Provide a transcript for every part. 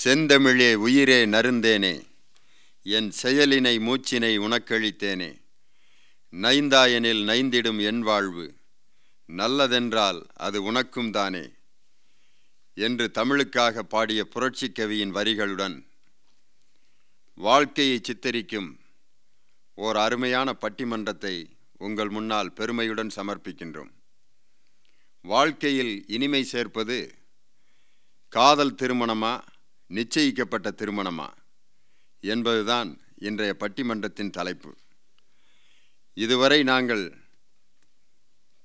செந்தமிழே உயிரே நருந்தேனே என் செயலினை மூச்சினை உனக்கழித்தேனே நைந்தாயனில் நைந்திடும் என் வாழ்வு நல்லதென்றால் அது உனக்கும் தானே என்று தமிழுக்காக பாடிய புரட்சி கவியின் வரிகளுடன் வாழ்க்கையை சித்தரிக்கும் ஓர் அருமையான பட்டிமன்றத்தை உங்கள் முன்னால் பெருமையுடன் சமர்ப்பிக்கின்றோம் வாழ்க்கையில் இனிமை சேர்ப்பது காதல் திருமணமா நிச்சயிக்கப்பட்ட திருமணமா என்பதுதான் இன்றைய பட்டிமன்றத்தின் தலைப்பு இதுவரை நாங்கள்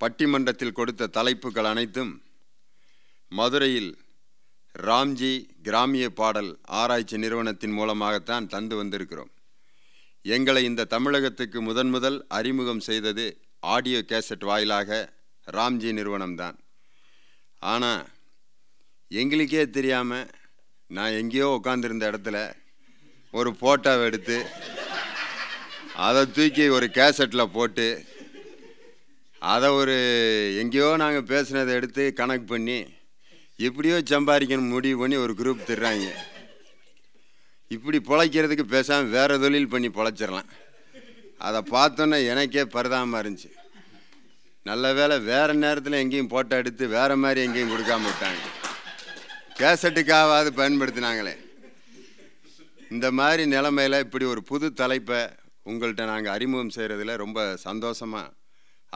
பட்டிமன்றத்தில் கொடுத்த தலைப்புகள் அனைத்தும் மதுரையில் ராம்ஜி கிராமிய பாடல் ஆராய்ச்சி நிறுவனத்தின் மூலமாகத்தான் தந்து வந்திருக்கிறோம் எங்களை இந்த தமிழகத்துக்கு முதன் முதல் அறிமுகம் செய்தது ஆடியோ கேசட் வாயிலாக ராம்ஜி நிறுவனம்தான் ஆனால் எங்களுக்கே தெரியாமல் நான் எங்கேயோ உட்காந்துருந்த இடத்துல ஒரு ஃபோட்டோவை எடுத்து அதை தூக்கி ஒரு கேசட்டில் போட்டு அதை ஒரு எங்கேயோ நாங்கள் பேசுனதை எடுத்து கணக்கு பண்ணி எப்படியோ சம்பாதிக்கணும் முடிவு பண்ணி ஒரு குரூப் தர்றாங்க இப்படி பிழைக்கிறதுக்கு பேசாமல் வேறு தொழில் பண்ணி பிழைச்சிடலாம் அதை பார்த்தோன்னே எனக்கே பரிதாபமாக இருந்துச்சு நல்ல வேலை வேறு நேரத்தில் எங்கேயும் ஃபோட்டோ எடுத்து வேறு மாதிரி எங்கேயும் கொடுக்காம விட்டாங்க கேசட்டுக்காவது பயன்படுத்தினாங்களே இந்த மாதிரி நிலைமையில் இப்படி ஒரு புது தலைப்பை உங்கள்கிட்ட நாங்கள் அறிமுகம் செய்கிறதுல ரொம்ப சந்தோஷமாக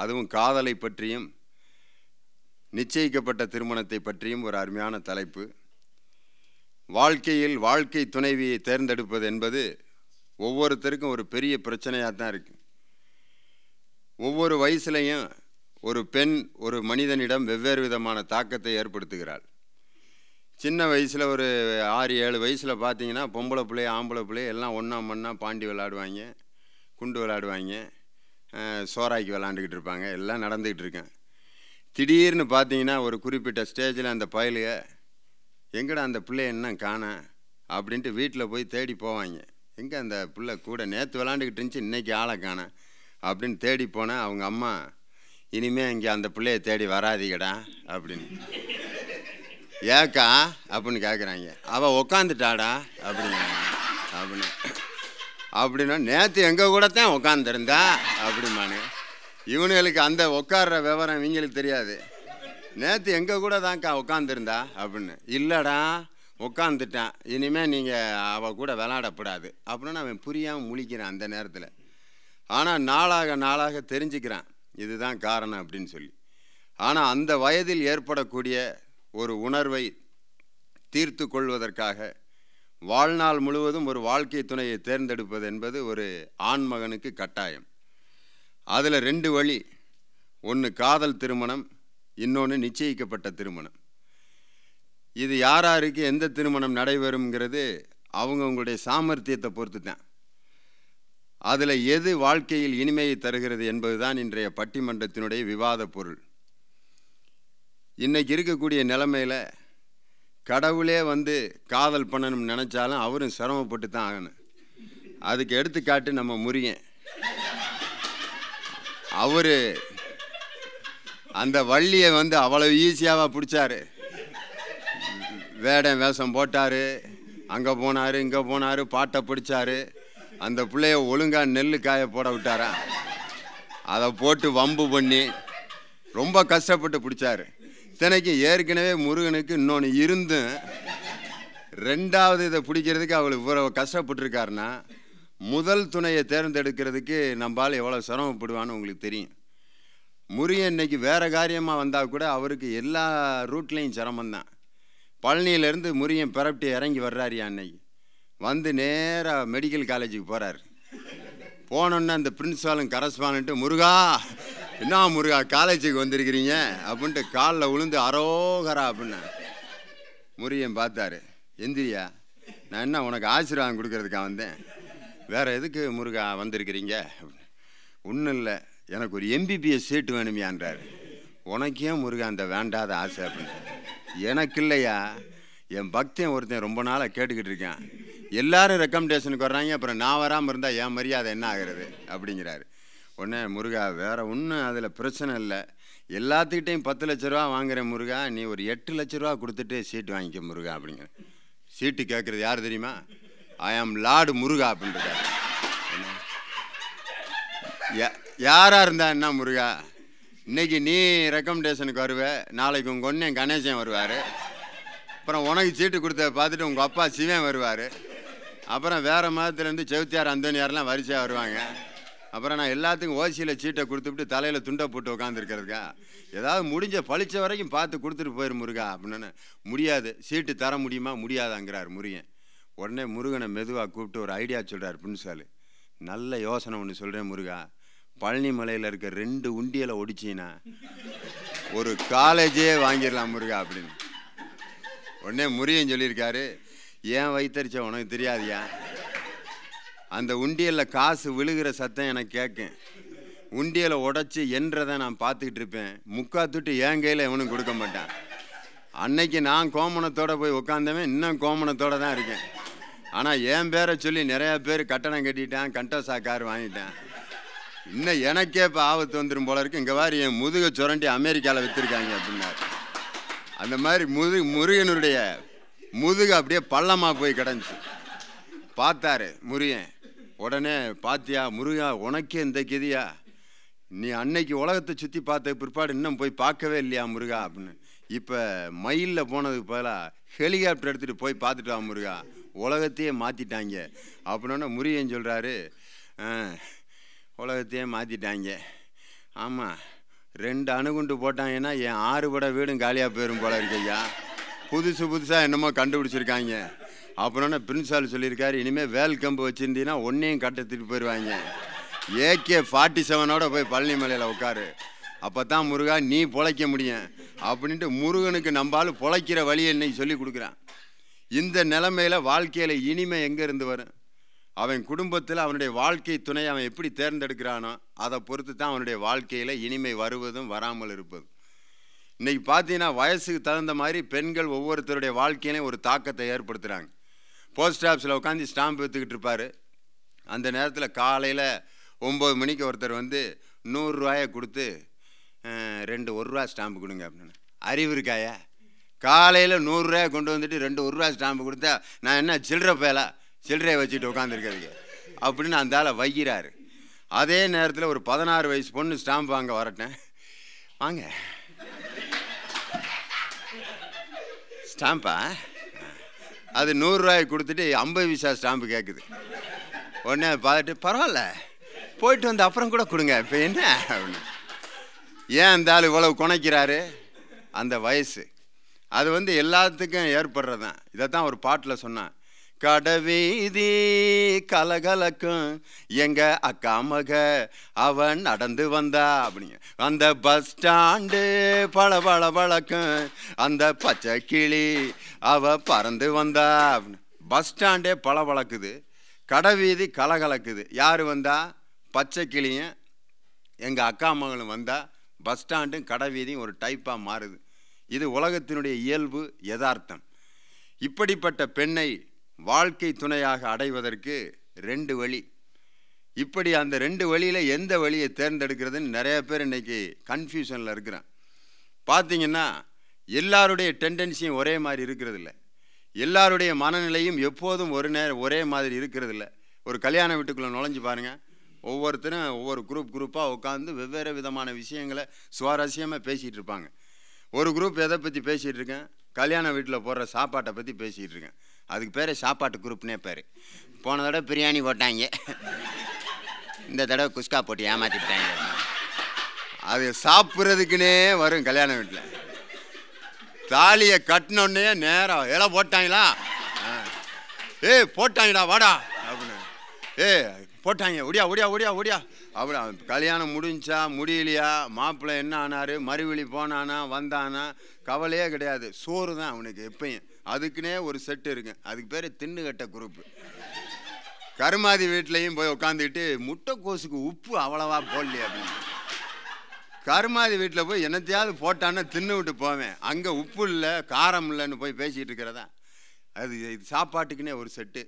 அதுவும் காதலை பற்றியும் நிச்சயிக்கப்பட்ட திருமணத்தை பற்றியும் ஒரு அருமையான தலைப்பு வாழ்க்கையில் வாழ்க்கை துணைவியை தேர்ந்தெடுப்பது என்பது ஒவ்வொருத்தருக்கும் ஒரு பெரிய பிரச்சனையாக தான் இருக்குது ஒவ்வொரு வயசுலையும் ஒரு பெண் ஒரு மனிதனிடம் வெவ்வேறு விதமான தாக்கத்தை ஏற்படுத்துகிறாள் சின்ன வயசில் ஒரு ஆறு ஏழு வயசில் பார்த்தீங்கன்னா பொம்பளை பிள்ளை ஆம்பளை பிள்ளை எல்லாம் ஒன்றா மண்ணாக பாண்டி விளாடுவாங்க குண்டு விளாடுவாங்க சோராக்கி விளாண்டுக்கிட்டு இருப்பாங்க எல்லாம் நடந்துக்கிட்டு இருக்கேன் திடீர்னு பார்த்தீங்கன்னா ஒரு குறிப்பிட்ட ஸ்டேஜில் அந்த பயலுக எங்கடா அந்த பிள்ளைய என்ன காண அப்படின்ட்டு வீட்டில் போய் தேடி போவாங்க எங்கே அந்த பிள்ளை கூட நேற்று விளாண்டுக்கிட்டு இருந்துச்சு இன்றைக்கி ஆளை காண அப்படின்னு தேடி போனேன் அவங்க அம்மா இனிமேல் இங்கே அந்த பிள்ளைய தேடி வராதீங்கடா அப்படின்னு ஏக்கா அப்படின்னு கேட்குறாங்க அவள் உக்காந்துட்டாடா அப்படின்னு அப்படின்னு அப்படின்னா நேற்று எங்கள் கூட தான் உக்காந்துருந்தா அப்படிமானு இவனுங்களுக்கு அந்த உட்கார்ற விவரம் இவங்களுக்கு தெரியாது நேற்று எங்கள் கூட தான்க்கா உட்காந்துருந்தா அப்படின்னு இல்லைடா உட்காந்துட்டான் இனிமேல் நீங்கள் அவள் கூட விளாடப்படாது அப்படின்னு அவன் புரியாமல் முழிக்கிறான் அந்த நேரத்தில் ஆனால் நாளாக நாளாக தெரிஞ்சுக்கிறான் இதுதான் காரணம் அப்படின்னு சொல்லி ஆனால் அந்த வயதில் ஏற்படக்கூடிய ஒரு உணர்வை தீர்த்து கொள்வதற்காக வாழ்நாள் முழுவதும் ஒரு வாழ்க்கை துணையை தேர்ந்தெடுப்பது என்பது ஒரு ஆண் மகனுக்கு கட்டாயம் அதில் ரெண்டு வழி ஒன்று காதல் திருமணம் இன்னொன்று நிச்சயிக்கப்பட்ட திருமணம் இது யார் யாருக்கு எந்த திருமணம் நடைபெறும்ங்கிறது அவங்கவுங்களுடைய சாமர்த்தியத்தை பொறுத்து தான் அதில் எது வாழ்க்கையில் இனிமையை தருகிறது என்பதுதான் இன்றைய பட்டிமன்றத்தினுடைய விவாத பொருள் இன்றைக்கி இருக்கக்கூடிய நிலமையில் கடவுளே வந்து காதல் பண்ணணும்னு நினச்சாலும் அவரும் சிரமப்பட்டு தான் ஆகணும் அதுக்கு எடுத்துக்காட்டு நம்ம முருகன் அவர் அந்த வள்ளியை வந்து அவ்வளவு ஈஸியாக பிடிச்சாரு வேடம் வேஷம் போட்டார் அங்கே போனார் இங்கே போனார் பாட்டை பிடிச்சார் அந்த பிள்ளைய ஒழுங்காக நெல் காய போட விட்டாரா அதை போட்டு வம்பு பண்ணி ரொம்ப கஷ்டப்பட்டு பிடிச்சாரு இத்தனைக்கு ஏற்கனவே முருகனுக்கு இன்னொன்று இருந்தும் ரெண்டாவது இதை பிடிக்கிறதுக்கு அவள் இவ்வளோ கஷ்டப்பட்டுருக்காருன்னா முதல் துணையை தேர்ந்தெடுக்கிறதுக்கு நம்பால் எவ்வளோ சிரமப்படுவான்னு உங்களுக்கு தெரியும் முருகன் இன்னைக்கு வேறு காரியமாக வந்தால் கூட அவருக்கு எல்லா ரூட்லேயும் சிரமந்தான் பழனியிலேருந்து முருகன் பிறப்பிட்டு இறங்கி வர்றாரியா அன்னைக்கு வந்து நேராக மெடிக்கல் காலேஜுக்கு போகிறாரு போனோன்னே அந்த பிரின்ஸிபாலும் கரஸ்பாண்ட்டு முருகா என்ன முருகா காலேஜுக்கு வந்திருக்கிறீங்க அப்படின்ட்டு காலில் விழுந்து அரோகரா அப்படின்னா முருகன் பார்த்தாரு எந்திரியா நான் என்ன உனக்கு ஆசீர்வாதம் கொடுக்கறதுக்கா வந்தேன் வேறு எதுக்கு முருகா வந்திருக்கிறீங்க ஒன்றும் இல்லை எனக்கு ஒரு எம்பிபிஎஸ் சீட்டு வேணுமியான்றார் உனக்கே முருகா அந்த வேண்டாத ஆசை அப்படின்னு எனக்கு இல்லையா என் பக்தன் ஒருத்தன் ரொம்ப நாளாக கேட்டுக்கிட்டு இருக்கான் எல்லாரும் ரெக்கமெண்டேஷனுக்கு வர்றாங்க அப்புறம் நான் வராமல் இருந்தால் என் மரியாதை என்ன ஆகிறது அப்படிங்கிறாரு உடனே முருகா வேறு ஒன்றும் அதில் பிரச்சனை இல்லை எல்லாத்துக்கிட்டையும் பத்து லட்ச ரூபா வாங்குகிற முருகா நீ ஒரு எட்டு லட்ச ரூபா கொடுத்துட்டு சீட்டு வாங்கிக்க முருகா அப்படிங்கிற சீட்டு கேட்குறது யார் தெரியுமா ஐ ஆம் லார்டு முருகா அப்படின்றார் யாராக இருந்தா என்ன முருகா இன்னைக்கு நீ ரெக்கமெண்டேஷனுக்கு வருவ நாளைக்கு உங்கள் ஒன்றேன் கணேசன் வருவார் அப்புறம் உனக்கு சீட்டு கொடுத்த பார்த்துட்டு உங்கள் அப்பா சிவன் வருவார் அப்புறம் வேறு மதத்துலேருந்து செவத்தியார் அந்தோனியார்லாம் வரிசையாக வருவாங்க அப்புறம் நான் எல்லாத்துக்கும் ஓசியில் சீட்டை கொடுத்துட்டு தலையில் துண்டை போட்டு உக்காந்துருக்கிறதுக்கா ஏதாவது முடிஞ்ச பழிச்ச வரைக்கும் பார்த்து கொடுத்துட்டு போயிரு முருகா அப்படின்னு முடியாது சீட்டு தர முடியுமா முடியாதாங்கிறார் முருகன் உடனே முருகனை மெதுவாக கூப்பிட்டு ஒரு ஐடியா சொல்கிறார் பின்சாலு நல்ல யோசனை ஒன்று சொல்கிறேன் முருகா பழனி மலையில் இருக்க ரெண்டு உண்டியலை ஒடிச்சின்னா ஒரு காலேஜே வாங்கிடலாம் முருகா அப்படின்னு உடனே முருகன் சொல்லியிருக்காரு ஏன் வைத்தறிச்ச உனக்கு தெரியாதியா அந்த உண்டியலில் காசு விழுகிற சத்தம் எனக்கு கேட்கும் உண்டியலை உடச்சி என்றதை நான் பார்த்துக்கிட்டு இருப்பேன் முக்கா துட்டு என் கையில் எவனும் கொடுக்க மாட்டான் அன்னைக்கு நான் கோமணத்தோடு போய் உட்காந்தவன் இன்னும் கோமணத்தோடு தான் இருக்கேன் ஆனால் என் பேரை சொல்லி நிறையா பேர் கட்டணம் கட்டிட்டான் கண்டோசா கார் வாங்கிட்டேன் இன்னும் எனக்கே இப்போ ஆபத்து வந்துடும் போல இருக்கு இங்கே வாரி என் முதுகை சுரண்டி அமெரிக்காவில் விற்றுருக்காங்க அப்படின்னாரு அந்த மாதிரி முது முருகனுடைய முதுகு அப்படியே பள்ளமாக போய் கிடந்துச்சு பார்த்தாரு முருகன் உடனே பாத்தியா முருகா உனக்கே இந்த கதியா நீ அன்னைக்கு உலகத்தை சுற்றி பார்த்த பிற்பாடு இன்னும் போய் பார்க்கவே இல்லையா முருகா அப்படின்னு இப்போ மயிலில் போனதுக்கு பதிலாக ஹெலிகாப்டர் எடுத்துகிட்டு போய் பார்த்துட்டு வா முருகா உலகத்தையே மாற்றிட்டாங்க அப்படின்னா முருகன் சொல்கிறாரு உலகத்தையே மாற்றிட்டாங்க ஆமாம் ரெண்டு அணுகுண்டு போட்டாங்கன்னா என் ஆறு வீடும் காலியாக போயிடும் போல இருக்கையா புதுசு புதுசாக என்னமோ கண்டுபிடிச்சிருக்காங்க அப்படின்னா பிரின்சால் சொல்லியிருக்காரு இனிமேல் வேல் கம்பு வச்சுருந்தீங்கன்னா ஒன்னையும் கட்டத்துட்டு போயிடுவாங்க ஏகே ஃபார்ட்டி செவனோட போய் பழனி மலையில் உட்காரு அப்போ தான் முருகா நீ பொழைக்க முடியும் அப்படின்ட்டு முருகனுக்கு நம்பாலும் பொழைக்கிற வழியை என்னை சொல்லி கொடுக்குறான் இந்த நிலமையில் வாழ்க்கையில் இனிமை எங்கேருந்து வரும் அவன் குடும்பத்தில் அவனுடைய வாழ்க்கை துணை அவன் எப்படி தேர்ந்தெடுக்கிறானோ அதை பொறுத்து தான் அவனுடைய வாழ்க்கையில் இனிமை வருவதும் வராமல் இருப்பதும் இன்றைக்கி பார்த்தீங்கன்னா வயசுக்கு தகுந்த மாதிரி பெண்கள் ஒவ்வொருத்தருடைய வாழ்க்கையிலையும் ஒரு தாக்கத்தை ஏற்படுத்துகிறாங்க போஸ்ட் ஆஃபீஸில் உட்காந்து ஸ்டாம்ப் எடுத்துக்கிட்டு இருப்பார் அந்த நேரத்தில் காலையில் ஒம்பது மணிக்கு ஒருத்தர் வந்து நூறுரூவாயை கொடுத்து ரெண்டு ஒரு ரூபா ஸ்டாம்பு கொடுங்க அப்படின்னு அறிவு இருக்காயா காலையில் நூறுரூவாயை கொண்டு வந்துட்டு ரெண்டு ஒரு ரூபா ஸ்டாம்பு கொடுத்தா நான் என்ன சில்லற பேலா சில்லறையை வச்சுட்டு உட்காந்துருக்கிறதுக்கு அப்படின்னு அந்த ஆளை வைகிறாரு அதே நேரத்தில் ஒரு பதினாறு வயசு பொண்ணு ஸ்டாம்ப் வாங்க வரட்டேன் வாங்க ஸ்டாம்பா அது நூறுரூவாய்க்கு கொடுத்துட்டு ஐம்பது விசா ஸ்டாம்பு கேட்குது உடனே பார்த்துட்டு பரவாயில்ல போயிட்டு வந்து அப்புறம் கூட கொடுங்க இப்போ என்ன அப்படின்னு ஏன் அந்த ஆள் இவ்வளவு குணைக்கிறாரு அந்த வயசு அது வந்து எல்லாத்துக்கும் ஏற்படுறது தான் இதை தான் ஒரு பாட்டில் சொன்னேன் கடவீதி கலகலக்கும் எங்க அக்கா மக அவன் நடந்து வந்தா அப்படிங்க அந்த பஸ் ஸ்டாண்டு பல பல பழக்கும் அந்த பச்சை கிளி அவ பறந்து வந்தா அப்படின்னு பஸ் ஸ்டாண்டே பல பழக்குது கடவீதி கலகலக்குது யார் வந்தா பச்சை கிளியும் எங்கள் அக்கா மகளும் வந்தால் பஸ் ஸ்டாண்டும் கடவீதியும் ஒரு டைப்பாக மாறுது இது உலகத்தினுடைய இயல்பு யதார்த்தம் இப்படிப்பட்ட பெண்ணை வாழ்க்கை துணையாக அடைவதற்கு ரெண்டு வழி இப்படி அந்த ரெண்டு வழியில் எந்த வழியை தேர்ந்தெடுக்கிறதுன்னு நிறைய பேர் இன்றைக்கி கன்ஃபியூஷனில் இருக்கிறான் பார்த்திங்கன்னா எல்லாருடைய டெண்டன்சியும் ஒரே மாதிரி இருக்கிறதில்ல எல்லாருடைய மனநிலையும் எப்போதும் ஒரு நேரம் ஒரே மாதிரி இருக்கிறதில்ல ஒரு கல்யாண வீட்டுக்குள்ளே நுழைஞ்சு பாருங்கள் ஒவ்வொருத்தரும் ஒவ்வொரு குரூப் குரூப்பாக உட்காந்து வெவ்வேறு விதமான விஷயங்களை சுவாரஸ்யமாக பேசிகிட்டு இருப்பாங்க ஒரு குரூப் எதை பற்றி பேசிகிட்டு இருக்கேன் கல்யாண வீட்டில் போடுற சாப்பாட்டை பற்றி பேசிகிட்டு இருக்கேன் அதுக்கு பேர் சாப்பாட்டு குரூப்னே பேர் போன தடவை பிரியாணி போட்டாங்க இந்த தடவை குஸ்கா போட்டு ஏமாற்றிட்டாங்க அது சாப்பிட்றதுக்குன்னே வரும் கல்யாண வீட்டில் தாலியை கட்டினோடனே நேரம் இலை போட்டாங்களா ஏய் போட்டாங்கடா வாடா அப்படின்னு ஏய் போட்டாங்க ஒடியா ஒடியா ஒடியா ஒடியா அப்படி கல்யாணம் முடிஞ்சா முடியலையா மாப்பிள்ளை என்ன ஆனார் மறுவெளி போனானா வந்தானா கவலையே கிடையாது சோறு தான் அவனுக்கு எப்பயும் அதுக்குன்னே ஒரு செட்டு இருக்குங்க அதுக்கு பேர் தின்னுகட்ட குரூப்பு கருமாதி வீட்லேயும் போய் உட்காந்துக்கிட்டு முட்டைக்கோசுக்கு உப்பு அவ்வளவா போடலையே அப்படின்னு கருமாதி வீட்டில் போய் என்னத்தையாவது போட்டான்னா தின்னு விட்டு போவேன் அங்கே உப்பு இல்லை காரம் இல்லைன்னு போய் பேசிகிட்டு இருக்கிறதா அது இது சாப்பாட்டுக்குன்னே ஒரு செட்டு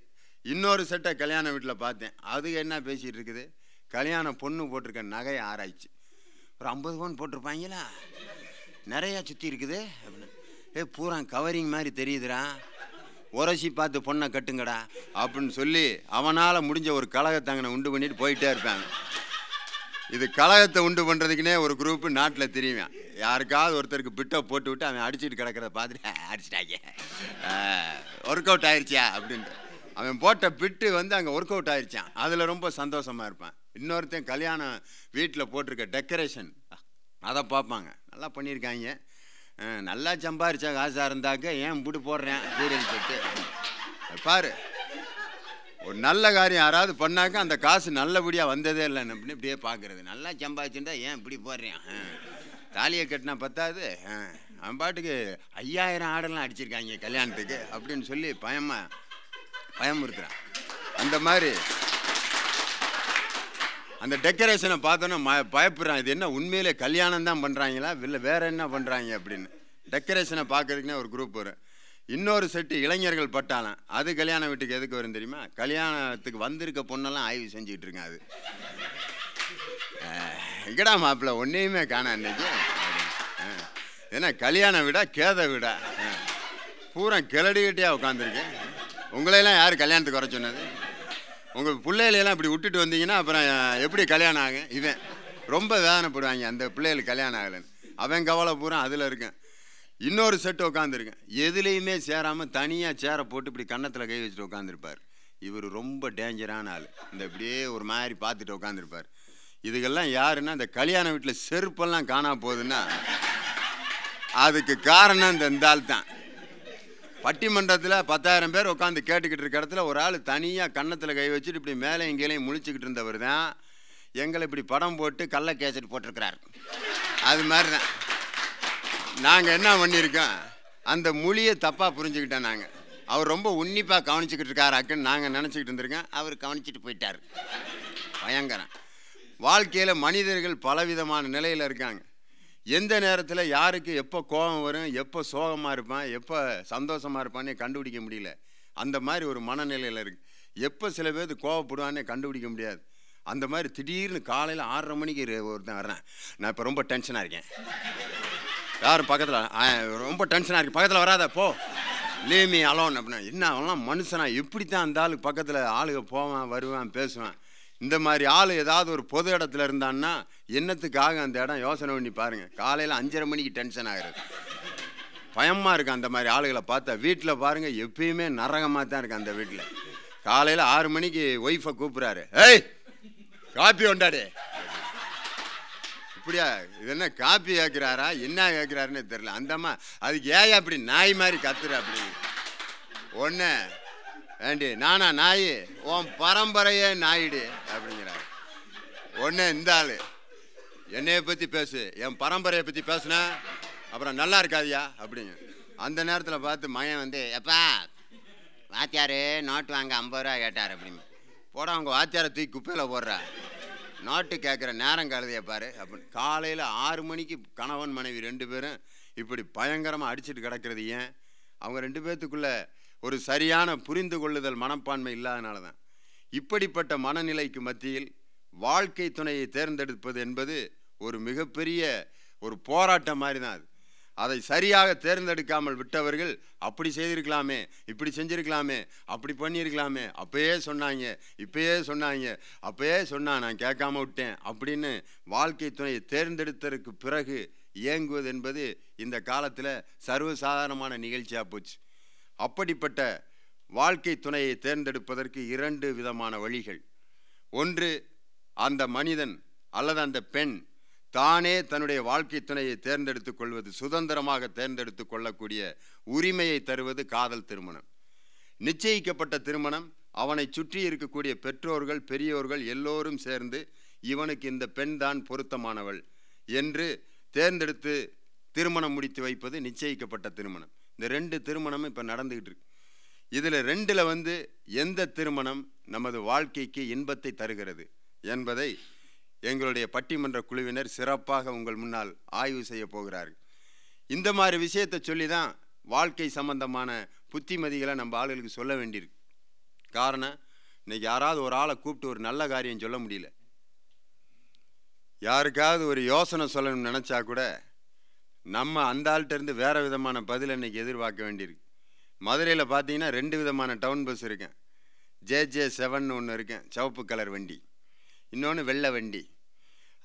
இன்னொரு செட்டை கல்யாண வீட்டில் பார்த்தேன் அதுக்கு என்ன பேசிகிட்டு இருக்குது கல்யாணம் பொண்ணு போட்டிருக்க நகையை ஆராய்ச்சி ஒரு ஐம்பது பவுன் போட்டிருப்பாங்களா நிறையா சுற்றி இருக்குது அப்படின்னு ஏ பூரா கவரிங் மாதிரி தெரியுதுடா உரசி பார்த்து பொண்ணை கட்டுங்கடா அப்படின்னு சொல்லி அவனால் முடிஞ்ச ஒரு அங்கே உண்டு பண்ணிட்டு போயிட்டே இருப்பாங்க இது கழகத்தை உண்டு பண்ணுறதுக்குனே ஒரு குரூப்பு நாட்டில் தெரியுவேன் யாருக்காவது ஒருத்தருக்கு பிட்டை போட்டு விட்டு அவன் அடிச்சுட்டு கிடக்கிறத பார்த்துட்டு அடிச்சிட்டாங்க ஒர்க் அவுட் ஆயிடுச்சியா அப்படின்ட்டு அவன் போட்ட பிட்டு வந்து அங்கே ஒர்க் அவுட் ஆயிடுச்சான் அதில் ரொம்ப சந்தோஷமாக இருப்பான் இன்னொருத்தன் கல்யாணம் வீட்டில் போட்டிருக்க டெக்கரேஷன் அதை பார்ப்பாங்க நல்லா பண்ணியிருக்காங்க நல்லா சம்பாரிச்சா காசாக இருந்தாக்க ஏன் இப்படி போடுறேன் சீரியல் போட்டு பாரு ஒரு நல்ல காரியம் யாராவது பண்ணாக்க அந்த காசு நல்லபடியாக வந்ததே இல்லை அப்படின்னு இப்படியே பார்க்குறது நல்லா சம்பாதிச்சுட்டா ஏன் இப்படி போடுறேன் தாலியை கட்டினா பத்தாது அவன் பாட்டுக்கு ஐயாயிரம் ஆடெல்லாம் அடிச்சிருக்காங்க கல்யாணத்துக்கு அப்படின்னு சொல்லி பயமாக பயமுறுத்துறான் அந்த மாதிரி அந்த டெக்கரேஷனை பார்த்தோன்னே ம பயப்படுறான் இது என்ன உண்மையிலே கல்யாணம் தான் பண்ணுறாங்களா இல்லை வேறு என்ன பண்ணுறாங்க அப்படின்னு டெக்கரேஷனை பார்க்குறதுக்குனே ஒரு குரூப் வரும் இன்னொரு செட்டு இளைஞர்கள் பட்டாளம் அது கல்யாண வீட்டுக்கு எதுக்கு வரும் தெரியுமா கல்யாணத்துக்கு வந்திருக்க பொண்ணெல்லாம் ஆய்வு செஞ்சுக்கிட்டு இருங்க அது எங்கடா மாப்பிள்ள ஒன்றையுமே காண அன்னைக்கு ஏன்னா கல்யாண வீடா கேத வீடா பூரா கிளடிக்கிட்டே உட்காந்துருக்கேன் உங்களையெல்லாம் யார் கல்யாணத்துக்கு வர சொன்னது உங்கள் பிள்ளைகளெல்லாம் இப்படி விட்டுட்டு வந்தீங்கன்னா அப்புறம் எப்படி கல்யாணம் ஆகும் இவன் ரொம்ப வேதனைப்படுவாங்க அந்த பிள்ளைகளுக்கு கல்யாணம் ஆகலைன்னு அவன் கவலை பூரா அதில் இருக்கேன் இன்னொரு செட்டு உட்காந்துருக்கேன் எதுலேயுமே சேராமல் தனியாக சேரை போட்டு இப்படி கன்னத்தில் கை வச்சுட்டு உட்காந்துருப்பார் இவர் ரொம்ப டேஞ்சரான ஆள் இந்த இப்படியே ஒரு மாதிரி பார்த்துட்டு உட்காந்துருப்பார் இதுக்கெல்லாம் யாருன்னா இந்த கல்யாண வீட்டில் செருப்பெல்லாம் காணா போகுதுன்னா அதுக்கு காரணம் இந்த ஆள் தான் பட்டிமன்றத்தில் பத்தாயிரம் பேர் உட்காந்து கேட்டுக்கிட்டு இருக்க இடத்துல ஒரு ஆள் தனியாக கன்னத்தில் கை வச்சுட்டு இப்படி மேலேயும் இங்கேயும் முழிச்சுக்கிட்டு இருந்தவர் தான் எங்களை இப்படி படம் போட்டு கள்ள கேசட் போட்டிருக்கிறார் அது மாதிரி தான் நாங்கள் என்ன பண்ணியிருக்கோம் அந்த மொழியை தப்பாக புரிஞ்சுக்கிட்டோம் நாங்கள் அவர் ரொம்ப உன்னிப்பாக கவனிச்சுக்கிட்டு இருக்காராக்குன்னு நாங்கள் நினச்சிக்கிட்டு இருந்திருக்கேன் அவர் கவனிச்சிட்டு போயிட்டார் பயங்கரம் வாழ்க்கையில் மனிதர்கள் பலவிதமான நிலையில் இருக்காங்க எந்த நேரத்தில் யாருக்கு எப்போ கோபம் வரும் எப்போ சோகமாக இருப்பான் எப்போ சந்தோஷமாக இருப்பானே கண்டுபிடிக்க முடியல அந்த மாதிரி ஒரு மனநிலையில் இருக்குது எப்போ சில பேர் கோவப்படுவானே கண்டுபிடிக்க முடியாது அந்த மாதிரி திடீர்னு காலையில் ஆறரை மணிக்கு ஒருத்தன் வர்றேன் நான் இப்போ ரொம்ப டென்ஷனாக இருக்கேன் யாரும் பக்கத்தில் ரொம்ப டென்ஷனாக இருக்கு பக்கத்தில் வராத போ லேமி அலோன் அப்படின்னா என்ன அவன்லாம் மனுஷனா எப்படி தான் அந்த ஆளுக்கு பக்கத்தில் ஆளுக போவேன் வருவேன் பேசுவேன் இந்த மாதிரி ஆள் ஏதாவது ஒரு பொது இடத்துல இருந்தான்னா என்னத்துக்காக அந்த இடம் யோசனை பண்ணி பாருங்கள் காலையில் அஞ்சரை மணிக்கு டென்ஷன் ஆகிறது பயமாக இருக்குது அந்த மாதிரி ஆளுகளை பார்த்தா வீட்டில் பாருங்கள் எப்பயுமே நரகமாக தான் இருக்குது அந்த வீட்டில் காலையில் ஆறு மணிக்கு ஒய்ஃபை கூப்பிட்றாரு ஏய் காப்பி உண்டாடே இப்படியா இது என்ன காப்பி கேட்குறாரா என்ன கேட்குறாருன்னு தெரில அந்தம்மா அதுக்கு ஏன் அப்படி நாய் மாதிரி கத்துற அப்படி ஒன்று ஏண்டி நானா நாய் உன் பரம்பரையே நாயிடு அப்படிங்கிறாரு ஒன்று இந்த ஆள் என்னைய பற்றி பேசு என் பரம்பரையை பற்றி பேசுன அப்புறம் நல்லா இருக்காதியா அப்படிங்க அந்த நேரத்தில் பார்த்து மயன் வந்து எப்பா வாத்தியாரு நோட்டு வாங்க ஐம்பது ரூபா கேட்டார் அப்படின்னு போட அவங்க வாத்தியாரை தூக்கி குப்பையில் போடுறா நாட்டு கேட்குற நேரம் கழுதிய பாரு அப்படின்னு காலையில் ஆறு மணிக்கு கணவன் மனைவி ரெண்டு பேரும் இப்படி பயங்கரமாக அடிச்சுட்டு கிடக்கிறது ஏன் அவங்க ரெண்டு பேர்த்துக்குள்ள ஒரு சரியான புரிந்து கொள்ளுதல் மனப்பான்மை இல்லாதனால தான் இப்படிப்பட்ட மனநிலைக்கு மத்தியில் வாழ்க்கை துணையை தேர்ந்தெடுப்பது என்பது ஒரு மிகப்பெரிய ஒரு போராட்டம் மாதிரி தான் அது அதை சரியாக தேர்ந்தெடுக்காமல் விட்டவர்கள் அப்படி செய்திருக்கலாமே இப்படி செஞ்சுருக்கலாமே அப்படி பண்ணியிருக்கலாமே அப்பயே சொன்னாங்க இப்பயே சொன்னாங்க அப்பயே சொன்னால் நான் கேட்காம விட்டேன் அப்படின்னு வாழ்க்கை துணையை தேர்ந்தெடுத்ததற்கு பிறகு இயங்குவது என்பது இந்த காலத்தில் சர்வசாதாரணமான நிகழ்ச்சியாக போச்சு அப்படிப்பட்ட வாழ்க்கை துணையை தேர்ந்தெடுப்பதற்கு இரண்டு விதமான வழிகள் ஒன்று அந்த மனிதன் அல்லது அந்த பெண் தானே தன்னுடைய வாழ்க்கை துணையை தேர்ந்தெடுத்துக் கொள்வது சுதந்திரமாக தேர்ந்தெடுத்து கொள்ளக்கூடிய உரிமையை தருவது காதல் திருமணம் நிச்சயிக்கப்பட்ட திருமணம் அவனை சுற்றி இருக்கக்கூடிய பெற்றோர்கள் பெரியோர்கள் எல்லோரும் சேர்ந்து இவனுக்கு இந்த பெண் தான் பொருத்தமானவள் என்று தேர்ந்தெடுத்து திருமணம் முடித்து வைப்பது நிச்சயிக்கப்பட்ட திருமணம் இந்த ரெண்டு திருமணமும் இப்போ நடந்துக்கிட்டு இருக்கு இதில் ரெண்டில் வந்து எந்த திருமணம் நமது வாழ்க்கைக்கு இன்பத்தை தருகிறது என்பதை எங்களுடைய பட்டிமன்ற குழுவினர் சிறப்பாக உங்கள் முன்னால் ஆய்வு செய்ய போகிறார்கள் இந்த மாதிரி விஷயத்தை சொல்லி தான் வாழ்க்கை சம்பந்தமான புத்திமதிகளை நம்ம ஆளுகளுக்கு சொல்ல வேண்டியிருக்கு காரணம் இன்னைக்கு யாராவது ஒரு ஆளை கூப்பிட்டு ஒரு நல்ல காரியம் சொல்ல முடியல யாருக்காவது ஒரு யோசனை சொல்லணும்னு நினச்சா கூட நம்ம அந்த ஆள்கிட்டருந்து வேறு விதமான பதில் இன்னைக்கு எதிர்பார்க்க வேண்டியிருக்கு மதுரையில் பார்த்தீங்கன்னா ரெண்டு விதமான டவுன் பஸ் இருக்கேன் ஜே ஜே செவன் ஒன்று இருக்கேன் சிவப்பு கலர் வண்டி இன்னொன்று வெள்ளை வண்டி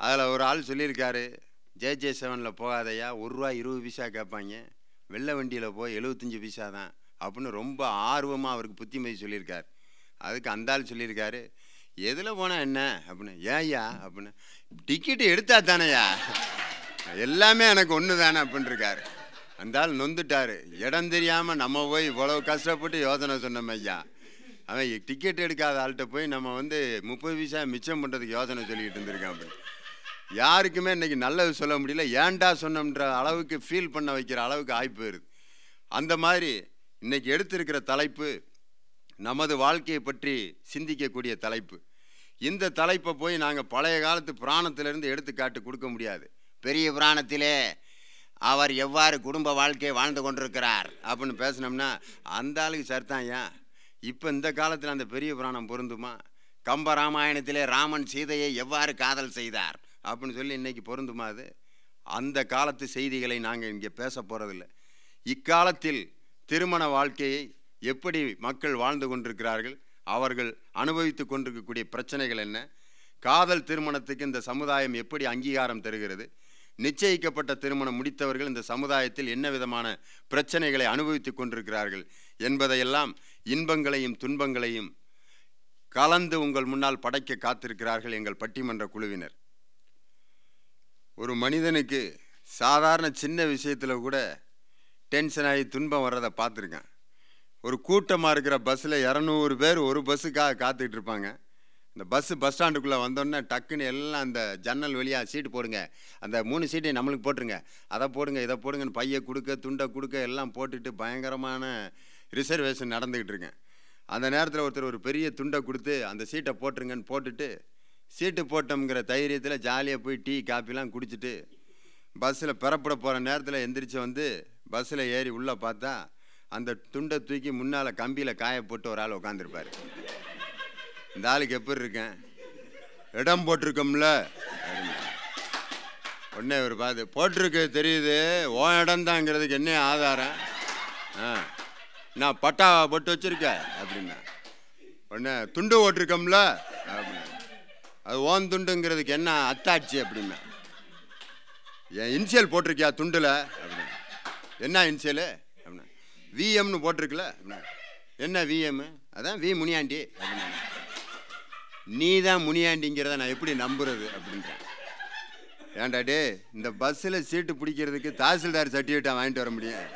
அதில் ஒரு ஆள் சொல்லியிருக்காரு ஜேஜே செவனில் போகாதையா ஒரு ரூபா இருபது பைசா கேட்பாங்க வெள்ளை வண்டியில் போய் எழுபத்தஞ்சி பைசா தான் அப்படின்னு ரொம்ப ஆர்வமாக அவருக்கு புத்திமதி சொல்லியிருக்கார் அதுக்கு அந்த ஆள் சொல்லியிருக்காரு எதில் போனால் என்ன அப்படின்னு ஐயா அப்படின்னு டிக்கெட்டு எடுத்தா தானேயா எல்லாமே எனக்கு ஒன்று தானே அப்படின்ட்டுருக்காரு அந்தாள் நொந்துட்டார் இடம் தெரியாமல் நம்ம போய் இவ்வளோ கஷ்டப்பட்டு யோசனை சொன்னோம் ஐயா அவன் டிக்கெட் எடுக்காத ஆள்கிட்ட போய் நம்ம வந்து முப்பது பைசா மிச்சம் பண்ணுறதுக்கு யோசனை சொல்லிக்கிட்டு இருந்திருக்கான் அப்படி யாருக்குமே இன்றைக்கி நல்லது சொல்ல முடியல ஏன்டா சொன்னோம்ன்ற அளவுக்கு ஃபீல் பண்ண வைக்கிற அளவுக்கு ஆய்ப்பு போயிடுது அந்த மாதிரி இன்றைக்கி எடுத்திருக்கிற தலைப்பு நமது வாழ்க்கையை பற்றி சிந்திக்கக்கூடிய தலைப்பு இந்த தலைப்பை போய் நாங்கள் பழைய காலத்து புராணத்திலிருந்து எடுத்துக்காட்டு கொடுக்க முடியாது பெரிய புராணத்திலே அவர் எவ்வாறு குடும்ப வாழ்க்கையை வாழ்ந்து கொண்டிருக்கிறார் அப்படின்னு பேசினோம்னா அந்த ஆளுக்கு சரிதான் ஏன் இப்போ இந்த காலத்தில் அந்த பெரிய புராணம் பொருந்துமா கம்ப ராமாயணத்திலே ராமன் சீதையை எவ்வாறு காதல் செய்தார் அப்படின்னு சொல்லி இன்றைக்கி பொருந்துமா அது அந்த காலத்து செய்திகளை நாங்கள் இங்கே பேச போகிறதில்ல இக்காலத்தில் திருமண வாழ்க்கையை எப்படி மக்கள் வாழ்ந்து கொண்டிருக்கிறார்கள் அவர்கள் அனுபவித்து கொண்டிருக்கக்கூடிய பிரச்சனைகள் என்ன காதல் திருமணத்துக்கு இந்த சமுதாயம் எப்படி அங்கீகாரம் தருகிறது நிச்சயிக்கப்பட்ட திருமணம் முடித்தவர்கள் இந்த சமுதாயத்தில் என்ன விதமான பிரச்சனைகளை அனுபவித்து கொண்டிருக்கிறார்கள் என்பதையெல்லாம் இன்பங்களையும் துன்பங்களையும் கலந்து உங்கள் முன்னால் படைக்க காத்திருக்கிறார்கள் எங்கள் பட்டிமன்ற குழுவினர் ஒரு மனிதனுக்கு சாதாரண சின்ன விஷயத்தில் கூட டென்ஷன் ஆகி துன்பம் வர்றதை பார்த்துருக்கேன் ஒரு கூட்டமாக இருக்கிற பஸ்ஸில் இரநூறு பேர் ஒரு பஸ்ஸுக்காக காத்துக்கிட்டு இருப்பாங்க இந்த பஸ்ஸு பஸ் ஸ்டாண்டுக்குள்ளே வந்தோடனே டக்குன்னு எல்லாம் அந்த ஜன்னல் வழியாக சீட்டு போடுங்க அந்த மூணு சீட்டை நம்மளுக்கு போட்டுருங்க அதை போடுங்க இதை போடுங்கன்னு பையை கொடுக்க துண்டை கொடுக்க எல்லாம் போட்டுட்டு பயங்கரமான ரிசர்வேஷன் நடந்துக்கிட்டு இருக்கேன் அந்த நேரத்தில் ஒருத்தர் ஒரு பெரிய துண்டை கொடுத்து அந்த சீட்டை போட்டுருங்கன்னு போட்டுட்டு சீட்டு போட்டோங்கிற தைரியத்தில் ஜாலியாக போய் டீ காஃபிலாம் குடிச்சிட்டு பஸ்ஸில் பெறப்பட போகிற நேரத்தில் எந்திரிச்சு வந்து பஸ்ஸில் ஏறி உள்ளே பார்த்தா அந்த துண்டை தூக்கி முன்னால் கம்பியில் காய போட்டு ஒரு ஆள் உட்காந்துருப்பார் இந்த ஆளுக்கு எப்படி இருக்கேன் இடம் போட்டிருக்கோம்ல உடனே ஒரு பார்த்து போட்டிருக்கு தெரியுது ஓ இடம் தாங்கிறதுக்கு என்ன ஆதாரம் ஆ நான் பட்டா போட்டு வச்சுருக்கேன் அப்படின்னா உடனே துண்டு ஓட்டிருக்கோம்ல அப்படின்னா அது ஓன் துண்டுங்கிறதுக்கு என்ன அத்தாட்சி அப்படின்னா என் இன்சியல் போட்டிருக்கியா துண்டில் அப்படின்னா என்ன இன்சியல் அப்படின்னா விஎம்னு போட்டிருக்குல என்ன விஎம் அதான் வி முனியாண்டி அப்படின்னா நீ தான் முனியாண்டிங்கிறத நான் எப்படி நம்புறது அப்படின்றேன் ஏன்டா இந்த பஸ்ஸில் சீட்டு பிடிக்கிறதுக்கு தாசில்தார் சர்டிஃபிகேட்டை வாங்கிட்டு வர முடியும்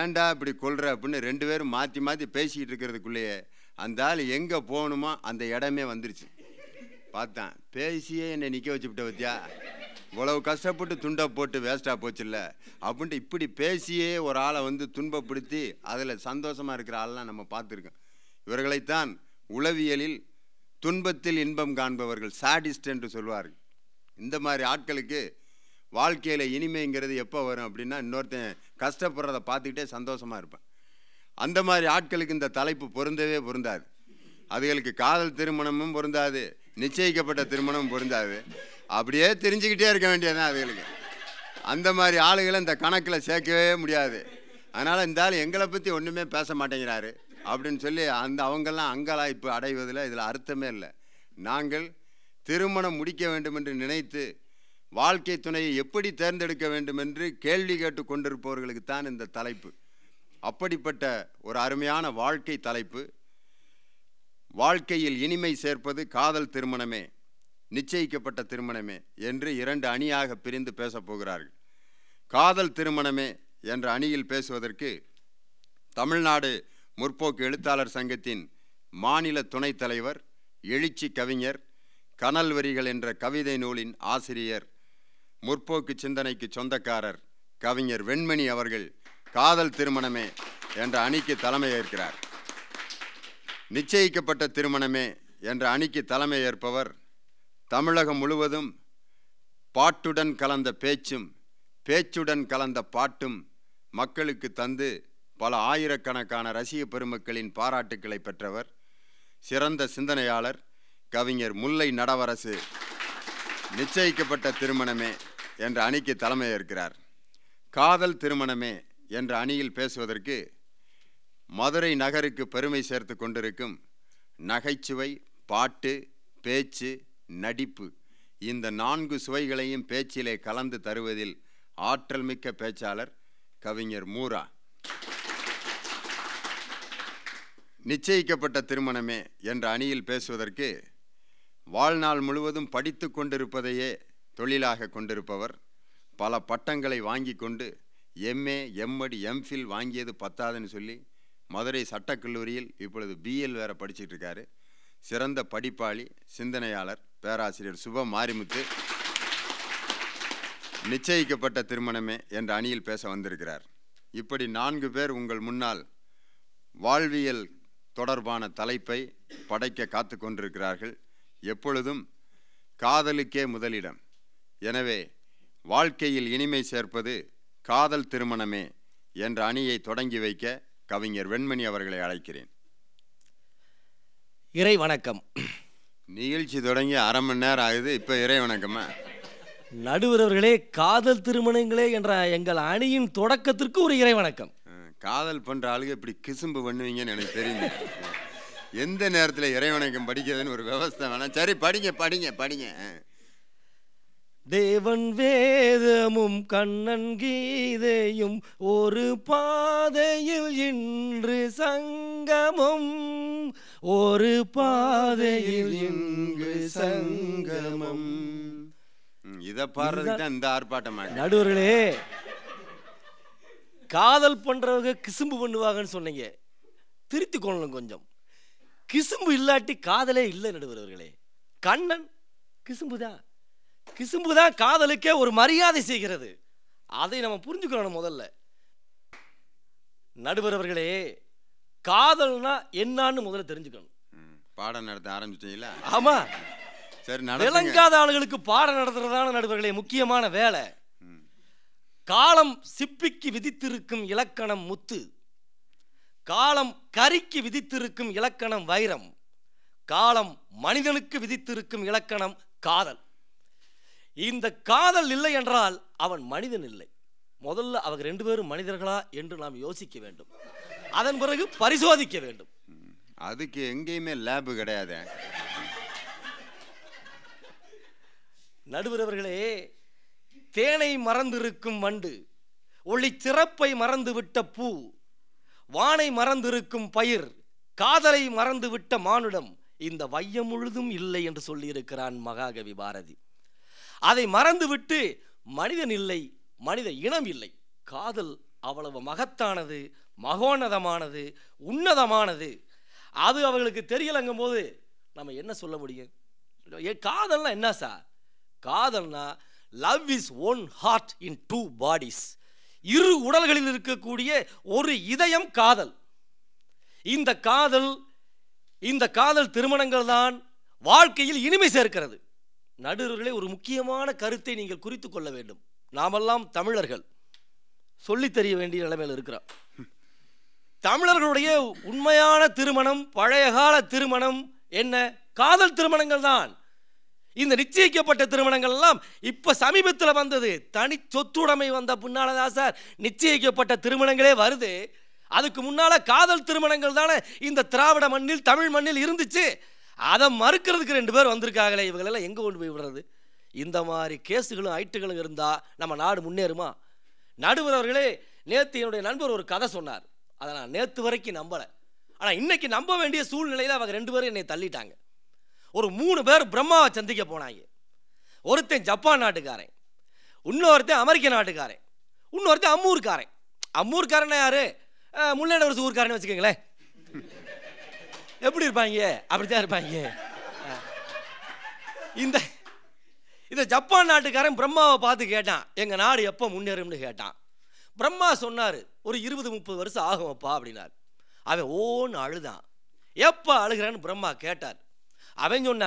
ஏன்டா இப்படி கொள்ற அப்படின்னு ரெண்டு பேரும் மாற்றி மாற்றி பேசிக்கிட்டு இருக்கிறதுக்குள்ளேயே அந்த ஆள் எங்கே போகணுமோ அந்த இடமே வந்துருச்சு பார்த்தேன் பேசியே என்னை நிற்க வச்சுக்கிட்ட பத்தியா இவ்வளவு கஷ்டப்பட்டு துண்டை போட்டு வேஸ்ட்டாக போச்சுல்ல அப்படின்ட்டு இப்படி பேசியே ஒரு ஆளை வந்து துன்பப்படுத்தி அதில் சந்தோஷமாக இருக்கிற ஆள்லாம் நம்ம பார்த்துருக்கோம் இவர்களைத்தான் உளவியலில் துன்பத்தில் இன்பம் காண்பவர்கள் சாடிஸ்ட் என்று சொல்வார்கள் இந்த மாதிரி ஆட்களுக்கு வாழ்க்கையில் இனிமைங்கிறது எப்போ வரும் அப்படின்னா இன்னொருத்தன் கஷ்டப்படுறத பார்த்துக்கிட்டே சந்தோஷமாக இருப்பேன் அந்த மாதிரி ஆட்களுக்கு இந்த தலைப்பு பொருந்தவே பொருந்தாது அதுகளுக்கு காதல் திருமணமும் பொருந்தாது நிச்சயிக்கப்பட்ட திருமணமும் பொருந்தாது அப்படியே தெரிஞ்சுக்கிட்டே இருக்க வேண்டியதுதான் அதுகளுக்கு அந்த மாதிரி ஆளுகளை இந்த கணக்கில் சேர்க்கவே முடியாது அதனால் இந்த ஆள் எங்களை பற்றி ஒன்றுமே பேச மாட்டேங்கிறாரு அப்படின்னு சொல்லி அந்த அவங்கெல்லாம் அங்கெல்லாம் இப்போ அடைவதில் இதில் அர்த்தமே இல்லை நாங்கள் திருமணம் முடிக்க வேண்டும் என்று நினைத்து வாழ்க்கை துணையை எப்படி தேர்ந்தெடுக்க வேண்டும் என்று கேள்வி கேட்டு கொண்டிருப்பவர்களுக்கு தான் இந்த தலைப்பு அப்படிப்பட்ட ஒரு அருமையான வாழ்க்கை தலைப்பு வாழ்க்கையில் இனிமை சேர்ப்பது காதல் திருமணமே நிச்சயிக்கப்பட்ட திருமணமே என்று இரண்டு அணியாக பிரிந்து பேசப்போகிறார்கள் காதல் திருமணமே என்ற அணியில் பேசுவதற்கு தமிழ்நாடு முற்போக்கு எழுத்தாளர் சங்கத்தின் மாநில துணைத் தலைவர் எழுச்சி கவிஞர் கனல் வரிகள் என்ற கவிதை நூலின் ஆசிரியர் முற்போக்கு சிந்தனைக்கு சொந்தக்காரர் கவிஞர் வெண்மணி அவர்கள் காதல் திருமணமே என்ற அணிக்கு தலைமை ஏற்கிறார் நிச்சயிக்கப்பட்ட திருமணமே என்ற அணிக்கு தலைமை ஏற்பவர் தமிழகம் முழுவதும் பாட்டுடன் கலந்த பேச்சும் பேச்சுடன் கலந்த பாட்டும் மக்களுக்கு தந்து பல ஆயிரக்கணக்கான ரசிக பெருமக்களின் பாராட்டுக்களை பெற்றவர் சிறந்த சிந்தனையாளர் கவிஞர் முல்லை நடவரசு நிச்சயிக்கப்பட்ட திருமணமே என்ற அணிக்கு தலைமையேற்கிறார் காதல் திருமணமே என்ற அணியில் பேசுவதற்கு மதுரை நகருக்கு பெருமை சேர்த்து கொண்டிருக்கும் நகைச்சுவை பாட்டு பேச்சு நடிப்பு இந்த நான்கு சுவைகளையும் பேச்சிலே கலந்து தருவதில் ஆற்றல் மிக்க பேச்சாளர் கவிஞர் மூரா நிச்சயிக்கப்பட்ட திருமணமே என்ற அணியில் பேசுவதற்கு வாழ்நாள் முழுவதும் படித்து கொண்டிருப்பதையே தொழிலாக கொண்டிருப்பவர் பல பட்டங்களை வாங்கி கொண்டு எம்ஏ எம்எடி எம்ஃபில் வாங்கியது பத்தாதுன்னு சொல்லி மதுரை சட்டக்கல்லூரியில் இப்பொழுது பிஎல் வேற படிச்சுட்டு இருக்காரு சிறந்த படிப்பாளி சிந்தனையாளர் பேராசிரியர் சுப மாரிமுத்து நிச்சயிக்கப்பட்ட திருமணமே என்ற அணியில் பேச வந்திருக்கிறார் இப்படி நான்கு பேர் உங்கள் முன்னால் வாழ்வியல் தொடர்பான தலைப்பை படைக்க காத்து கொண்டிருக்கிறார்கள் எப்பொழுதும் காதலுக்கே முதலிடம் எனவே வாழ்க்கையில் இனிமை சேர்ப்பது காதல் திருமணமே என்ற அணியை தொடங்கி வைக்க கவிஞர் வெண்மணி அவர்களை அழைக்கிறேன் இறை வணக்கம் நிகழ்ச்சி தொடங்கி அரை மணி நேரம் ஆகுது இப்போ இறை வணக்கமா நடுவரவர்களே காதல் திருமணங்களே என்ற எங்கள் அணியின் தொடக்கத்திற்கு ஒரு இறை வணக்கம் காதல் பண்ணுற ஆளுங்க இப்படி கிசும்பு பண்ணுவீங்கன்னு எனக்கு தெரியுது எந்த நேரத்தில் இறைவனைக்கும் படிக்கிறதுன்னு ஒரு விவசாய வேணாம் சரி படிங்க படிங்க படிங்க தேவன் வேதமும் கண்ணன் கீதையும் ஒரு பாதையில் இன்று சங்கமும் ஒரு பாதையில் இன்று சங்கமும் இதை பாடுறதுக்கு இந்த ஆர்ப்பாட்டம் நடுவர்களே காதல் பண்றவங்க கிசும்பு பண்ணுவாங்கன்னு சொன்னீங்க திருத்திக் கொள்ளணும் கொஞ்சம் கிசும்பு இல்லாட்டி காதலே இல்லை நடுவர்களே கண்ணன் கிசும்பு தான் கிசும்பு தான் காதலுக்கே ஒரு மரியாதை செய்கிறது அதை நம்ம புரிஞ்சுக்கணும் முதல்ல நடுவரவர்களே காதல்னா என்னான்னு முதல்ல தெரிஞ்சுக்கணும் பாடம் நடத்த ஆரம்பிச்சீங்களா ஆமா சரி விளங்காத ஆளுகளுக்கு பாடம் நடத்துறதான நடுவர்களே முக்கியமான வேலை காலம் சிப்பிக்கு விதித்திருக்கும் இலக்கணம் முத்து காலம் கரிக்கு விதித்திருக்கும் இலக்கணம் வைரம் காலம் மனிதனுக்கு விதித்திருக்கும் இலக்கணம் காதல் இந்த காதல் இல்லை என்றால் அவன் மனிதன் இல்லை முதல்ல அவர் ரெண்டு பேரும் மனிதர்களா என்று நாம் யோசிக்க வேண்டும் அதன் பிறகு பரிசோதிக்க வேண்டும் அதுக்கு எங்கேயுமே லேபு கிடையாது நடுவரவர்களே தேனை மறந்திருக்கும் வண்டு ஒளி சிறப்பை மறந்துவிட்ட பூ வானை மறந்திருக்கும் பயிர் காதலை மறந்து விட்ட மானுடம் இந்த வையம் முழுதும் இல்லை என்று சொல்லியிருக்கிறான் மகாகவி பாரதி அதை மறந்துவிட்டு மனிதன் இல்லை மனித இனம் இல்லை காதல் அவ்வளவு மகத்தானது மகோன்னதமானது உன்னதமானது அது அவர்களுக்கு தெரியலங்கும் போது நம்ம என்ன சொல்ல முடியும் ஏ காதல்னா என்ன சார் காதல்னா love is one heart in two bodies இரு உடல்களில் இருக்கக்கூடிய ஒரு இதயம் காதல் இந்த காதல் இந்த காதல் திருமணங்கள் தான் வாழ்க்கையில் இனிமை சேர்க்கிறது நடுவர்களே ஒரு முக்கியமான கருத்தை நீங்கள் குறித்து கொள்ள வேண்டும் நாமெல்லாம் தமிழர்கள் சொல்லித் தெரிய வேண்டிய நிலைமையில் இருக்கிறோம் தமிழர்களுடைய உண்மையான திருமணம் பழைய கால திருமணம் என்ன காதல் திருமணங்கள் தான் இந்த நிச்சயிக்கப்பட்ட திருமணங்கள் எல்லாம் இப்போ சமீபத்தில் வந்தது தனி சொத்துடைமை வந்த பின்னால் சார் நிச்சயிக்கப்பட்ட திருமணங்களே வருது அதுக்கு முன்னால் காதல் திருமணங்கள் தானே இந்த திராவிட மண்ணில் தமிழ் மண்ணில் இருந்துச்சு அதை மறுக்கிறதுக்கு ரெண்டு பேர் வந்திருக்காங்களே இவங்களெல்லாம் எங்கே கொண்டு போய் விடுறது இந்த மாதிரி கேஸுகளும் ஐட்டுகளும் இருந்தால் நம்ம நாடு முன்னேறுமா நடுவர் அவர்களே நேற்று என்னுடைய நண்பர் ஒரு கதை சொன்னார் அதை நான் நேற்று வரைக்கும் நம்பலை ஆனால் இன்றைக்கி நம்ப வேண்டிய சூழ்நிலையில் அவங்க ரெண்டு பேரும் என்னை தள்ளிட்டாங்க ஒரு மூணு பேர் பிரம்மாவை சந்திக்க போனாங்க ஒருத்தன் ஜப்பான் நாட்டுக்காரன் இன்னொருத்தன் அமெரிக்க நாட்டுக்காரன் இன்னொருத்தன் அம்மூர்காரன் யாரு யார் முள்ளடவர் ஊர்காரன் வச்சுக்கோங்களேன் எப்படி இருப்பாங்க அப்படித்தான் இருப்பாங்க இந்த இந்த ஜப்பான் நாட்டுக்காரன் பிரம்மாவை பார்த்து கேட்டான் எங்கள் நாடு எப்போ முன்னேறும்னு கேட்டான் பிரம்மா சொன்னார் ஒரு இருபது முப்பது வருஷம் ஆகும் அப்பா அப்படின்னார் அவன் ஓன்னு அழுதான் எப்போ அழுகிறான்னு பிரம்மா கேட்டார் அவன் சொன்ன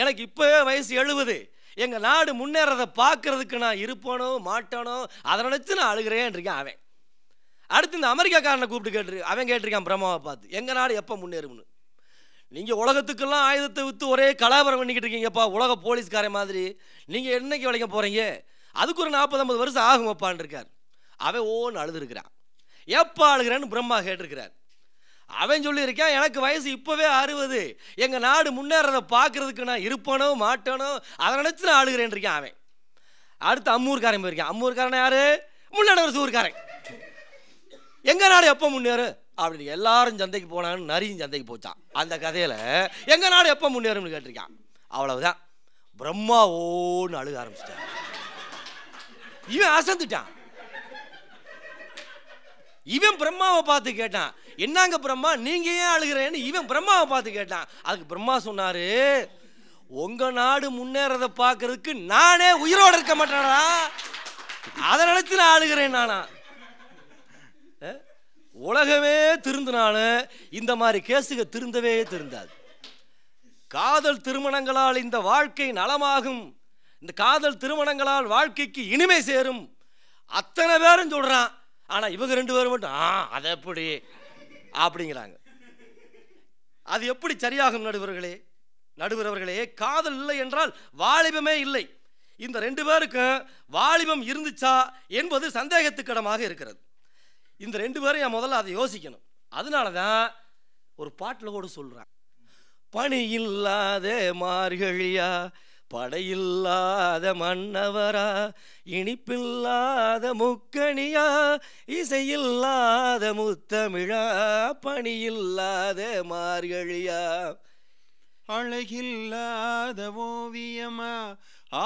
எனக்கு இப்போவே வயசு எழுபது எங்கள் நாடு முன்னேறதை பார்க்கறதுக்கு நான் இருப்பானோ மாட்டானோ அதை நினச்சி நான் அழுகிறேன் இருக்கேன் அவன் அடுத்து இந்த அமெரிக்காக்காரனை கூப்பிட்டு கேட்டு அவன் கேட்டிருக்கான் பிரம்மாவை பார்த்து எங்கள் நாடு எப்போ முன்னேறும்னு நீங்கள் உலகத்துக்கெல்லாம் ஆயுதத்தை விற்று ஒரே கலாபரம் பண்ணிக்கிட்டு இருக்கீங்கப்பா உலக போலீஸ்கார மாதிரி நீங்கள் என்னைக்கு வளைக்க போகிறீங்க அதுக்கு ஒரு நாற்பது ஐம்பது வருஷம் ஆகும் அப்பான் இருக்கார் அவன் ஓன்னு அழுதுருக்கிறான் எப்போ அழுகிறான்னு பிரம்மா கேட்டிருக்கிறார் அவன் சொல்லியிருக்கான் எனக்கு வயசு இப்போவே அறுபது எங்கள் நாடு முன்னேறதை பார்க்கறதுக்கு நான் இருப்பானோ மாட்டானோ அதை நினச்சி நான் ஆளுகிறேன் இருக்கேன் அவன் அடுத்து அம்மூர்காரன் போயிருக்கேன் அம்மூர்காரன் யார் முன்னாடி ஒரு சூர்காரன் எங்கள் நாடு எப்போ முன்னேறும் அப்படின்னு எல்லாரும் சந்தைக்கு போனான்னு நரியும் சந்தைக்கு போச்சான் அந்த கதையில் எங்கள் நாடு எப்போ முன்னேறும்னு கேட்டிருக்கான் அவ்வளவுதான் பிரம்மா ஓன்னு அழுக ஆரம்பிச்சிட்டான் இவன் அசந்துட்டான் இவன் பிரம்மாவை பார்த்து கேட்டான் என்னங்க பிரம்மா நீங்கள் ஏன் அழுகிறேன்னு இவன் பிரம்மாவை பார்த்து கேட்டான் அதுக்கு பிரம்மா சொன்னார் உங்கள் நாடு முன்னேறதை பார்க்கறதுக்கு நானே உயிரோடு இருக்க மாட்டேனா அதை நினைச்சு நான் அழுகிறேன் நானா உலகமே திருந்தினாலும் இந்த மாதிரி கேசுக திருந்தவே திருந்தாது காதல் திருமணங்களால் இந்த வாழ்க்கை நலமாகும் இந்த காதல் திருமணங்களால் வாழ்க்கைக்கு இனிமை சேரும் அத்தனை பேரும் சொல்கிறான் ஆனால் இவங்க ரெண்டு பேரும் மட்டும் ஆ அதை எப்படி அப்படிங்கிறாங்க அது எப்படி சரியாகும் நடுவர்களே நடுவரவர்களே காதல் இல்லை என்றால் வாலிபமே இல்லை இந்த ரெண்டு பேருக்கும் வாலிபம் இருந்துச்சா என்பது சந்தேகத்துக்கிடமாக இருக்கிறது இந்த ரெண்டு பேரும் என் முதல்ல அதை யோசிக்கணும் அதனால தான் ஒரு பாட்டில் கூட சொல்கிறேன் பணி இல்லாத மார்கழியா படையில்லாத மன்னவரா இனிப்பில்லாத முக்கணியா இசையில்லாத முத்தமிழா பணியில்லாத மார்கழியா அழகில்லாத ஓவியமா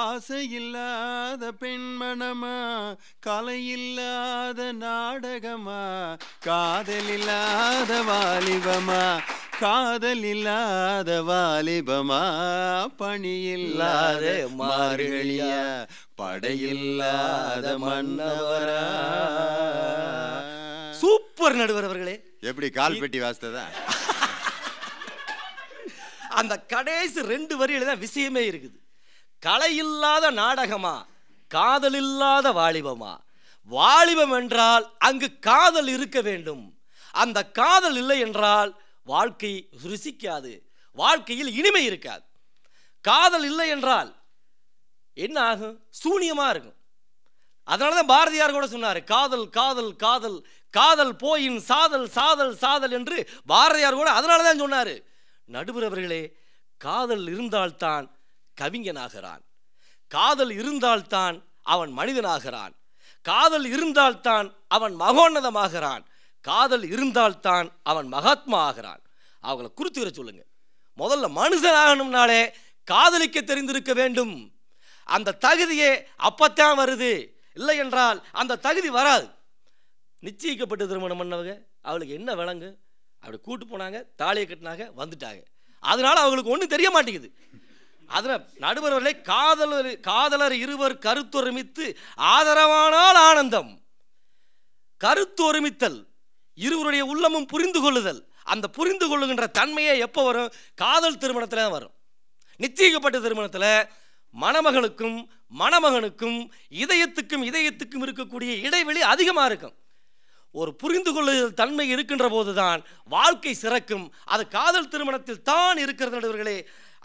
ஆசையில்லாத பெண்மணமா கலையில்லாத நாடகமா காதலில்லாத வாலிபமா காதலில்லாத வாலிபமா பணியில்லாத மாறுகளியா படையில்லாத மன்னவரா சூப்பர் நடுவர் அவர்களே எப்படி கால் பெட்டி வாசித்ததா அந்த கடைசி ரெண்டு வரியில தான் விஷயமே இருக்குது கலை இல்லாத நாடகமா காதல் இல்லாத வாலிபமா வாலிபம் என்றால் அங்கு காதல் இருக்க வேண்டும் அந்த காதல் இல்லை என்றால் வாழ்க்கை ருசிக்காது வாழ்க்கையில் இனிமை இருக்காது காதல் இல்லை என்றால் என்ன ஆகும் சூனியமாக இருக்கும் அதனால தான் பாரதியார் கூட சொன்னார் காதல் காதல் காதல் காதல் போயின் சாதல் சாதல் சாதல் என்று பாரதியார் கூட அதனால தான் சொன்னார் நடுவரவர்களே காதல் இருந்தால்தான் கவிஞனாகிறான் காதல் இருந்தால்தான் அவன் மனிதனாகிறான் காதல் இருந்தால்தான் அவன் மகோன்னதமாகிறான் காதல் இருந்தால்தான் அவன் மகாத்மா ஆகிறான் அவங்கள வர சொல்லுங்க முதல்ல மனுஷன் ஆகணும்னாலே காதலிக்க தெரிந்திருக்க வேண்டும் அந்த தகுதியே அப்பத்தான் வருது இல்லை என்றால் அந்த தகுதி வராது நிச்சயிக்கப்பட்டு திருமணம் பண்ணவங்க அவளுக்கு என்ன விளங்கு அப்படி கூட்டு போனாங்க தாலியை கட்டினாங்க வந்துட்டாங்க அதனால் அவங்களுக்கு ஒன்றும் தெரிய மாட்டேங்குது அதில் நடுவர்களே காதலர் காதலர் இருவர் கருத்தொருமித்து ஆதரவானால் ஆனந்தம் கருத்து ஒருமித்தல் இருவருடைய உள்ளமும் புரிந்து கொள்ளுதல் அந்த புரிந்து கொள்ளுகின்ற தன்மையே எப்போ வரும் காதல் திருமணத்தில் வரும் நிச்சயிக்கப்பட்ட திருமணத்தில் மணமகளுக்கும் மணமகனுக்கும் இதயத்துக்கும் இதயத்துக்கும் இருக்கக்கூடிய இடைவெளி அதிகமாக இருக்கும் ஒரு புரிந்து கொள்ளுதல் தன்மை இருக்கின்ற போதுதான் வாழ்க்கை சிறக்கும் அது காதல் திருமணத்தில் தான் இருக்கிறது நடுவர்களே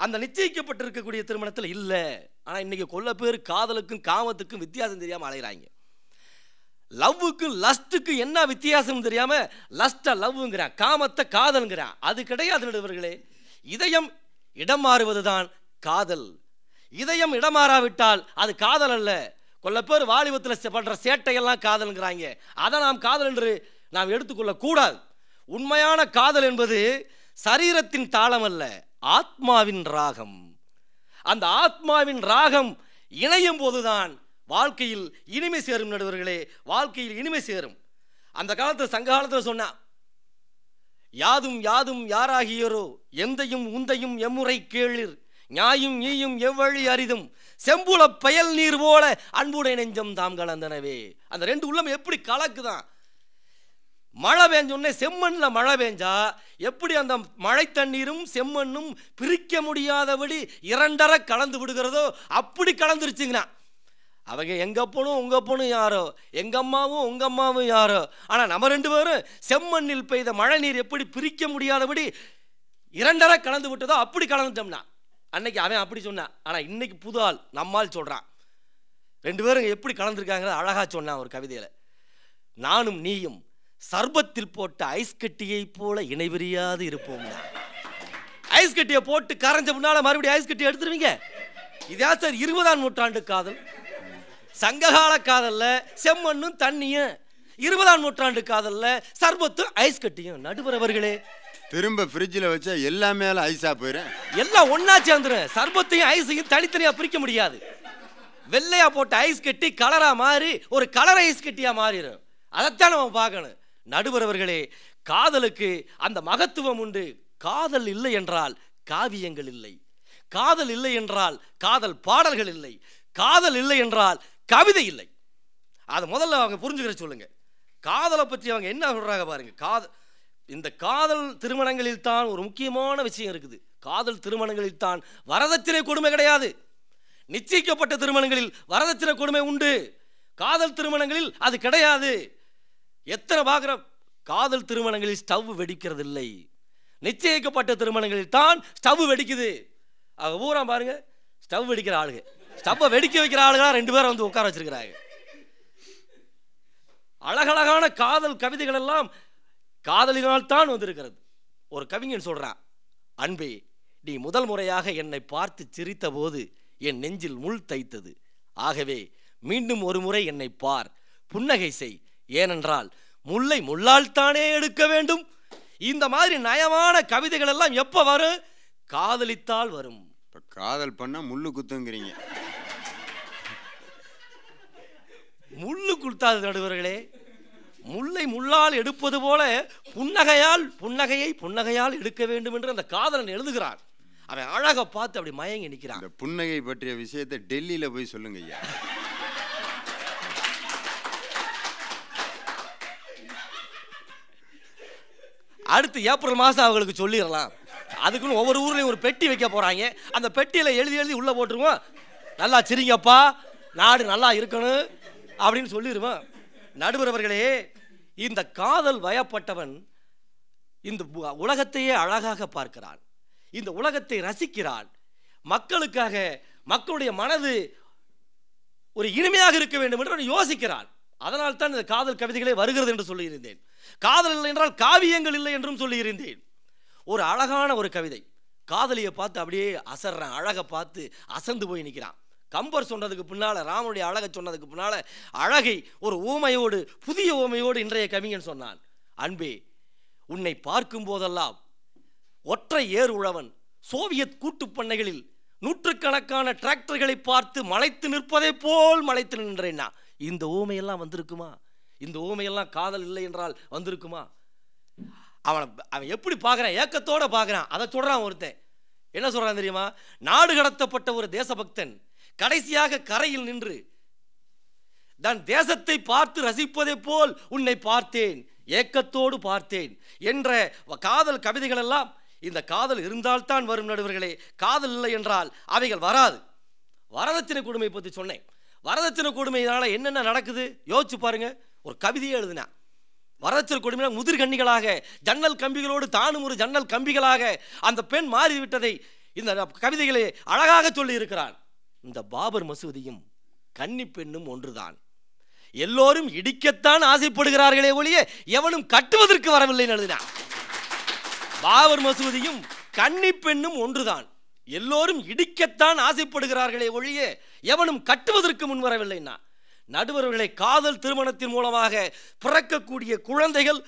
அந்த நிச்சயிக்கப்பட்டிருக்கக்கூடிய திருமணத்தில் இல்லை ஆனால் இன்றைக்கி கொல்ல பேர் காதலுக்கும் காமத்துக்கும் வித்தியாசம் தெரியாமல் அலைகிறாங்க லவ்வுக்கும் லஸ்ட்டுக்கும் என்ன வித்தியாசம் தெரியாமல் லஸ்ட்டை லவ்ங்கிறான் காமத்தை காதல்ங்கிறான் அது கிடையாது நடுவர்களே இதயம் இடம் மாறுவது தான் காதல் இதயம் இடமாறாவிட்டால் அது காதல் அல்ல கொல்ல பேர் வாலிபத்தில் பண்ணுற சேட்டையெல்லாம் காதல்ங்கிறாங்க அதை நாம் காதல் என்று நாம் எடுத்துக்கொள்ளக்கூடாது உண்மையான காதல் என்பது சரீரத்தின் தாளம் அல்ல ஆத்மாவின் ராகம் அந்த ஆத்மாவின் ராகம் இணையும் போதுதான் வாழ்க்கையில் இனிமை சேரும் நடுவர்களே வாழ்க்கையில் இனிமை சேரும் அந்த காலத்தில் சங்க காலத்தில் சொன்னா யாதும் யாதும் யாராகியோரோ எந்தையும் உந்தையும் எம்முறை கேளிர் ஞாயும் ஈயும் எவ்வழி அரிதும் செம்புல பயல் நீர் போல அன்புடைய நெஞ்சம் தாம் கலந்தனவே அந்த ரெண்டு உள்ளம் எப்படி கலக்குதான் மழை பெஞ்சோடனே செம்மண்ணில் மழை பெஞ்சா எப்படி அந்த மழை தண்ணீரும் செம்மண்ணும் பிரிக்க முடியாதபடி இரண்டரை கலந்து விடுகிறதோ அப்படி கலந்துருச்சுங்கண்ணா அவங்க எங்கள் போனும் உங்கள் பொண்ணும் யாரோ எங்கள் அம்மாவும் உங்கள் அம்மாவும் யாரோ ஆனால் நம்ம ரெண்டு பேரும் செம்மண்ணில் பெய்த மழை நீர் எப்படி பிரிக்க முடியாதபடி இரண்டரை கலந்து விட்டதோ அப்படி கலந்துட்டோம்னா அன்னைக்கு அவன் அப்படி சொன்னான் ஆனால் இன்னைக்கு புது ஆள் நம்மால் சொல்கிறான் ரெண்டு பேரும் எப்படி கலந்துருக்காங்கிறத அழகாக சொன்னான் ஒரு கவிதையில் நானும் நீயும் சர்பத்தில் போட்ட ஐஸ் கட்டியை போல இணைவிரியாது இருப்போம் ஐஸ் கட்டியை போட்டு கரைஞ்ச முன்னால் மறுபடியும் ஐஸ் கட்டி எடுத்துருவீங்க இதா சார் இருபதாம் நூற்றாண்டு காதல் சங்ககால காதலில் செம்மண்ணும் தண்ணியும் இருபதாம் நூற்றாண்டு காதலில் சர்பத்தும் ஐஸ் கட்டியும் நடுபுறவர்களே திரும்ப ஃப்ரிட்ஜில் வச்சா எல்லாமே ஐஸாக போயிடும் எல்லாம் ஒன்றா சேர்ந்துடும் சர்பத்தையும் ஐஸையும் தனித்தனியாக பிரிக்க முடியாது வெள்ளையாக போட்ட ஐஸ் கட்டி கலராக மாறி ஒரு கலர் ஐஸ் கட்டியாக மாறிடும் அதைத்தான் நம்ம பார்க்கணும் நடுவரவர்களே காதலுக்கு அந்த மகத்துவம் உண்டு காதல் இல்லை என்றால் காவியங்கள் இல்லை காதல் இல்லை என்றால் காதல் பாடல்கள் இல்லை காதல் இல்லை என்றால் கவிதை இல்லை அதை முதல்ல அவங்க புரிஞ்சுக்கிற சொல்லுங்க காதலை பற்றி அவங்க என்ன சொல்கிறாங்க பாருங்க காதல் இந்த காதல் திருமணங்களில் தான் ஒரு முக்கியமான விஷயம் இருக்குது காதல் திருமணங்களில் தான் வரதட்சணை கொடுமை கிடையாது நிச்சயிக்கப்பட்ட திருமணங்களில் வரதட்சணை கொடுமை உண்டு காதல் திருமணங்களில் அது கிடையாது எத்தனை பார்க்குறோம் காதல் திருமணங்களில் ஸ்டவ் வெடிக்கிறது இல்லை நிச்சயிக்கப்பட்ட திருமணங்களில் தான் ஸ்டவ் வெடிக்குது அவங்க பூரா பாருங்க ஸ்டவ் வெடிக்கிற ஆளுங்க ஸ்டவ்வை வெடிக்க வைக்கிற ஆளுகளாக ரெண்டு பேரும் வந்து உட்கார வச்சிருக்கிறாங்க அழகழகான காதல் கவிதைகள் எல்லாம் காதலினால் தான் வந்திருக்கிறது ஒரு கவிஞன் சொல்கிறான் அன்பே நீ முதல் முறையாக என்னை பார்த்து சிரித்த போது என் நெஞ்சில் முள் தைத்தது ஆகவே மீண்டும் ஒரு முறை என்னை பார் புன்னகை செய் ஏனென்றால் முல்லை முள்ளால் தானே எடுக்க வேண்டும் இந்த மாதிரி நயமான கவிதைகள் எல்லாம் எப்போ வரும் காதலித்தால் வரும் இப்போ காதல் பண்ணால் முள்ளு குத்துங்கிறீங்க முள்ளு குத்தாது நடுவர்களே முல்லை முள்ளால் எடுப்பது போல புன்னகையால் புன்னகையை புன்னகையால் எடுக்க வேண்டும் என்று அந்த காதலன் எழுதுகிறார் அவன் அழகை பார்த்து அப்படி மயங்கி நிற்கிறான் புன்னகை பற்றிய விஷயத்தை டெல்லியில் போய் சொல்லுங்க ஐயா அடுத்து ஏப்ரல் மாதம் அவங்களுக்கு சொல்லிடலாம் அதுக்குன்னு ஒவ்வொரு ஊர்லேயும் ஒரு பெட்டி வைக்க போகிறாங்க அந்த பெட்டியில் எழுதி எழுதி உள்ளே போட்டுருவோம் நல்லா சிரிங்கப்பா நாடு நல்லா இருக்கணும் அப்படின்னு சொல்லிடுவோம் நடுவரவர்களே இந்த காதல் வயப்பட்டவன் இந்த உலகத்தையே அழகாக பார்க்கிறான் இந்த உலகத்தை ரசிக்கிறான் மக்களுக்காக மக்களுடைய மனது ஒரு இனிமையாக இருக்க வேண்டும் என்று யோசிக்கிறான் அதனால் தான் இந்த காதல் கவிதைகளே வருகிறது என்று சொல்லியிருந்தேன் காதல் இல்லை என்றால் காவியங்கள் இல்லை என்றும் சொல்லியிருந்தேன் ஒரு அழகான ஒரு கவிதை காதலியை பார்த்து அப்படியே அசர்றான் அழகை பார்த்து அசந்து போய் நிற்கிறான் கம்பர் சொன்னதுக்கு பின்னால் ராமனுடைய அழகை சொன்னதுக்கு பின்னால் அழகை ஒரு ஊமையோடு புதிய ஊமையோடு இன்றைய கவிஞன் சொன்னான் அன்பே உன்னை பார்க்கும் போதெல்லாம் ஒற்றை ஏர் உழவன் சோவியத் கூட்டுப் பண்ணைகளில் நூற்றுக்கணக்கான டிராக்டர்களை பார்த்து மலைத்து நிற்பதை போல் மலைத்து நின்றேன்னா இந்த ஊமையெல்லாம் வந்திருக்குமா இந்த ஊமையெல்லாம் காதல் இல்லை என்றால் வந்திருக்குமா அவனை அவன் எப்படி பார்க்குறான் ஏக்கத்தோடு பார்க்குறான் அதை சொல்கிறான் ஒருத்தன் என்ன சொல்கிறான் தெரியுமா நாடு கடத்தப்பட்ட ஒரு தேசபக்தன் கடைசியாக கரையில் நின்று தான் தேசத்தை பார்த்து ரசிப்பதை போல் உன்னை பார்த்தேன் ஏக்கத்தோடு பார்த்தேன் என்ற காதல் கவிதைகள் எல்லாம் இந்த காதல் இருந்தால்தான் வரும் நடுவர்களே காதல் இல்லை என்றால் அவைகள் வராது வரதட்சணை கொடுமை பற்றி சொன்னேன் வரதட்சணை கொடுமையினால் என்னென்ன நடக்குது யோசிச்சு பாருங்கள் ஒரு கவிதையை எழுதினேன் வரதட்சணை கொடுமையினால் முதிர்கண்ணிகளாக ஜன்னல் கம்பிகளோடு தானும் ஒரு ஜன்னல் கம்பிகளாக அந்த பெண் மாறிவிட்டதை இந்த கவிதைகளை அழகாக சொல்லியிருக்கிறான் இந்த பாபர் மசூதியும் கன்னி பெண்ணும் ஒன்றுதான் எல்லோரும் இடிக்கத்தான் ஆசைப்படுகிறார்களே ஒழிய எவனும் கட்டுவதற்கு வரவில்லை எழுதினான் பாபர் மசூதியும் கன்னி பெண்ணும் ஒன்றுதான் எல்லோரும் இடிக்கத்தான் ஆசைப்படுகிறார்களே ஒழிய எவனும் கட்டுவதற்கு முன்வரவில்லைன்னா நடுவர்களை காதல் திருமணத்தின் மூலமாக பிறக்கக்கூடிய குழந்தைகள்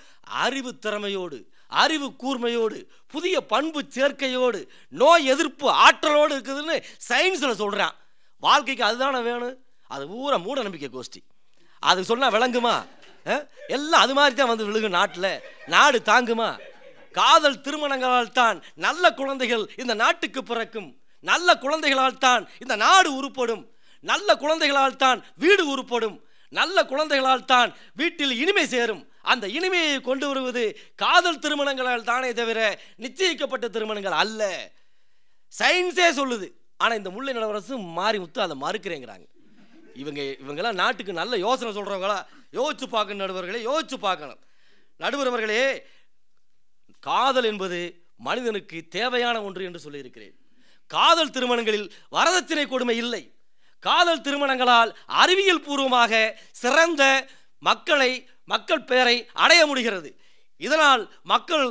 அறிவு திறமையோடு அறிவு கூர்மையோடு புதிய பண்பு சேர்க்கையோடு நோய் எதிர்ப்பு ஆற்றலோடு இருக்குதுன்னு சயின்ஸில் சொல்கிறான் வாழ்க்கைக்கு அதுதானே வேணும் அது ஊற மூட நம்பிக்கை கோஷ்டி அது சொன்னால் விளங்குமா எல்லாம் அது மாதிரி தான் வந்து விழுகும் நாட்டில் நாடு தாங்குமா காதல் திருமணங்களால் தான் நல்ல குழந்தைகள் இந்த நாட்டுக்கு பிறக்கும் நல்ல குழந்தைகளால் தான் இந்த நாடு உருப்படும் நல்ல குழந்தைகளால் தான் வீடு உருப்படும் நல்ல குழந்தைகளால் தான் வீட்டில் இனிமை சேரும் அந்த இனிமையை கொண்டு வருவது காதல் திருமணங்களால் தானே தவிர நிச்சயிக்கப்பட்ட திருமணங்கள் அல்ல சயின்ஸே சொல்லுது ஆனால் இந்த முல்லை நிலவரசு மாறி முத்து அதை மறுக்கிறேங்கிறாங்க இவங்க இவங்கெல்லாம் நாட்டுக்கு நல்ல யோசனை சொல்கிறவங்களா யோசிச்சு பார்க்கணும் நடுவர்களே யோசிச்சு பார்க்கணும் நடுவர்களே காதல் என்பது மனிதனுக்கு தேவையான ஒன்று என்று சொல்லியிருக்கிறேன் காதல் திருமணங்களில் வரதட்சணை கொடுமை இல்லை காதல் திருமணங்களால் அறிவியல் பூர்வமாக சிறந்த மக்களை மக்கள் பெயரை அடைய முடிகிறது இதனால் மக்கள்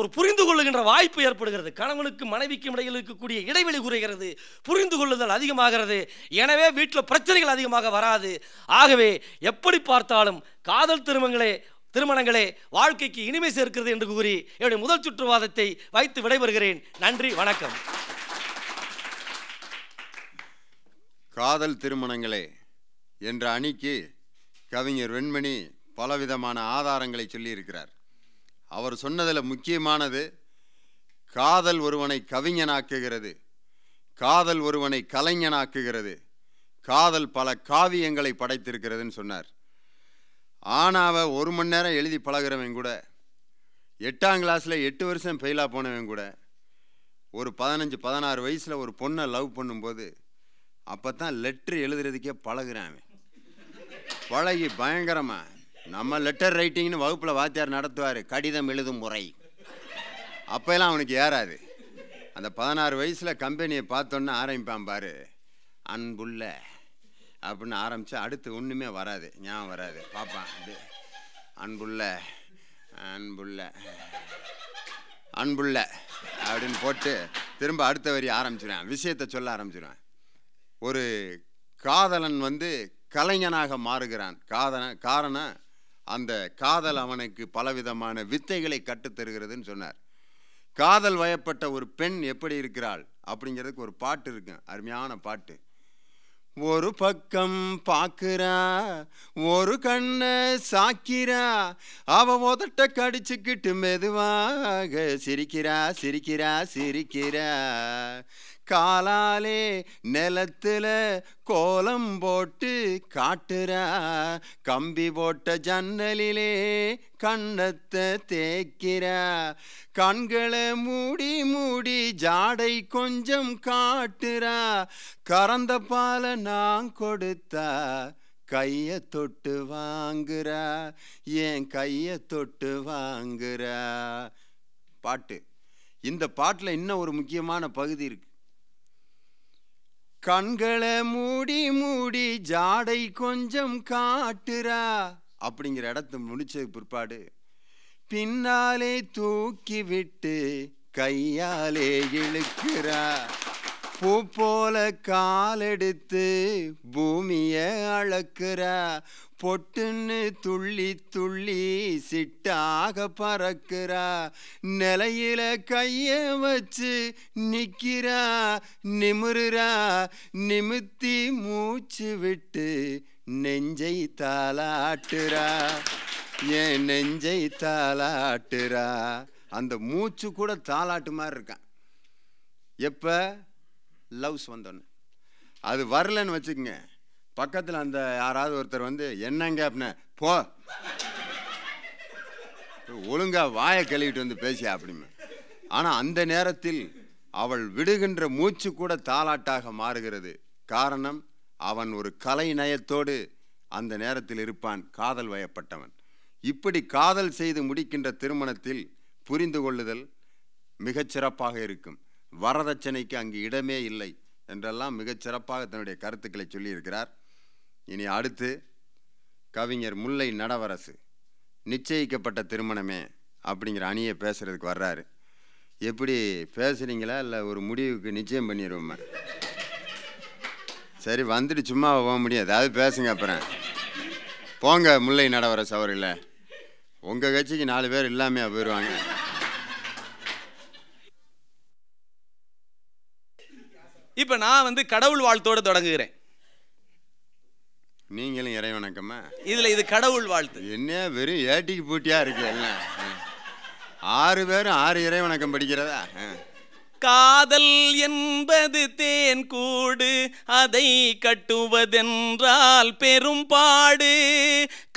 ஒரு புரிந்து கொள்ளுகின்ற வாய்ப்பு ஏற்படுகிறது கணவனுக்கு மனைவிக்கும் இடையில் இருக்கக்கூடிய இடைவெளி குறைகிறது புரிந்து கொள்ளுதல் அதிகமாகிறது எனவே வீட்டில் பிரச்சனைகள் அதிகமாக வராது ஆகவே எப்படி பார்த்தாலும் காதல் திருமணங்களே திருமணங்களே வாழ்க்கைக்கு இனிமை சேர்க்கிறது என்று கூறி என்னுடைய முதல் சுற்றுவாதத்தை வைத்து விடைபெறுகிறேன் நன்றி வணக்கம் காதல் திருமணங்களே என்ற அணிக்கு கவிஞர் வெண்மணி பலவிதமான ஆதாரங்களை சொல்லியிருக்கிறார் அவர் சொன்னதில் முக்கியமானது காதல் ஒருவனை கவிஞனாக்குகிறது காதல் ஒருவனை கலைஞனாக்குகிறது காதல் பல காவியங்களை படைத்திருக்கிறதுன்னு சொன்னார் ஆனாவை ஒரு மணி நேரம் எழுதி பழகிறவன் கூட எட்டாம் கிளாஸில் எட்டு வருஷம் ஃபெயிலாக போனவன் கூட ஒரு பதினஞ்சு பதினாறு வயசில் ஒரு பொண்ணை லவ் பண்ணும்போது அப்போ தான் லெட்ரு எழுதுறதுக்கே பழகிறான் பழகி பயங்கரமாக நம்ம லெட்டர் ரைட்டிங்னு வகுப்பில் வாத்தியார் நடத்துவார் கடிதம் எழுதும் முறை அப்போல்லாம் அவனுக்கு ஏறாது அந்த பதினாறு வயசில் கம்பெனியை பார்த்தோன்னே ஆரம்பிப்பான் பாரு அன்புள்ள அப்படின்னு ஆரம்பித்தா அடுத்து ஒன்றுமே வராது ஞாபகம் வராது பார்ப்பேன் அப்படி அன்புள்ள அன்புள்ள அன்புள்ள அப்படின்னு போட்டு திரும்ப அடுத்த வரி ஆரம்பிச்சிடுவேன் விஷயத்தை சொல்ல ஆரம்பிச்சிடுவேன் ஒரு காதலன் வந்து கலைஞனாக மாறுகிறான் காதன காரணம் அந்த காதல் அவனுக்கு பலவிதமான வித்தைகளை கற்றுத்தருகிறதுன்னு சொன்னார் காதல் வயப்பட்ட ஒரு பெண் எப்படி இருக்கிறாள் அப்படிங்கிறதுக்கு ஒரு பாட்டு இருக்கு அருமையான பாட்டு ஒரு பக்கம் பார்க்குறா ஒரு கண்ணை சாக்கிறா அவ உதட்ட கடிச்சுக்கிட்டு மெதுவாக சிரிக்கிறா சிரிக்கிறா சிரிக்கிறா காலாலே நிலத்துல கோலம் போட்டு காட்டுற கம்பி போட்ட ஜன்னலிலே கண்ணத்தை தேய்க்கிறா கண்களை மூடி மூடி ஜாடை கொஞ்சம் காட்டுறா கறந்த பாலை நான் கொடுத்தா கைய தொட்டு வாங்குறா ஏன் கைய தொட்டு வாங்குறா பாட்டு இந்த பாட்டில் இன்னும் ஒரு முக்கியமான பகுதி இருக்குது கண்களை மூடி மூடி ஜாடை கொஞ்சம் காட்டுறா அப்படிங்கிற இடத்த முடிச்ச பிற்பாடு பின்னாலே தூக்கி விட்டு கையாலே இழுக்கிறா பூ போல காலெடுத்து பூமிய அளக்குற பொட்டுன்னு துள்ளி துள்ளி சிட்டாக பறக்கிறா நிலையில கைய வச்சு நிக்கிறா நிமுறுறா நிமித்தி மூச்சு விட்டு நெஞ்சை தாளாட்டுறா என் நெஞ்சை தாளாட்டுறா அந்த மூச்சு கூட தாளாட்டு மாதிரி இருக்கான் எப்போ லவ்ஸ் வந்தோன்னு அது வரலன்னு வச்சுக்கோங்க பக்கத்தில் அந்த யாராவது ஒருத்தர் வந்து என்னங்க அப்படின்னு போ ஒழுங்காக வாயை கழுவிட்டு வந்து பேசியா அப்படின்னு ஆனால் அந்த நேரத்தில் அவள் விடுகின்ற மூச்சு கூட தாளாட்டாக மாறுகிறது காரணம் அவன் ஒரு கலை நயத்தோடு அந்த நேரத்தில் இருப்பான் காதல் வயப்பட்டவன் இப்படி காதல் செய்து முடிக்கின்ற திருமணத்தில் புரிந்து கொள்ளுதல் மிகச்சிறப்பாக இருக்கும் வரதட்சணைக்கு அங்கு இடமே இல்லை என்றெல்லாம் மிகச்சிறப்பாக தன்னுடைய கருத்துக்களை சொல்லியிருக்கிறார் இனி அடுத்து கவிஞர் முல்லை நடவரசு நிச்சயிக்கப்பட்ட திருமணமே அப்படிங்கிற அணியை பேசுகிறதுக்கு வர்றாரு எப்படி பேசுகிறீங்களா இல்லை ஒரு முடிவுக்கு நிச்சயம் பண்ணிடுவோம்மா சரி வந்துட்டு சும்மா போக முடியாது அதாவது பேசுங்க அப்புறம் போங்க முல்லை நடவரசு அவர்கள உங்கள் கட்சிக்கு நாலு பேர் இல்லாமையா போயிடுவாங்க இப்போ நான் வந்து கடவுள் வாழ்த்தோடு தொடங்குகிறேன் நீங்களும் இறைவணக்கமா இதுல இது கடவுள் வாழ்த்து என்ன வெறும் ஏட்டிக்கு பூட்டியா இருக்கு எல்லாம் ஆறு பேரும் ஆறு இறைவணக்கம் படிக்கிறதா காதல் என்பது தேன் கூடு அதை கட்டுவதென்றால் பெரும்பாடு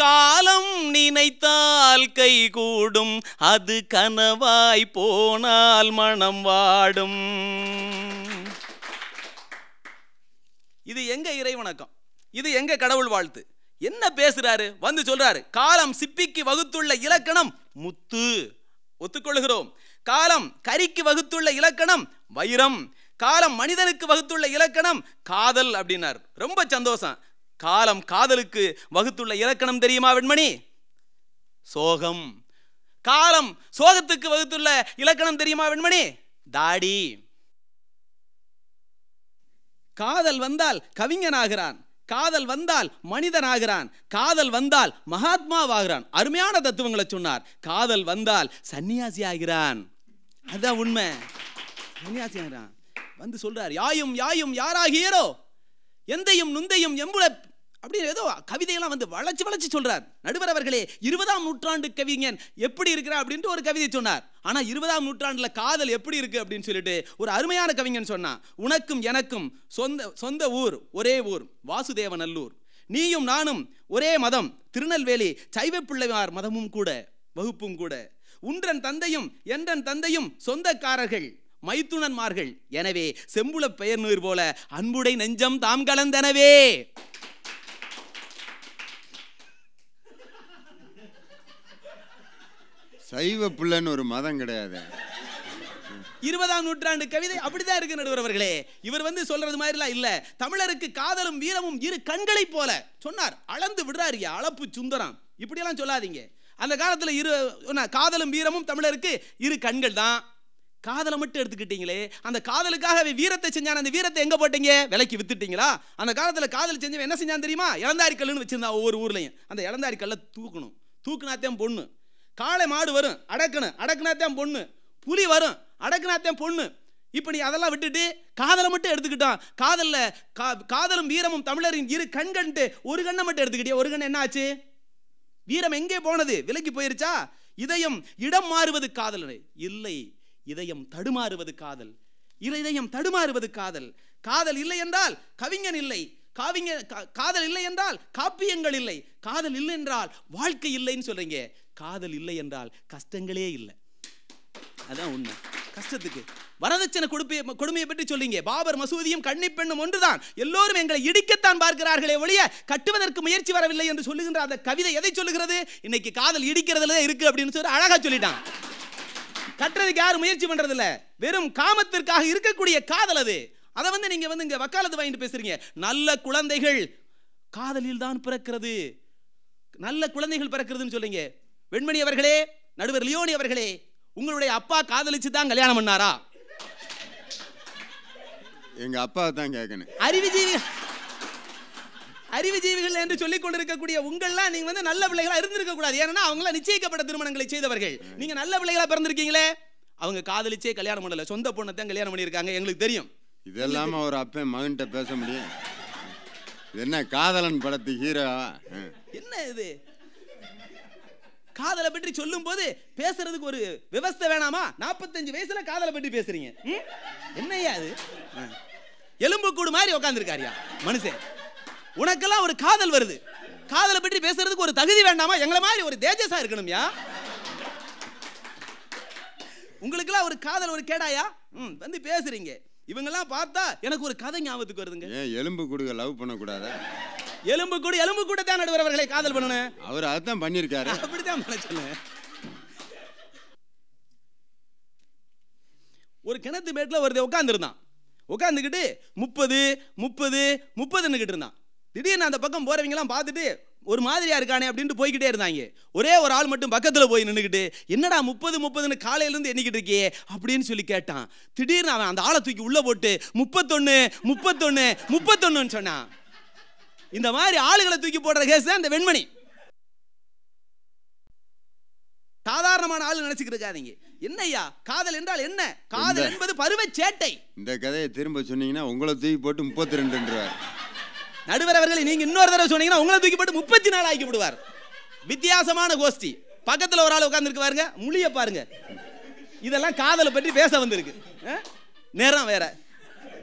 காலம் நினைத்தால் கை கூடும் அது கனவாய் போனால் மனம் வாடும் இது எங்க இறைவணக்கம் இது எங்க கடவுள் வாழ்த்து என்ன பேசுறாரு வந்து சொல்றாரு காலம் சிப்பிக்கு வகுத்துள்ள இலக்கணம் முத்து ஒத்துக்கொள்கிறோம் காலம் கரிக்கு வகுத்துள்ள இலக்கணம் வைரம் காலம் மனிதனுக்கு வகுத்துள்ள இலக்கணம் காதல் அப்படின்னார் ரொம்ப சந்தோஷம் காலம் காதலுக்கு வகுத்துள்ள இலக்கணம் தெரியுமா வெண்மணி சோகம் காலம் சோகத்துக்கு வகுத்துள்ள இலக்கணம் தெரியுமா வெண்மணி தாடி காதல் வந்தால் கவிஞனாகிறான் காதல் வந்தால் மனிதனாகிறான் காதல் வந்தால் மகாத்மாவாகிறான் அருமையான தத்துவங்களை சொன்னார் காதல் வந்தால் சன்னியாசி ஆகிறான் அதுதான் உண்மை சன்னியாசி ஆகிறான் வந்து சொல்றார் யாயும் யாயும் யாராகியரோ எந்தையும் நுந்தையும் எம்புல அப்படி ஏதோ கவிதையெல்லாம் வந்து வளைச்சு வளைச்சு சொல்கிறார் நடுவர் அவர்களே இருபதாம் நூற்றாண்டு கவிஞன் எப்படி இருக்கிறார் அப்படின்ட்டு ஒரு கவிதை சொன்னார் ஆனால் இருபதாம் நூற்றாண்டில் காதல் எப்படி இருக்குது அப்படின்னு சொல்லிட்டு ஒரு அருமையான கவிஞன் சொன்னான் உனக்கும் எனக்கும் சொந்த சொந்த ஊர் ஒரே ஊர் வாசுதேவநல்லூர் நீயும் நானும் ஒரே மதம் திருநெல்வேலி சைவ பிள்ளையார் மதமும் கூட வகுப்பும் கூட உன்றன் தந்தையும் என்றன் தந்தையும் சொந்தக்காரர்கள் மைத்துனன்மார்கள் எனவே செம்புல பெயர் நீர் போல அன்புடை நெஞ்சம் தாம் கலந்தனவே சைவ பிள்ளைன்னு ஒரு மதம் கிடையாது இருபதாம் நூற்றாண்டு கவிதை அப்படிதான் இருக்கு நடுவர் அவர்களே இவர் வந்து சொல்றது மாதிரிலாம் இல்ல தமிழருக்கு காதலும் வீரமும் இரு கண்களை போல சொன்னார் அளந்து விடுறாரு அளப்பு சுந்தரம் இப்படியெல்லாம் சொல்லாதீங்க அந்த காலத்தில் இரு காதலும் வீரமும் தமிழருக்கு இரு கண்கள் தான் காதலை மட்டும் எடுத்துக்கிட்டீங்களே அந்த காதலுக்காக வீரத்தை செஞ்சான் அந்த வீரத்தை எங்கே போட்டீங்க விலைக்கு வித்துட்டீங்களா அந்த காலத்தில் காதல் செஞ்சவன் என்ன செஞ்சான் தெரியுமா இளந்தாரி கல்லுன்னு வச்சிருந்தான் ஒவ்வொரு ஊர்லயும் அந்த இளந்தாரி கல்லை தூக்கணும் தூக்குனாத்தையும் பொண்ணு காளை மாடு வரும் அடக்கணும் தான் பொண்ணு புலி வரும் அடக்குனாத்தான் பொண்ணு இப்போ நீ அதெல்லாம் விட்டுட்டு காதலை மட்டும் எடுத்துக்கிட்டான் காதலில் கா காதலும் வீரமும் தமிழரின் இரு கண்கண்ட்டு ஒரு கண்ணை மட்டும் எடுத்துக்கிட்டியா ஒரு கண்ணு என்ன ஆச்சு வீரம் எங்கே போனது விலக்கி போயிருச்சா இதயம் இடம் மாறுவது காதல் இல்லை இதயம் தடுமாறுவது காதல் இதயம் தடுமாறுவது காதல் காதல் இல்லை என்றால் கவிஞன் இல்லை காவிங்க காதல் இல்லை என்றால் காப்பியங்கள் இல்லை காதல் இல்லை என்றால் வாழ்க்கை இல்லைன்னு சொல்றீங்க காதல் இல்லை என்றால் கஷ்டங்களே இல்லை அதான் உண்மை கஷ்டத்துக்கு வரதட்சணை கொடுப்பை கொடுமையை பற்றி சொல்லிங்க பாபர் மசூதியும் கண்ணி பெண்ணும் ஒன்றுதான் எல்லோரும் எங்களை இடிக்கத்தான் பார்க்கிறார்களே ஒழிய கட்டுவதற்கு முயற்சி வரவில்லை என்று சொல்லுகின்ற அந்த கவிதை எதை சொல்லுகிறது இன்னைக்கு காதல் இடிக்கிறதுல இருக்கு அப்படின்னு சொல்லி அழகா சொல்லிட்டான் கட்டுறதுக்கு யாரும் முயற்சி பண்றதில்ல வெறும் காமத்திற்காக இருக்கக்கூடிய காதல் அது அதை வந்து நீங்க வந்து இங்க வக்காலத்து வாங்கிட்டு பேசுறீங்க நல்ல குழந்தைகள் காதலில் தான் பிறக்கிறது நல்ல குழந்தைகள் பிறக்கிறதுன்னு சொல்லுங்க வெண்மணி அவர்களே நடுவர் லியோனி அவர்களே உங்களுடைய அப்பா காதலிச்சு தான் கல்யாணம் பண்ணாரா எங்க அப்பா தான் கேட்கணும் அறிவுஜீவி அறிவுஜீவிகள் என்று சொல்லிக் கொண்டிருக்கக்கூடிய உங்கள்லாம் நீங்க வந்து நல்ல பிள்ளைகளா இருந்திருக்க கூடாது ஏன்னா அவங்கள நிச்சயிக்கப்பட்ட திருமணங்களை செய்தவர்கள் நீங்க நல்ல பிள்ளைகளா பிறந்திருக்கீங்களே அவங்க காதலிச்சே கல்யாணம் பண்ணல சொந்த பொண்ணை தான் கல்யாணம் பண்ணியிருக்காங்க எங்களுக்கு தெரியும் இதெல்லாம ஒரு அப்பன் மகன்கிட்ட பேச முடியும் என்ன காதலன் படத்து ஹீரோ என்ன இது காதலை பற்றி சொல்லும் போது பேசுறதுக்கு ஒரு விவசாய வேணாமா நாற்பத்தஞ்சு வயசுல காதலை பற்றி பேசுறீங்க என்னையா அது எலும்பு கூடு மாதிரி உட்காந்துருக்காருயா மனுஷன் உனக்கெல்லாம் ஒரு காதல் வருது காதலை பற்றி பேசுறதுக்கு ஒரு தகுதி வேண்டாமா எங்களை மாதிரி ஒரு தேஜஸா இருக்கணும்யா உங்களுக்கெல்லாம் ஒரு காதல் ஒரு கேடாயா ம் வந்து பேசுறீங்க இவங்கெல்லாம் பார்த்தா எனக்கு ஒரு கதை ஞாபகத்துக்கு வருதுங்க ஏன் எலும்பு கொடுக்க லவ் பண்ணக்கூடாதா எலும்பு கூட எலும்பு கூட தான் நடுவர் அவர்களை காதல் பண்ணணும் அவர் அதான் பண்ணியிருக்காரு அப்படித்தான் ஒரு கிணத்து பேட்டில் ஒருத்தர் உட்காந்துருந்தான் உட்காந்துக்கிட்டு முப்பது முப்பது முப்பதுன்னுக்கிட்டு இருந்தான் திடீர்னு அந்த பக்கம் போகிறவங்கலாம் பார்த்துட்டு ஒரு மாதிரியா இருக்கானே அப்படின்ட்டு போய்கிட்டே இருந்தாங்க ஒரே ஒரு ஆள் மட்டும் பக்கத்தில் போய் நின்றுக்கிட்டு என்னடா முப்பது முப்பதுன்னு காலையிலேருந்து எண்ணிக்கிட்டு இருக்கே அப்படின்னு சொல்லி கேட்டான் திடீர்னு அவன் அந்த ஆளை தூக்கி உள்ளே போட்டு முப்பத்தொன்று முப்பத்தொன்று முப்பத்தொன்னுன்னு சொன்னான் இந்த மாதிரி ஆளுகளை தூக்கி போடுற கேஸ் தான் இந்த வெண்மணி சாதாரணமான ஆளு நினைச்சுக்கிட்டு இருக்காதீங்க என்னையா காதல் என்றால் என்ன காதல் என்பது பருவ சேட்டை இந்த கதையை திரும்ப சொன்னீங்கன்னா உங்களை தூக்கி போட்டு முப்பத்தி ரெண்டுன்றார் நடுவர் அவர்களை நீங்க இன்னொரு தடவை சொன்னீங்கன்னா உங்களை தூக்கி போட்டு முப்பத்தி நாலு ஆக்கி விடுவார் வித்தியாசமான கோஷ்டி பக்கத்தில் ஒரு ஆள் உட்காந்துருக்கு பாருங்க முழிய பாருங்க இதெல்லாம் காதலை பற்றி பேச வந்திருக்கு நிறம் வேற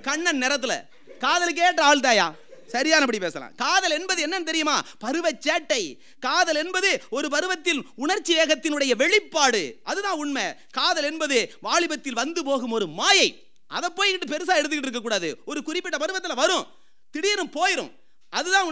கண்ணன் நிறத்தில் காதலுக்கு ஏற்ற ஆள் தாயா சரியானபடி பேசலாம் காதல் என்பது என்னன்னு தெரியுமா பருவச்சேட்டை காதல் என்பது ஒரு பருவத்தில் உணர்ச்சி வேகத்தினுடைய வெளிப்பாடு அதுதான் உண்மை காதல் என்பது வாலிபத்தில் வந்து போகும் ஒரு மாயை அதை போய்கிட்டு பெருசாக எடுத்துக்கிட்டு இருக்கக்கூடாது ஒரு குறிப்பிட்ட பருவத்தில் வரும் திடீரும் போயிடும் அதுதான்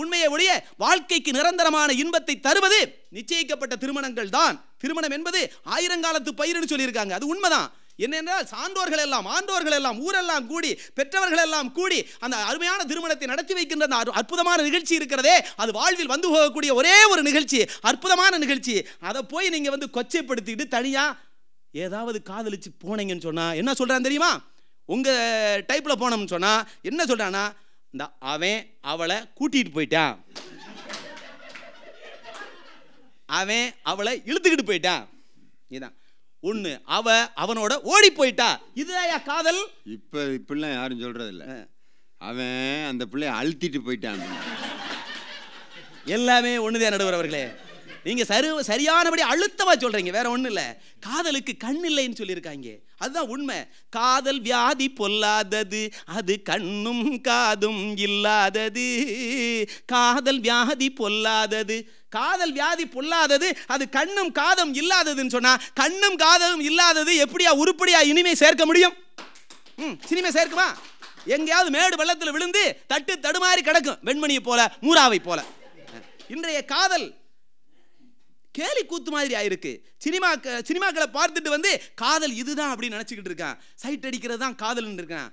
உண்மையை ஒழிய வாழ்க்கைக்கு நிரந்தரமான இன்பத்தை தருவது நிச்சயிக்கப்பட்ட திருமணங்கள் தான் திருமணம் என்பது ஆயிரங்காலத்து பயிர்னு சொல்லியிருக்காங்க அது உண்மைதான் என்னென்றால் சான்றோர்கள் எல்லாம் ஆண்டோர்கள் எல்லாம் ஊரெல்லாம் கூடி பெற்றவர்கள் எல்லாம் கூடி அந்த அருமையான திருமணத்தை நடத்தி வைக்கின்ற அந்த அற்புதமான நிகழ்ச்சி இருக்கிறதே அது வாழ்வில் வந்து போகக்கூடிய ஒரே ஒரு நிகழ்ச்சி அற்புதமான நிகழ்ச்சி அதை போய் நீங்கள் வந்து கொச்சைப்படுத்திட்டு தனியாக ஏதாவது காதலிச்சு போனீங்கன்னு சொன்னால் என்ன சொல்கிறான் தெரியுமா உங்கள் டைப்பில் போனோம்னு சொன்னால் என்ன சொல்கிறான்னா இந்த அவன் அவளை கூட்டிகிட்டு போயிட்டான் அவன் அவளை இழுத்துக்கிட்டு போயிட்டான் இதுதான் ஒன்று அவ அவனோட ஓடி போயிட்டா இதுதான் காதல் இப்போ இப்படிலாம் யாரும் சொல்கிறதில்ல அவன் அந்த பிள்ளைய அழுத்திட்டு போயிட்டான் எல்லாமே ஒன்றுதான் நடுவர் அவர்களே நீங்கள் சரி சரியானபடி அழுத்தமாக சொல்கிறீங்க வேற ஒன்றும் இல்லை காதலுக்கு கண் இல்லைன்னு சொல்லியிருக்காங்க அதுதான் உண்மை காதல் வியாதி பொல்லாதது அது கண்ணும் காதும் இல்லாதது காதல் வியாதி பொல்லாதது காதல் வியாதி பொல்லாதது அது கண்ணும் காதும் இல்லாததுன்னு சொன்னால் கண்ணும் காதும் இல்லாதது எப்படியா உருப்படியாக இனிமே சேர்க்க முடியும் ம் இனிமே சேர்க்குமா எங்கேயாவது மேடு வெள்ளத்தில் விழுந்து தட்டு தடுமாறி கிடக்கும் வெண்மணியை போல மூராவை போல இன்றைய காதல் கேலி கூத்து மாதிரி ஆயிருக்கு சினிமா சினிமாக்களை பார்த்துட்டு வந்து காதல் இதுதான் அப்படின்னு நினச்சிக்கிட்டு இருக்கான் சைட் அடிக்கிறது தான் காதல்ன்னு இருக்கான்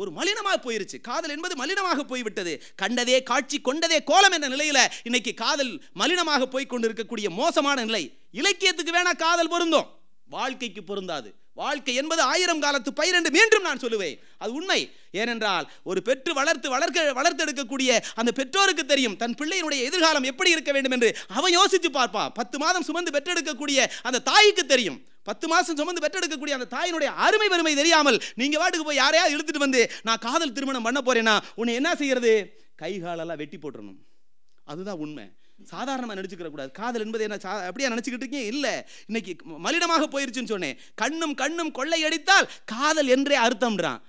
ஒரு மலினமாக போயிருச்சு காதல் என்பது மலினமாக போய்விட்டது கண்டதே காட்சி கொண்டதே கோலம் என்ற நிலையில் இன்னைக்கு காதல் மலினமாக போய் கொண்டு இருக்கக்கூடிய மோசமான நிலை இலக்கியத்துக்கு வேணா காதல் பொருந்தும் வாழ்க்கைக்கு பொருந்தாது வாழ்க்கை என்பது ஆயிரம் காலத்து பயிர் மீண்டும் நான் சொல்லுவேன் அது உண்மை ஏனென்றால் ஒரு பெற்று வளர்த்து வளர்க்க வளர்த்தெடுக்கக்கூடிய அந்த பெற்றோருக்கு தெரியும் தன் பிள்ளையினுடைய எதிர்காலம் எப்படி இருக்க வேண்டும் என்று அவன் யோசித்து பார்ப்பான் பத்து மாதம் சுமந்து பெற்றெடுக்கக்கூடிய அந்த தாய்க்கு தெரியும் பத்து மாதம் சுமந்து பெற்றெடுக்கக்கூடிய அந்த தாயினுடைய அருமை பெருமை தெரியாமல் நீங்கள் வாட்டுக்கு போய் யாரையாவது இழுத்துட்டு வந்து நான் காதல் திருமணம் பண்ண போறேன்னா உன்னை என்ன செய்யறது கைகாலெல்லாம் வெட்டி போட்டுடணும் அதுதான் உண்மை சாதாரணமாக நினச்சிக்கிற கூடாது காதல் என்பது என்ன சா அப்படியே நினச்சிக்கிட்டு இருக்கீங்க இல்லை இன்னைக்கு மலிடமாக போயிருச்சுன்னு சொன்னேன் கண்ணும் கண்ணும் கொள்ளையடித்தால் காதல் என்றே அர்த்தம்ன்றான்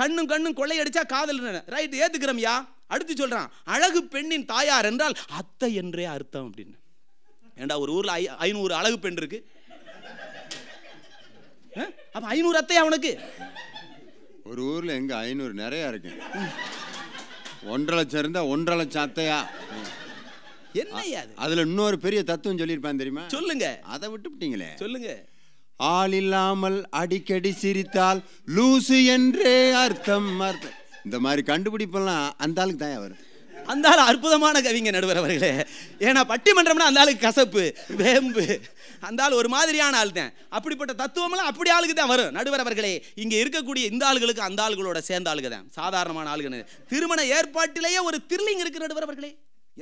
கண்ணும் கண்ணும் கொள்ளையடிச்சா காதல் ரைட் ஏத்துக்கிறோம்யா அடுத்து சொல்கிறான் அழகு பெண்ணின் தாயார் என்றால் அத்தை என்றே அர்த்தம் அப்படின்னு ஏண்டா ஒரு ஊரில் ஐ ஐநூறு அழகு பெண் இருக்கு அப்போ ஐநூறு அத்தை அவனுக்கு ஒரு ஊரில் எங்கே ஐநூறு நிறையா இருக்கு ஒன்றரை லட்சம் இருந்தால் ஒன்றரை லட்சம் அத்தையா என்னையா அதுல இன்னொரு பெரிய தத்துவம் சொல்லியிருப்பான் தெரியுமா சொல்லுங்க அதை விட்டுவிட்டீங்களே சொல்லுங்க ஆள் இல்லாமல் அடிக்கடி சிரித்தால் லூசு என்றே அர்த்தம் அர்த்தம் இந்த மாதிரி கண்டுபிடிப்பெல்லாம் அந்த ஆளுக்கு தான் வரும் அந்த ஆள் அற்புதமான கவிங்க நடுவர் அவர்களே ஏன்னா பட்டிமன்றம்னா அந்த ஆளுக்கு கசப்பு வேம்பு அந்த ஆள் ஒரு மாதிரியான ஆள் தான் அப்படிப்பட்ட தத்துவமெல்லாம் அப்படி ஆளுக்கு தான் வரும் நடுவர் அவர்களே இங்கே இருக்கக்கூடிய இந்த ஆளுகளுக்கு அந்த ஆளுகளோட சேர்ந்த ஆளுக்கு தான் சாதாரணமான ஆளுகள் திருமண ஏற்பாட்டிலேயே ஒரு திருலிங் இருக்கு நடுவர் அவர்களே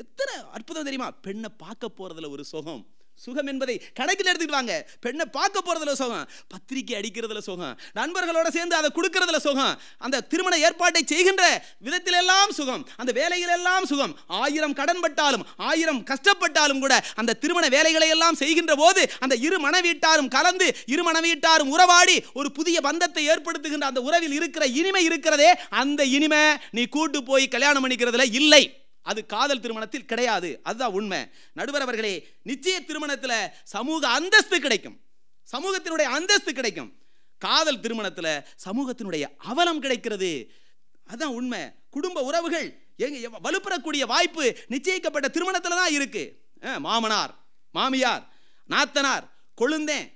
எத்தனை அற்புதம் தெரியுமா பெண்ணை பார்க்க போகிறதுல ஒரு சுகம் சுகம் என்பதை கணக்கில் வாங்க பெண்ணை பார்க்க போகிறதுல சுகம் பத்திரிக்கை அடிக்கிறதுல சுகம் நண்பர்களோட சேர்ந்து அதை கொடுக்கறதுல சுகம் அந்த திருமண ஏற்பாட்டை செய்கின்ற விதத்திலெல்லாம் சுகம் அந்த வேலையிலெல்லாம் சுகம் ஆயிரம் கடன்பட்டாலும் ஆயிரம் கஷ்டப்பட்டாலும் கூட அந்த திருமண வேலைகளை எல்லாம் செய்கின்ற போது அந்த இரு மனைவீட்டாரும் கலந்து இரு மனைவீட்டாரும் உறவாடி ஒரு புதிய பந்தத்தை ஏற்படுத்துகின்ற அந்த உறவில் இருக்கிற இனிமை இருக்கிறதே அந்த இனிமை நீ கூட்டு போய் கல்யாணம் பண்ணிக்கிறதுல இல்லை அது காதல் திருமணத்தில் கிடையாது அதுதான் உண்மை நடுவர் அவர்களே நிச்சய திருமணத்தில் சமூக அந்தஸ்து கிடைக்கும் சமூகத்தினுடைய அந்தஸ்து கிடைக்கும் காதல் திருமணத்தில் சமூகத்தினுடைய அவலம் கிடைக்கிறது அதுதான் உண்மை குடும்ப உறவுகள் எங்க வலுப்பெறக்கூடிய வாய்ப்பு நிச்சயிக்கப்பட்ட திருமணத்தில் தான் இருக்கு மாமனார் மாமியார் நாத்தனார் கொழுந்தேன்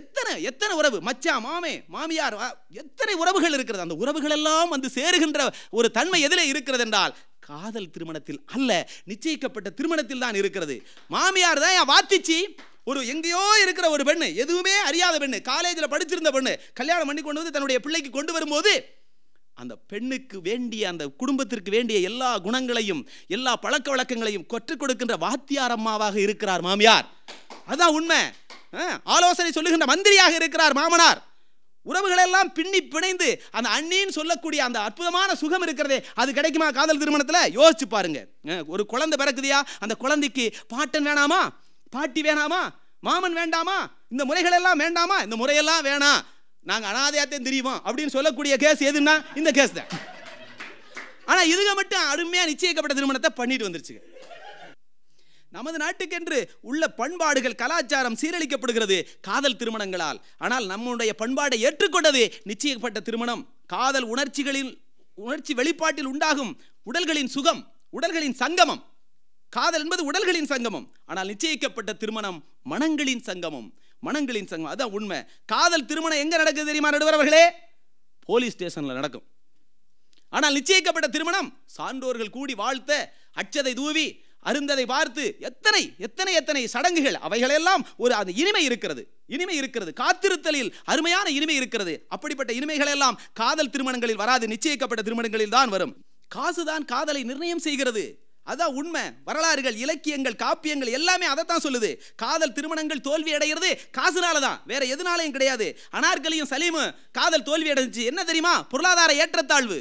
எத்தனை எத்தனை உறவு மச்சா மாமே மாமியார் எத்தனை உறவுகள் இருக்கிறது அந்த உறவுகள் எல்லாம் வந்து சேருகின்ற ஒரு தன்மை எதிலே இருக்கிறது என்றால் காதல் திருமணத்தில் அல்ல நிச்சயிக்கப்பட்ட திருமணத்தில் தான் இருக்கிறது மாமியார் தான் என் வாத்திச்சு ஒரு எங்கேயோ இருக்கிற ஒரு பெண்ணு எதுவுமே அறியாத பெண்ணு காலேஜில் படிச்சிருந்த பெண்ணு கல்யாணம் பண்ணி கொண்டு வந்து தன்னுடைய பிள்ளைக்கு கொண்டு வரும்போது அந்த பெண்ணுக்கு வேண்டிய அந்த குடும்பத்திற்கு வேண்டிய எல்லா குணங்களையும் எல்லா பழக்க வழக்கங்களையும் கற்றுக் கொடுக்கின்ற வாத்தியார் அம்மாவாக இருக்கிறார் மாமியார் அதுதான் உண்மை ஆலோசனை சொல்லுகின்ற மந்திரியாக இருக்கிறார் மாமனார் உறவுகளெல்லாம் பின்னி பிணைந்து அந்த அண்ணின்னு சொல்லக்கூடிய அந்த அற்புதமான சுகம் இருக்கிறதே அது கிடைக்குமா காதல் திருமணத்தில் யோசிச்சு பாருங்க ஒரு குழந்தை பிறக்குதியா அந்த குழந்தைக்கு பாட்டன் வேணாமா பாட்டி வேணாமா மாமன் வேண்டாமா இந்த முறைகளெல்லாம் வேண்டாமா இந்த முறையெல்லாம் வேணாம் நாங்கள் அனாதையாத்தையும் தெரியுமா அப்படின்னு சொல்லக்கூடிய கேஸ் எதுன்னா இந்த கேஸ் தான் ஆனால் இதுக மட்டும் அருமையாக நிச்சயிக்கப்பட்ட திருமணத்தை பண்ணிட்டு வந்துருச்சு நமது நாட்டுக்கென்று உள்ள பண்பாடுகள் கலாச்சாரம் சீரழிக்கப்படுகிறது காதல் திருமணங்களால் ஆனால் நம்முடைய பண்பாடை ஏற்றுக்கொண்டது நிச்சயப்பட்ட திருமணம் காதல் உணர்ச்சிகளில் உணர்ச்சி வெளிப்பாட்டில் உண்டாகும் உடல்களின் சுகம் உடல்களின் சங்கமம் காதல் என்பது உடல்களின் சங்கமம் ஆனால் நிச்சயிக்கப்பட்ட திருமணம் மனங்களின் சங்கமம் மனங்களின் சங்கம் அதுதான் உண்மை காதல் திருமணம் எங்கே நடக்குது தெரியுமா நடுவரவர்களே போலீஸ் ஸ்டேஷனில் நடக்கும் ஆனால் நிச்சயிக்கப்பட்ட திருமணம் சான்றோர்கள் கூடி வாழ்த்த அச்சதை தூவி அருந்ததை பார்த்து எத்தனை எத்தனை எத்தனை சடங்குகள் அவைகளெல்லாம் ஒரு அந்த இனிமை இருக்கிறது இனிமை இருக்கிறது காத்திருத்தலில் அருமையான இனிமை இருக்கிறது அப்படிப்பட்ட இனிமைகளெல்லாம் காதல் திருமணங்களில் வராது நிச்சயிக்கப்பட்ட திருமணங்களில் தான் வரும் காசுதான் காதலை நிர்ணயம் செய்கிறது அதான் உண்மை வரலாறுகள் இலக்கியங்கள் காப்பியங்கள் எல்லாமே அதை தான் சொல்லுது காதல் திருமணங்கள் தோல்வி அடைகிறது காசுனால தான் வேற எதுனாலையும் கிடையாது அனார்களையும் சலீமும் காதல் தோல்வி அடைஞ்சிச்சு என்ன தெரியுமா பொருளாதார ஏற்றத்தாழ்வு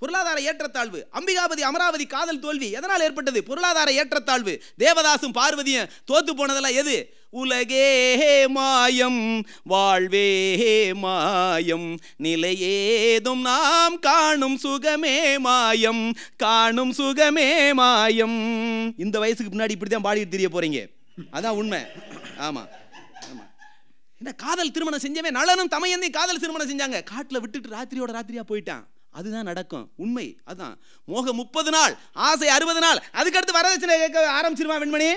பொருளாதார ஏற்றத்தாழ்வு அம்பிகாபதி அமராவதி காதல் தோல்வி எதனால் ஏற்பட்டது பொருளாதார ஏற்றத்தாழ்வு தேவதாசும் பார்வதியும் தோத்து போனதெல்லாம் எது உலகே மாயம் வாழ்வே மாயம் நிலையேதும் நாம் காணும் சுகமே மாயம் காணும் சுகமே மாயம் இந்த வயசுக்கு முன்னாடி இப்படி தான் பாடிட்டு தெரிய போறீங்க அதான் உண்மை ஆமாம் என்ன காதல் திருமணம் செஞ்சவே நலனும் தமையந்தையும் காதல் திருமணம் செஞ்சாங்க காட்டில் விட்டுட்டு ராத்திரியோட ராத்திரியா போயிட்டான் அதுதான் நடக்கும் உண்மை அதுதான் மோக முப்பது நாள் ஆசை அறுபது நாள் அதுக்கடுத்து வரதட்சணை கேட்க ஆரம்பிச்சிருவான் வெண்மணி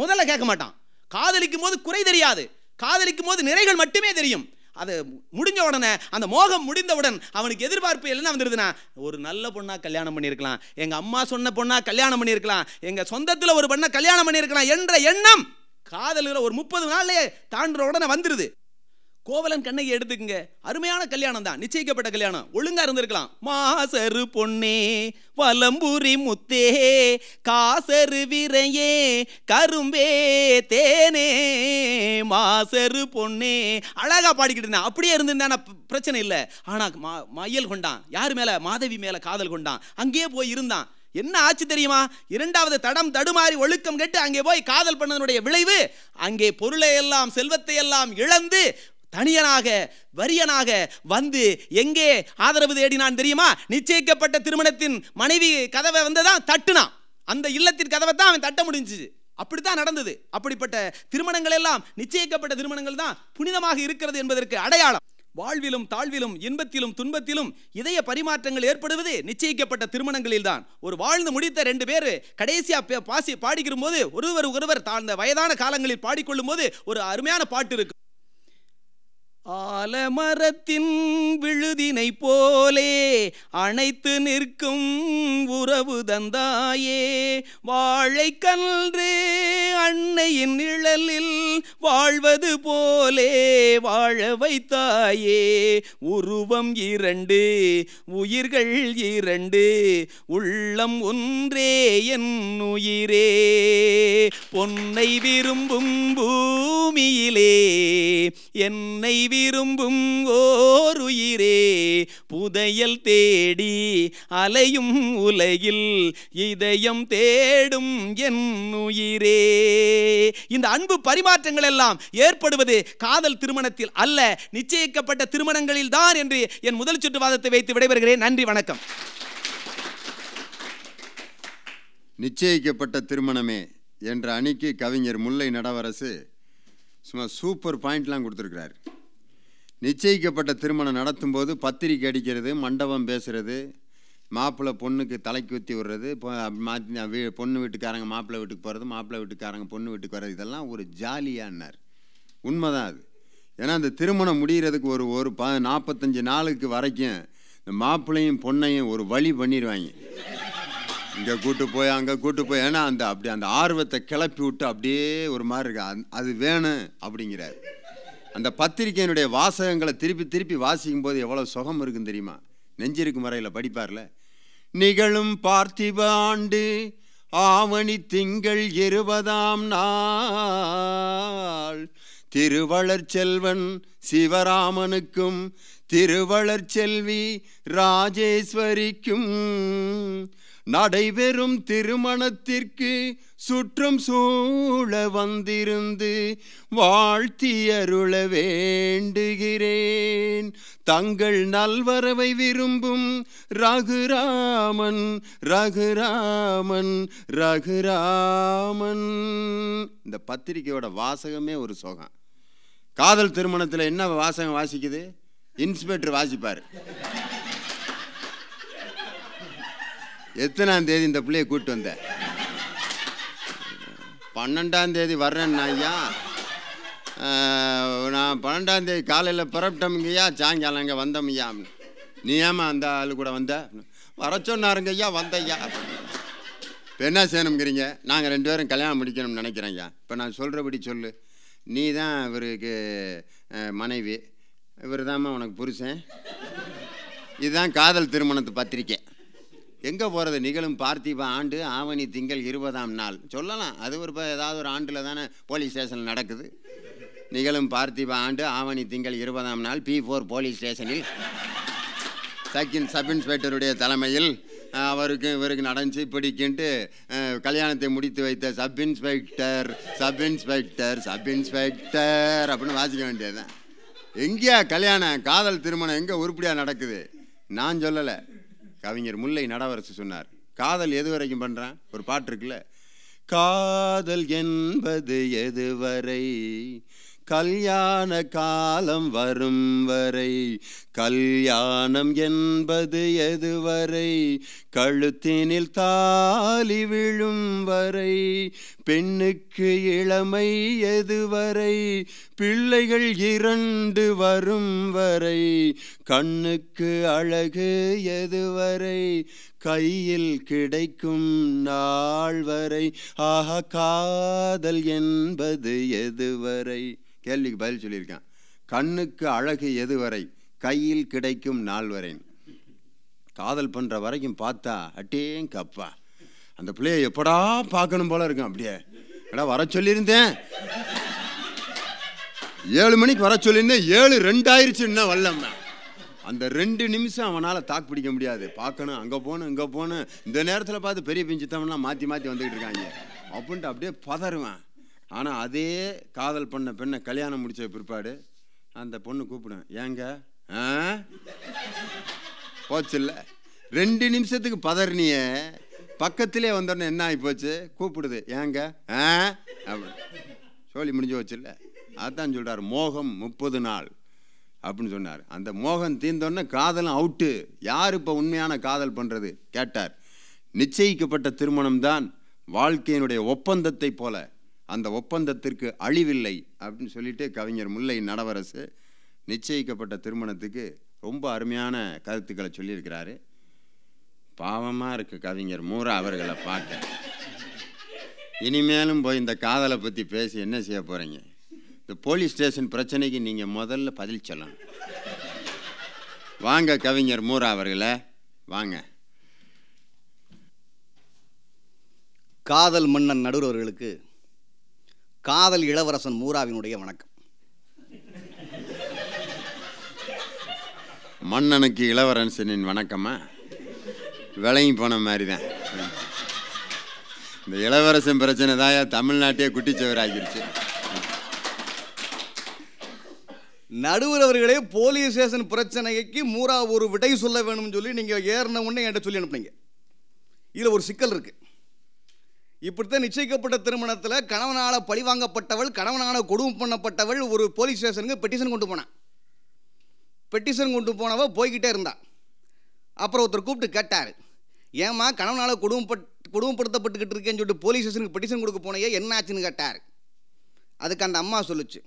முதல்ல கேட்க மாட்டான் காதலிக்கும் போது குறை தெரியாது காதலிக்கும் போது நிறைகள் மட்டுமே தெரியும் அதை முடிஞ்ச உடனே அந்த மோகம் முடிந்தவுடன் அவனுக்கு எதிர்பார்ப்பு என்ன வந்துருதுன்னா ஒரு நல்ல பொண்ணாக கல்யாணம் பண்ணியிருக்கலாம் எங்கள் அம்மா சொன்ன பொண்ணாக கல்யாணம் பண்ணியிருக்கலாம் எங்கள் சொந்தத்தில் ஒரு பொண்ணை கல்யாணம் பண்ணியிருக்கலாம் என்ற எண்ணம் காதலில் ஒரு முப்பது நாள்லேயே தாண்டுற உடனே வந்துடுது கோவலன் கண்ணை எடுத்துக்குங்க அருமையான கல்யாணம் தான் நிச்சயிக்கப்பட்ட கல்யாணம் ஒழுங்கா இருந்திருக்கலாம் மாசரு பொன்னே வலம்புரி முத்தே காசரு விரையே கரும்பே தேனே மாசரு பொன்னே அழகா பாடிக்கிட்டு இருந்தேன் அப்படியே இருந்திருந்தான பிரச்சனை இல்லை ஆனா மயல் கொண்டான் யார் மேல மாதவி மேல காதல் கொண்டான் அங்கேயே போய் இருந்தான் என்ன ஆச்சு தெரியுமா இரண்டாவது தடம் தடுமாறி ஒழுக்கம் கெட்டு அங்கே போய் காதல் பண்ணதனுடைய விளைவு அங்கே பொருளை எல்லாம் செல்வத்தை எல்லாம் இழந்து தனியனாக வரியனாக வந்து எங்கே ஆதரவு தேடினான் தெரியுமா நிச்சயிக்கப்பட்ட திருமணத்தின் மனைவி கதவை வந்து தான் தட்டுனான் அந்த இல்லத்தின் கதவை தான் அவன் தட்ட முடிஞ்சுது அப்படித்தான் நடந்தது அப்படிப்பட்ட திருமணங்கள் எல்லாம் நிச்சயிக்கப்பட்ட திருமணங்கள் தான் புனிதமாக இருக்கிறது என்பதற்கு அடையாளம் வாழ்விலும் தாழ்விலும் இன்பத்திலும் துன்பத்திலும் இதய பரிமாற்றங்கள் ஏற்படுவது நிச்சயிக்கப்பட்ட திருமணங்களில் தான் ஒரு வாழ்ந்து முடித்த ரெண்டு பேர் கடைசியா பாசி பாடிக்கிற போது ஒருவர் ஒருவர் தாழ்ந்த வயதான காலங்களில் பாடிக்கொள்ளும் போது ஒரு அருமையான பாட்டு இருக்கும் ஆலமரத்தின் விழுதினை போலே அணைத்து நிற்கும் உறவு தந்தாயே வாழைக்கன்றே அன்னையின் நிழலில் வாழ்வது போலே வாழ வைத்தாயே உருவம் இரண்டு உயிர்கள் இரண்டு உள்ளம் ஒன்றே என் உயிரே பொன்னை விரும்பும் பூமியிலே என்னை விரும்பும் ஓருயிரே புதையல் தேடி அலையும் உலகில் இதயம் தேடும் என் உயிரே இந்த அன்பு பரிமாற்றங்கள் எல்லாம் ஏற்படுவது காதல் திருமணத்தில் அல்ல நிச்சயிக்கப்பட்ட திருமணங்களில் தான் என்று என் முதல் சுற்றுவாதத்தை வைத்து விடைபெறுகிறேன் நன்றி வணக்கம் நிச்சயிக்கப்பட்ட திருமணமே என்ற அணிக்கு கவிஞர் முல்லை நடவரசு சும்மா சூப்பர் பாயிண்ட்லாம் கொடுத்துருக்கிறார் நிச்சயிக்கப்பட்ட திருமணம் நடத்தும் போது பத்திரிக்கை அடிக்கிறது மண்டபம் பேசுகிறது மாப்பிள்ளை பொண்ணுக்கு தலைக்கு ஊற்றி விடுறது மாற்றி பொண்ணு வீட்டுக்காரங்க மாப்பிள்ளை வீட்டுக்கு போகிறது மாப்பிள்ளை வீட்டுக்காரங்க பொண்ணு வீட்டுக்கு வர்றது இதெல்லாம் ஒரு ஜாலியானார் உண்மைதான் அது ஏன்னா அந்த திருமணம் முடிகிறதுக்கு ஒரு ஒரு ப நாற்பத்தஞ்சு நாளுக்கு வரைக்கும் இந்த மாப்பிள்ளையும் பொண்ணையும் ஒரு வழி பண்ணிடுவாங்க இங்கே கூட்டு போய் அங்கே கூட்டு போய் ஏன்னா அந்த அப்படி அந்த ஆர்வத்தை கிளப்பி விட்டு அப்படியே ஒரு மாதிரி இருக்கு அது வேணும் அப்படிங்கிறார் அந்த பத்திரிகையினுடைய வாசகங்களை திருப்பி திருப்பி வாசிக்கும் போது எவ்வளோ சுகம் இருக்குன்னு தெரியுமா நெஞ்சிருக்கும் வரையில் படிப்பார்ல நிகழும் பார்த்திப ஆண்டு ஆவணி திங்கள் இருபதாம் நாள் திருவளர் செல்வன் சிவராமனுக்கும் திருவளர் செல்வி ராஜேஸ்வரிக்கும் நடைபெறும் திருமணத்திற்கு சுற்றம் சூழ வந்திருந்து வாழ்த்தியருள வேண்டுகிறேன் தங்கள் நல்வரவை விரும்பும் ரகுராமன் ரகுராமன் ரகுராமன் இந்த பத்திரிகையோட வாசகமே ஒரு சோகம் காதல் திருமணத்தில் என்ன வாசகம் வாசிக்குது இன்ஸ்பெக்டர் வாசிப்பார் எத்தனாம் தேதி இந்த பிள்ளைய கூப்பிட்டு வந்த பன்னெண்டாம் தேதி வர்றேன்னா ஐயா நான் பன்னெண்டாம் தேதி காலையில் ஐயா சாயங்காலம் இங்கே ஐயா நீ ஏமா அந்த ஆள் கூட வந்த வர சொன்னாருங்க ஐயா வந்தையா இப்போ என்ன செய்யணுங்கிறீங்க நாங்கள் ரெண்டு பேரும் கல்யாணம் முடிக்கணும்னு நினைக்கிறேன் ஐயா இப்போ நான் சொல்கிறபடி சொல்லு நீ தான் இவருக்கு மனைவி இவர் தான்மா உனக்கு புருஷன் இதுதான் காதல் திருமணத்து பத்திரிக்கை எங்கே போகிறது நிகழும் பார்த்திப ஆண்டு ஆவணி திங்கள் இருபதாம் நாள் சொல்லலாம் அது ஒரு இப்போ ஏதாவது ஒரு ஆண்டில் தானே போலீஸ் ஸ்டேஷனில் நடக்குது நிகழும் பார்த்திப ஆண்டு ஆவணி திங்கள் இருபதாம் நாள் பி ஃபோர் போலீஸ் ஸ்டேஷனில் சக்கின் சப் இன்ஸ்பெக்டருடைய தலைமையில் அவருக்கு இவருக்கு நடந்துச்சு பிடிக்கின்ட்டு கல்யாணத்தை முடித்து வைத்த sub inspector sub inspector sub inspector அப்படின்னு வாசிக்க வேண்டியதுதான் எங்கேயா கல்யாணம் காதல் திருமணம் எங்கே உருப்படியாக நடக்குது நான் சொல்லலை கவிஞர் முல்லை நடவரசு சொன்னார் காதல் எது வரைக்கும் பண்ணுறான் ஒரு பாட்டு இருக்குல்ல காதல் என்பது எதுவரை கல்யாண காலம் வரும் வரை கல்யாணம் என்பது எதுவரை கழுத்தினில் தாலி விழும் வரை பெண்ணுக்கு இளமை எதுவரை பிள்ளைகள் இரண்டு வரும் வரை கண்ணுக்கு அழகு எதுவரை கையில் கிடைக்கும் நாள் வரை ஆக காதல் என்பது எதுவரை கேள்விக்கு பதில் சொல்லியிருக்கேன் கண்ணுக்கு அழகு எதுவரை கையில் கிடைக்கும் நாள் வரை காதல் பண்ணுற வரைக்கும் பார்த்தா அட்டேங் கப்பா அந்த பிள்ளைய எப்படா பார்க்கணும் போல இருக்கும் அப்படியே ஏடா வர சொல்லியிருந்தேன் ஏழு மணிக்கு வர சொல்லியிருந்தேன் ஏழு ரெண்டாயிருச்சுன்னா வல்லம்னா அந்த ரெண்டு நிமிஷம் அவனால் தாக்கு பிடிக்க முடியாது பார்க்கணும் அங்கே போகணும் இங்கே போகணும் இந்த நேரத்தில் பார்த்து பெரிய பிஞ்சு தமிழ்லாம் மாற்றி மாற்றி வந்துக்கிட்டு இருக்காங்க அப்படின்ட்டு அப்படியே பதறுவேன் ஆனால் அதே காதல் பண்ண பெண்ணை கல்யாணம் முடித்த பிற்பாடு அந்த பொண்ணு கூப்பிடுவேன் ஏங்க போச்சு இல்லை ரெண்டு நிமிஷத்துக்கு பதறினிய பக்கத்திலே வந்தோடனே என்ன ஆகி போச்சு கூப்பிடுது ஏங்க ஆ அப்படி சோழி முடிஞ்சு இல்லை அதான் சொல்கிறார் மோகம் முப்பது நாள் அப்படின்னு சொன்னார் அந்த மோகம் தீர்ந்தோடனே காதலும் அவுட்டு யார் இப்போ உண்மையான காதல் பண்ணுறது கேட்டார் நிச்சயிக்கப்பட்ட திருமணம்தான் வாழ்க்கையினுடைய ஒப்பந்தத்தை போல அந்த ஒப்பந்தத்திற்கு அழிவில்லை அப்படின்னு சொல்லிட்டு கவிஞர் முல்லை நடவரசு நிச்சயிக்கப்பட்ட திருமணத்துக்கு ரொம்ப அருமையான கருத்துக்களை சொல்லியிருக்கிறாரு பாவமாக இருக்கு கவிஞர் மூரா அவர்களை பார்க்க இனிமேலும் போய் இந்த காதலை பற்றி பேசி என்ன செய்ய போகிறீங்க இந்த போலீஸ் ஸ்டேஷன் பிரச்சனைக்கு நீங்கள் முதல்ல பதில் சொல்லணும் வாங்க கவிஞர் மூரா அவர்களை வாங்க காதல் மன்னன் நடுவர்களுக்கு காதல் இளவரசன் மூராவினுடைய வணக்கம் மன்னனுக்கு இளவரசனின் வணக்கமா விளங்கி போன மாதிரி தான் இந்த இளவரசன் பிரச்சனை தான் தமிழ்நாட்டையே ஆகிருச்சு நடுவர் அவர்களே போலீஸ் ஸ்டேஷன் பிரச்சனைக்கு மூரா ஒரு விடை சொல்ல வேணும்னு சொல்லி நீங்கள் ஏறின உடனே என்கிட்ட சொல்லி அனுப்புனீங்க இதில் ஒரு சிக்கல் இருக்குது இப்படித்தான் நிச்சயிக்கப்பட்ட திருமணத்தில் கணவனால் பழிவாங்கப்பட்டவள் கணவனால் கொடுமை பண்ணப்பட்டவள் ஒரு போலீஸ் ஸ்டேஷனுக்கு பெட்டிஷன் கொண்டு போனான் பெட்டிஷன் கொண்டு போனவ போய்கிட்டே இருந்தான் அப்புறம் ஒருத்தர் கூப்பிட்டு கேட்டார் ஏம்மா கணவனால் கொடுமைப்பட் கொடுமைப்படுத்தப்பட்டுக்கிட்டு இருக்கேன்னு சொல்லிட்டு போலீஸ் ஸ்டேஷனுக்கு பெட்டிஷன் கொடுக்க போனையே என்ன ஆச்சுன்னு கேட்டார் அதுக்கு அந்த அம்மா சொல்லுச்சு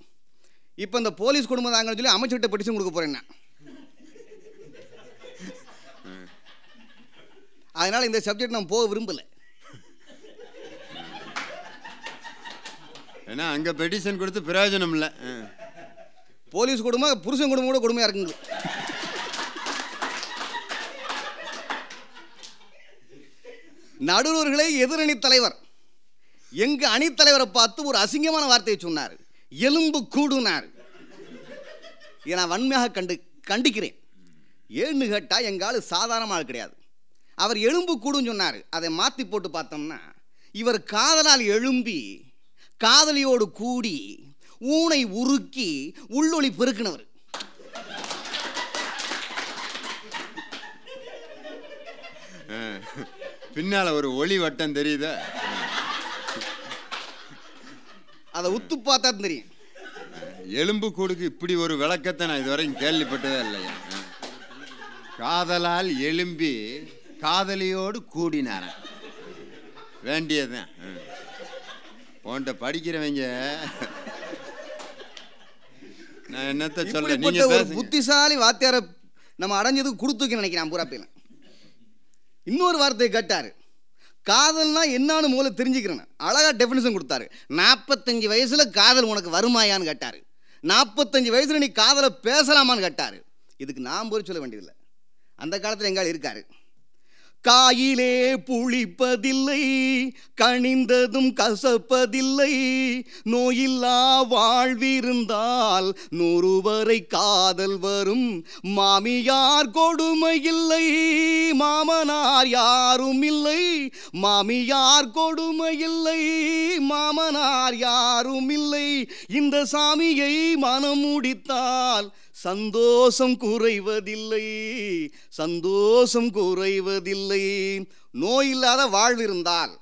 இப்போ இந்த போலீஸ் குடும்பம் தாங்கன்னு சொல்லி அமைச்சர்கிட்ட பெட்டிஷன் கொடுக்க போகிறேன்னா அதனால் இந்த சப்ஜெக்ட் நான் போக விரும்பலை ஏன்னா அங்கே பெட்டிஷன் கொடுத்து பிரயோஜனம் இல்லை போலீஸ் குடும்பம் புருஷன் குடும்பம் கூட கொடுமையாக இருக்குங்க நடுவர்களே எதிரணி தலைவர் எங்கள் அணித்தலைவரை பார்த்து ஒரு அசிங்கமான வார்த்தையை சொன்னார் எலும்பு கூடுனார் இதை நான் வன்மையாக கண்டு கண்டிக்கிறேன் ஏன்னு கேட்டால் எங்கால் சாதாரணமாக ஆள் கிடையாது அவர் எலும்பு கூடுன்னு சொன்னார் அதை மாற்றி போட்டு பார்த்தோம்னா இவர் காதலால் எழும்பி காதலியோடு கூடி ஊனை உருக்கி உள்ளொளி பெருக்கினவர் பின்னால் ஒரு ஒளி வட்டம் தெரியுத அதை உத்து பார்த்தா தெரியும் எலும்பு கூடுக்கு இப்படி ஒரு விளக்கத்தை நான் இதுவரைக்கும் கேள்விப்பட்டதே இல்லையா காதலால் எலும்பி காதலியோடு கூடினார வேண்டியதுதான் உன்கிட்ட படிக்கிறவங்க நான் என்னத்த சொல்ல நீங்க புத்திசாலி வாத்தியார நம்ம அடைஞ்சதுக்கு கொடுத்துக்க நினைக்கிறேன் பூரா பையன் இன்னொரு வார்த்தையை கேட்டாரு காதல்னா என்னன்னு மூலம் தெரிஞ்சுக்கிறேன் அழகா டெஃபினேஷன் கொடுத்தாரு நாற்பத்தஞ்சு வயசுல காதல் உனக்கு வருமாயான்னு கேட்டாரு நாற்பத்தஞ்சு வயசுல நீ காதலை பேசலாமான்னு கேட்டாரு இதுக்கு நான் பொறுத்து சொல்ல வேண்டியதில்லை அந்த காலத்தில் எங்கால் இருக்காரு காயிலே புளிப்பதில்லை கணிந்ததும் கசப்பதில்லை நோயில்லா வாழ்விருந்தால் நூறுவரை காதல் வரும் மாமியார் கொடுமை இல்லை மாமனார் யாரும் இல்லை மாமியார் இல்லை மாமனார் யாரும் இல்லை இந்த சாமியை மனம் முடித்தால் சந்தோஷம் குறைவதில்லை சந்தோஷம் குறைவதில்லை நோய் இல்லாத வாழ்வு இருந்தால்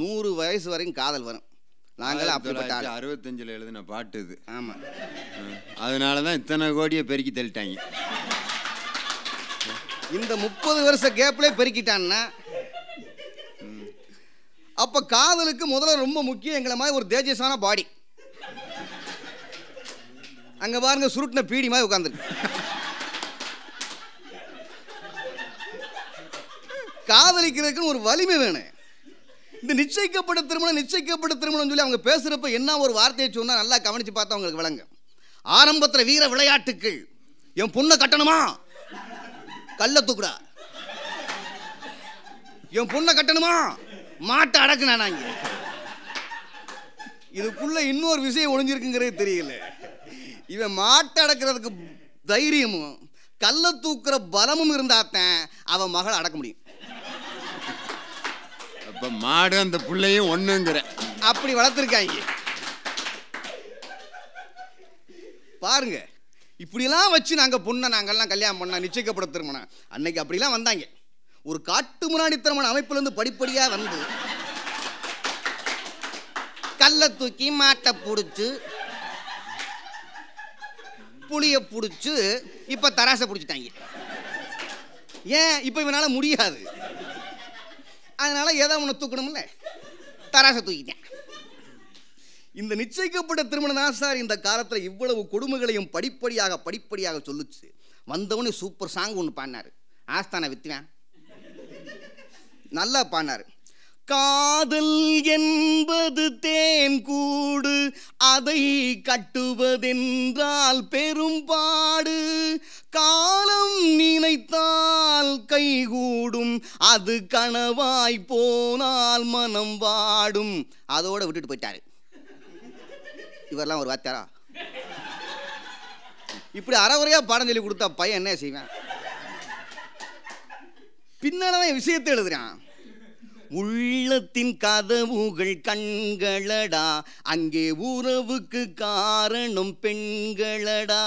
நூறு வயசு வரைக்கும் காதல் வரும் நாங்களும் அப்படிப்பட்ட அறுபத்தஞ்சில் எழுதின பாட்டு இது ஆமாம் அதனால தான் இத்தனை கோடியை பெருக்கி தள்ளிட்டாங்க இந்த முப்பது வருஷ கேப்பிலே பெருக்கிட்டான்னா அப்போ காதலுக்கு முதல்ல ரொம்ப முக்கியம் எங்களை மாதிரி ஒரு தேஜஸான பாடி அங்கே பாருங்க சுருட்டின பீடி மாதிரி உட்காந்துருக்கு காதலிக்கிறதுக்குன்னு ஒரு வலிமை வேணும் இந்த நிச்சயிக்கப்பட்ட திருமணம் நிச்சயிக்கப்பட்ட திருமணம்னு சொல்லி அவங்க பேசுகிறப்ப என்ன ஒரு வார்த்தையை சொன்னால் நல்லா கவனித்து பார்த்தா அவங்களுக்கு விளங்க ஆரம்பத்தில் வீர விளையாட்டுக்கள் என் பொண்ணை கட்டணுமா கல்ல தூக்குடா என் பொண்ணை கட்டணுமா மாட்டை அடக்குனா நாங்கள் இதுக்குள்ளே இன்னொரு விஷயம் ஒழிஞ்சிருக்குங்கிறது தெரியல இவன் மாட்டை அடக்கிறதுக்கு தைரியமும் கல்லை தூக்குற பலமும் இருந்தாத்தான் அவன் மகளை அடக்க முடியும் அப்போ மாடு அந்த பிள்ளையும் ஒன்றுங்கிற அப்படி வளர்த்துருக்காங்க பாருங்க இப்படிலாம் வச்சு நாங்கள் பொண்ணை நாங்கள்லாம் கல்யாணம் பண்ண நிச்சயிக்கப்பட அன்னைக்கு அன்னைக்கு அப்படிலாம் வந்தாங்க ஒரு காட்டு முன்னாடித்தரமான திருமண அமைப்புலேருந்து படிப்படியாக வந்து கல்லை தூக்கி மாட்டை பிடிச்சி புளியை பிடிச்சி இப்போ தராசை பிடிச்சிட்டாங்க ஏன் இப்போ இவனால் முடியாது அதனால் எதை ஒன்று தூக்கணும்ல தராசை தூக்கிட்டேன் இந்த நிச்சயிக்கப்பட்ட திருமண சார் இந்த காலத்தில் இவ்வளவு கொடுமைகளையும் படிப்படியாக படிப்படியாக சொல்லுச்சு வந்தவொடனே சூப்பர் சாங் ஒன்று பாடினார் ஆஸ்தானா வித்துவேன் நல்லா பாடினார் காதல் என்பது தேன் கூடு அதை கட்டுவதென்றால் பெரும்பாடு காலம் நினைத்தால் கைகூடும் அது கனவாய் போனால் மனம் வாடும் அதோட விட்டுட்டு போயிட்டாரு இவரெல்லாம் ஒரு வாத்தியாரா இப்படி அறவுறையா பாடம் சொல்லி கொடுத்தா பையன் என்ன செய்வேன் பின்னால் விஷயத்தை எழுதுறான் உள்ளத்தின் கதவுகள் கண்களடா அங்கே உறவுக்கு காரணம் பெண்களடா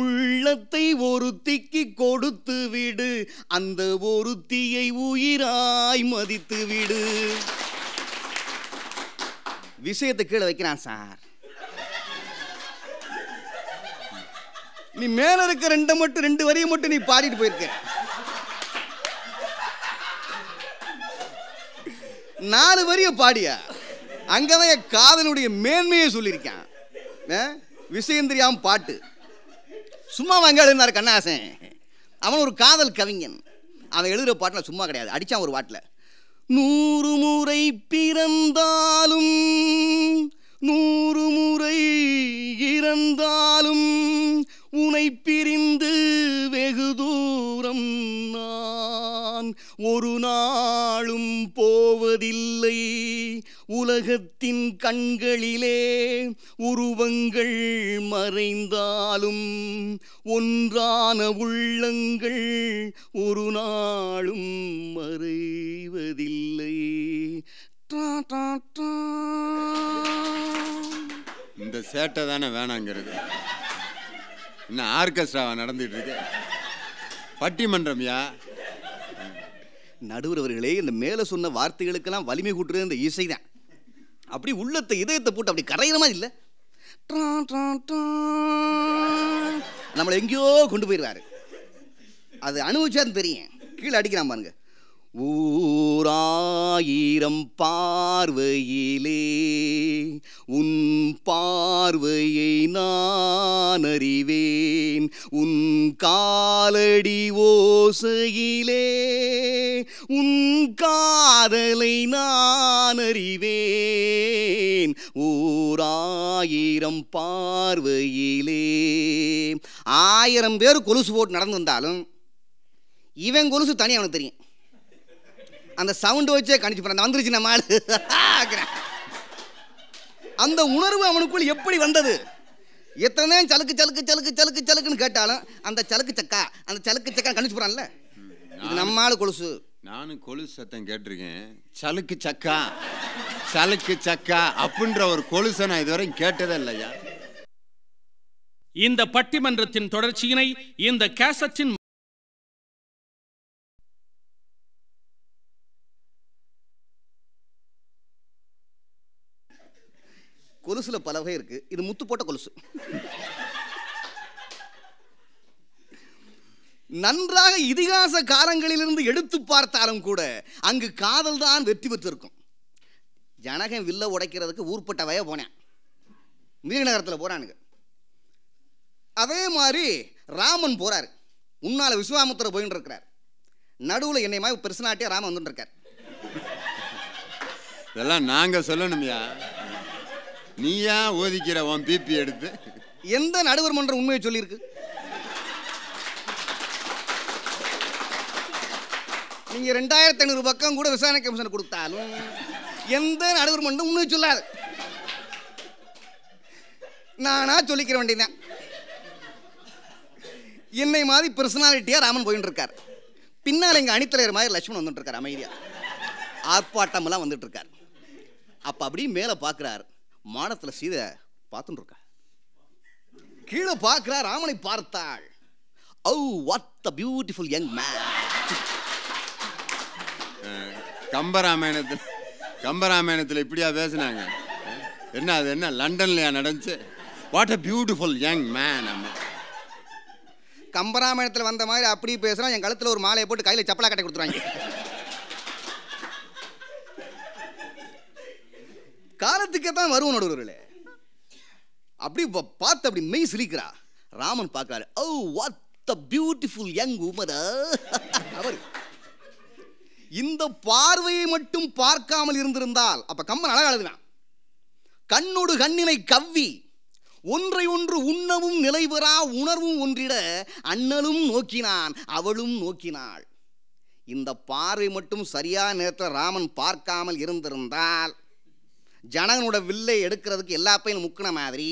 உள்ளத்தை ஒருத்திக்கு கொடுத்து விடு அந்த ஒருத்தியை உயிராய் மதித்து விடு விஷயத்தை கீழே வைக்கிறான் சார் நீ மேல இருக்க ரெண்டை மட்டும் ரெண்டு வரியை மட்டும் நீ பாடிட்டு போயிருக்க நாலு வரிய பாடிய அங்கதான் என் காதலுடைய மேன்மையை சொல்லியிருக்கேன் விசயந்திரியாம் பாட்டு சும்மா வாங்க எழுதினார் கண்ணாசன் அவன் ஒரு காதல் கவிஞன் அவன் எழுதுகிற பாட்டில் சும்மா கிடையாது அடித்தான் ஒரு பாட்டில் நூறு முறை பிறந்தாலும் நூறு முறை இறந்தாலும் உனை பிரிந்து வெகு தூரம் நான் ஒரு நாளும் போவதில்லை உலகத்தின் கண்களிலே உருவங்கள் மறைந்தாலும் ஒன்றான உள்ளங்கள் ஒரு நாளும் மறைவதில்லை இந்த சேட்டை தானே வேணாங்கிறது என்ன ஆர்கெஸ்ட்ராவை நடந்துட்டு இருக்கு பட்டிமன்றம்யா நடுவர் அவர்களே இந்த மேலே சொன்ன வார்த்தைகளுக்கெல்லாம் வலிமை கூட்டுறது இந்த இசை தான் அப்படி உள்ளத்தை இதயத்தை போட்டு அப்படி கரையிற மாதிரி இல்லை நம்மளை எங்கேயோ கொண்டு போயிடுவாரு அது அனுபவிச்சாருன்னு தெரியும் கீழே அடிக்கிறான் பாருங்க ஊராயிரம் பார்வையிலே பார்வையை நான் அறிவேன் உன் காலடி ஓசையிலே உன் காதலை நான் அறிவேன் ஓராயிரம் பார்வையிலே ஆயிரம் பேர் கொலுசு போட்டு நடந்திருந்தாலும் இவன் கொலுசு தனி அவனுக்கு தெரியும் அந்த சவுண்டு வச்சே கணிச்சு போறேன் வந்துருச்சு நம்ம ஆள் அந்த உணர்வு அவனுக்குள் எப்படி வந்தது எத்தனை சலுக்கு சலுக்கு சலுக்கு சலுக்கு சலுக்குன்னு கேட்டாலும் அந்த சலுக்கு சக்கா அந்த சலுக்கு சக்கா கணிச்சு போறான்ல இது கொலுசு நானும் கொலுசு சத்தம் கேட்டிருக்கேன் சலுக்கு சக்கா சலுக்கு சக்கா அப்படின்ற ஒரு கொலுசை நான் இதுவரை கேட்டதே இல்லையா இந்த பட்டிமன்றத்தின் தொடர்ச்சியினை இந்த கேசட்டின் கொலுசில் பல வகை இருக்குது இது முத்து போட்ட கொலுசு நன்றாக இதிகாச காலங்களிலிருந்து எடுத்து பார்த்தாலும் கூட அங்கு காதல் தான் வெற்றி பெற்றிருக்கும் ஜனகன் வில்ல உடைக்கிறதுக்கு ஊர்பட்ட வய போனேன் மீனகரத்தில் போகிறானுங்க அதே மாதிரி ராமன் போகிறார் முன்னால் விஸ்வாமுத்திர போயின்னு இருக்கிறார் நடுவில் என்னை மாதிரி பெருசனாட்டியாக ராமன் வந்து இருக்கார் இதெல்லாம் நாங்கள் சொல்லணும்யா நீயா ஓதிக்கிற உன் பிபி எடுத்து எந்த நடுவர் மன்றம் உண்மையை சொல்லியிருக்கு நீங்கள் ரெண்டாயிரத்தி ஐநூறு பக்கம் கூட விசாரணை கமிஷன் கொடுத்தாலும் எந்த நடுவர் மன்றம் உண்மையை சொல்லாது நானா சொல்லிக்கிற வேண்டியதான் என்னை மாதிரி பர்சனாலிட்டியாக ராமன் போயிட்டு இருக்கார் பின்னால் எங்கள் அணித்தலைவர் மாதிரி லட்சுமணன் வந்துட்டு இருக்கார் அமைதியாக ஆர்ப்பாட்டமெல்லாம் வந்துட்டு இருக்கார் அப்போ அப்படியே மேலே பார்க்குறாரு மாடத்தில் சீதை பார்த்துட்டு கீழே பார்க்குறா ராமனை பார்த்தாள் oh oh, what a beautiful young man கம்பராமாயணத்தில் கம்பராமாயணத்தில் இப்படியா பேசினாங்க என்ன அது என்ன லண்டன்லையா நடந்துச்சு what a beautiful young man நம்ம கம்பராமாயணத்தில் வந்த மாதிரி அப்படி பேசுகிறான் என் கழுத்தில் ஒரு மாலையை போட்டு கையில் சப்பலா கட்டை கொடுத்துருவாங்க காலத்துக்கே தான் வருவோம் நடுவர்களே அப்படி பார்த்து அப்படி மெய் சிரிக்கிறா ராமன் பார்க்கறாரு oh what the beautiful young உமத அவர் இந்த பார்வையை மட்டும் பார்க்காமல் இருந்திருந்தால் அப்போ கம்மன் அழகாக கண்ணோடு கண்ணினை கவ்வி ஒன்றை ஒன்று உண்ணவும் நிலைபெறா உணர்வும் ஒன்றிட அண்ணலும் நோக்கினான் அவளும் நோக்கினாள் இந்த பார்வை மட்டும் சரியான நேரத்தில் ராமன் பார்க்காமல் இருந்திருந்தால் ஜனகனோட வில்லை எடுக்கிறதுக்கு எல்லா பையனும் முக்கின மாதிரி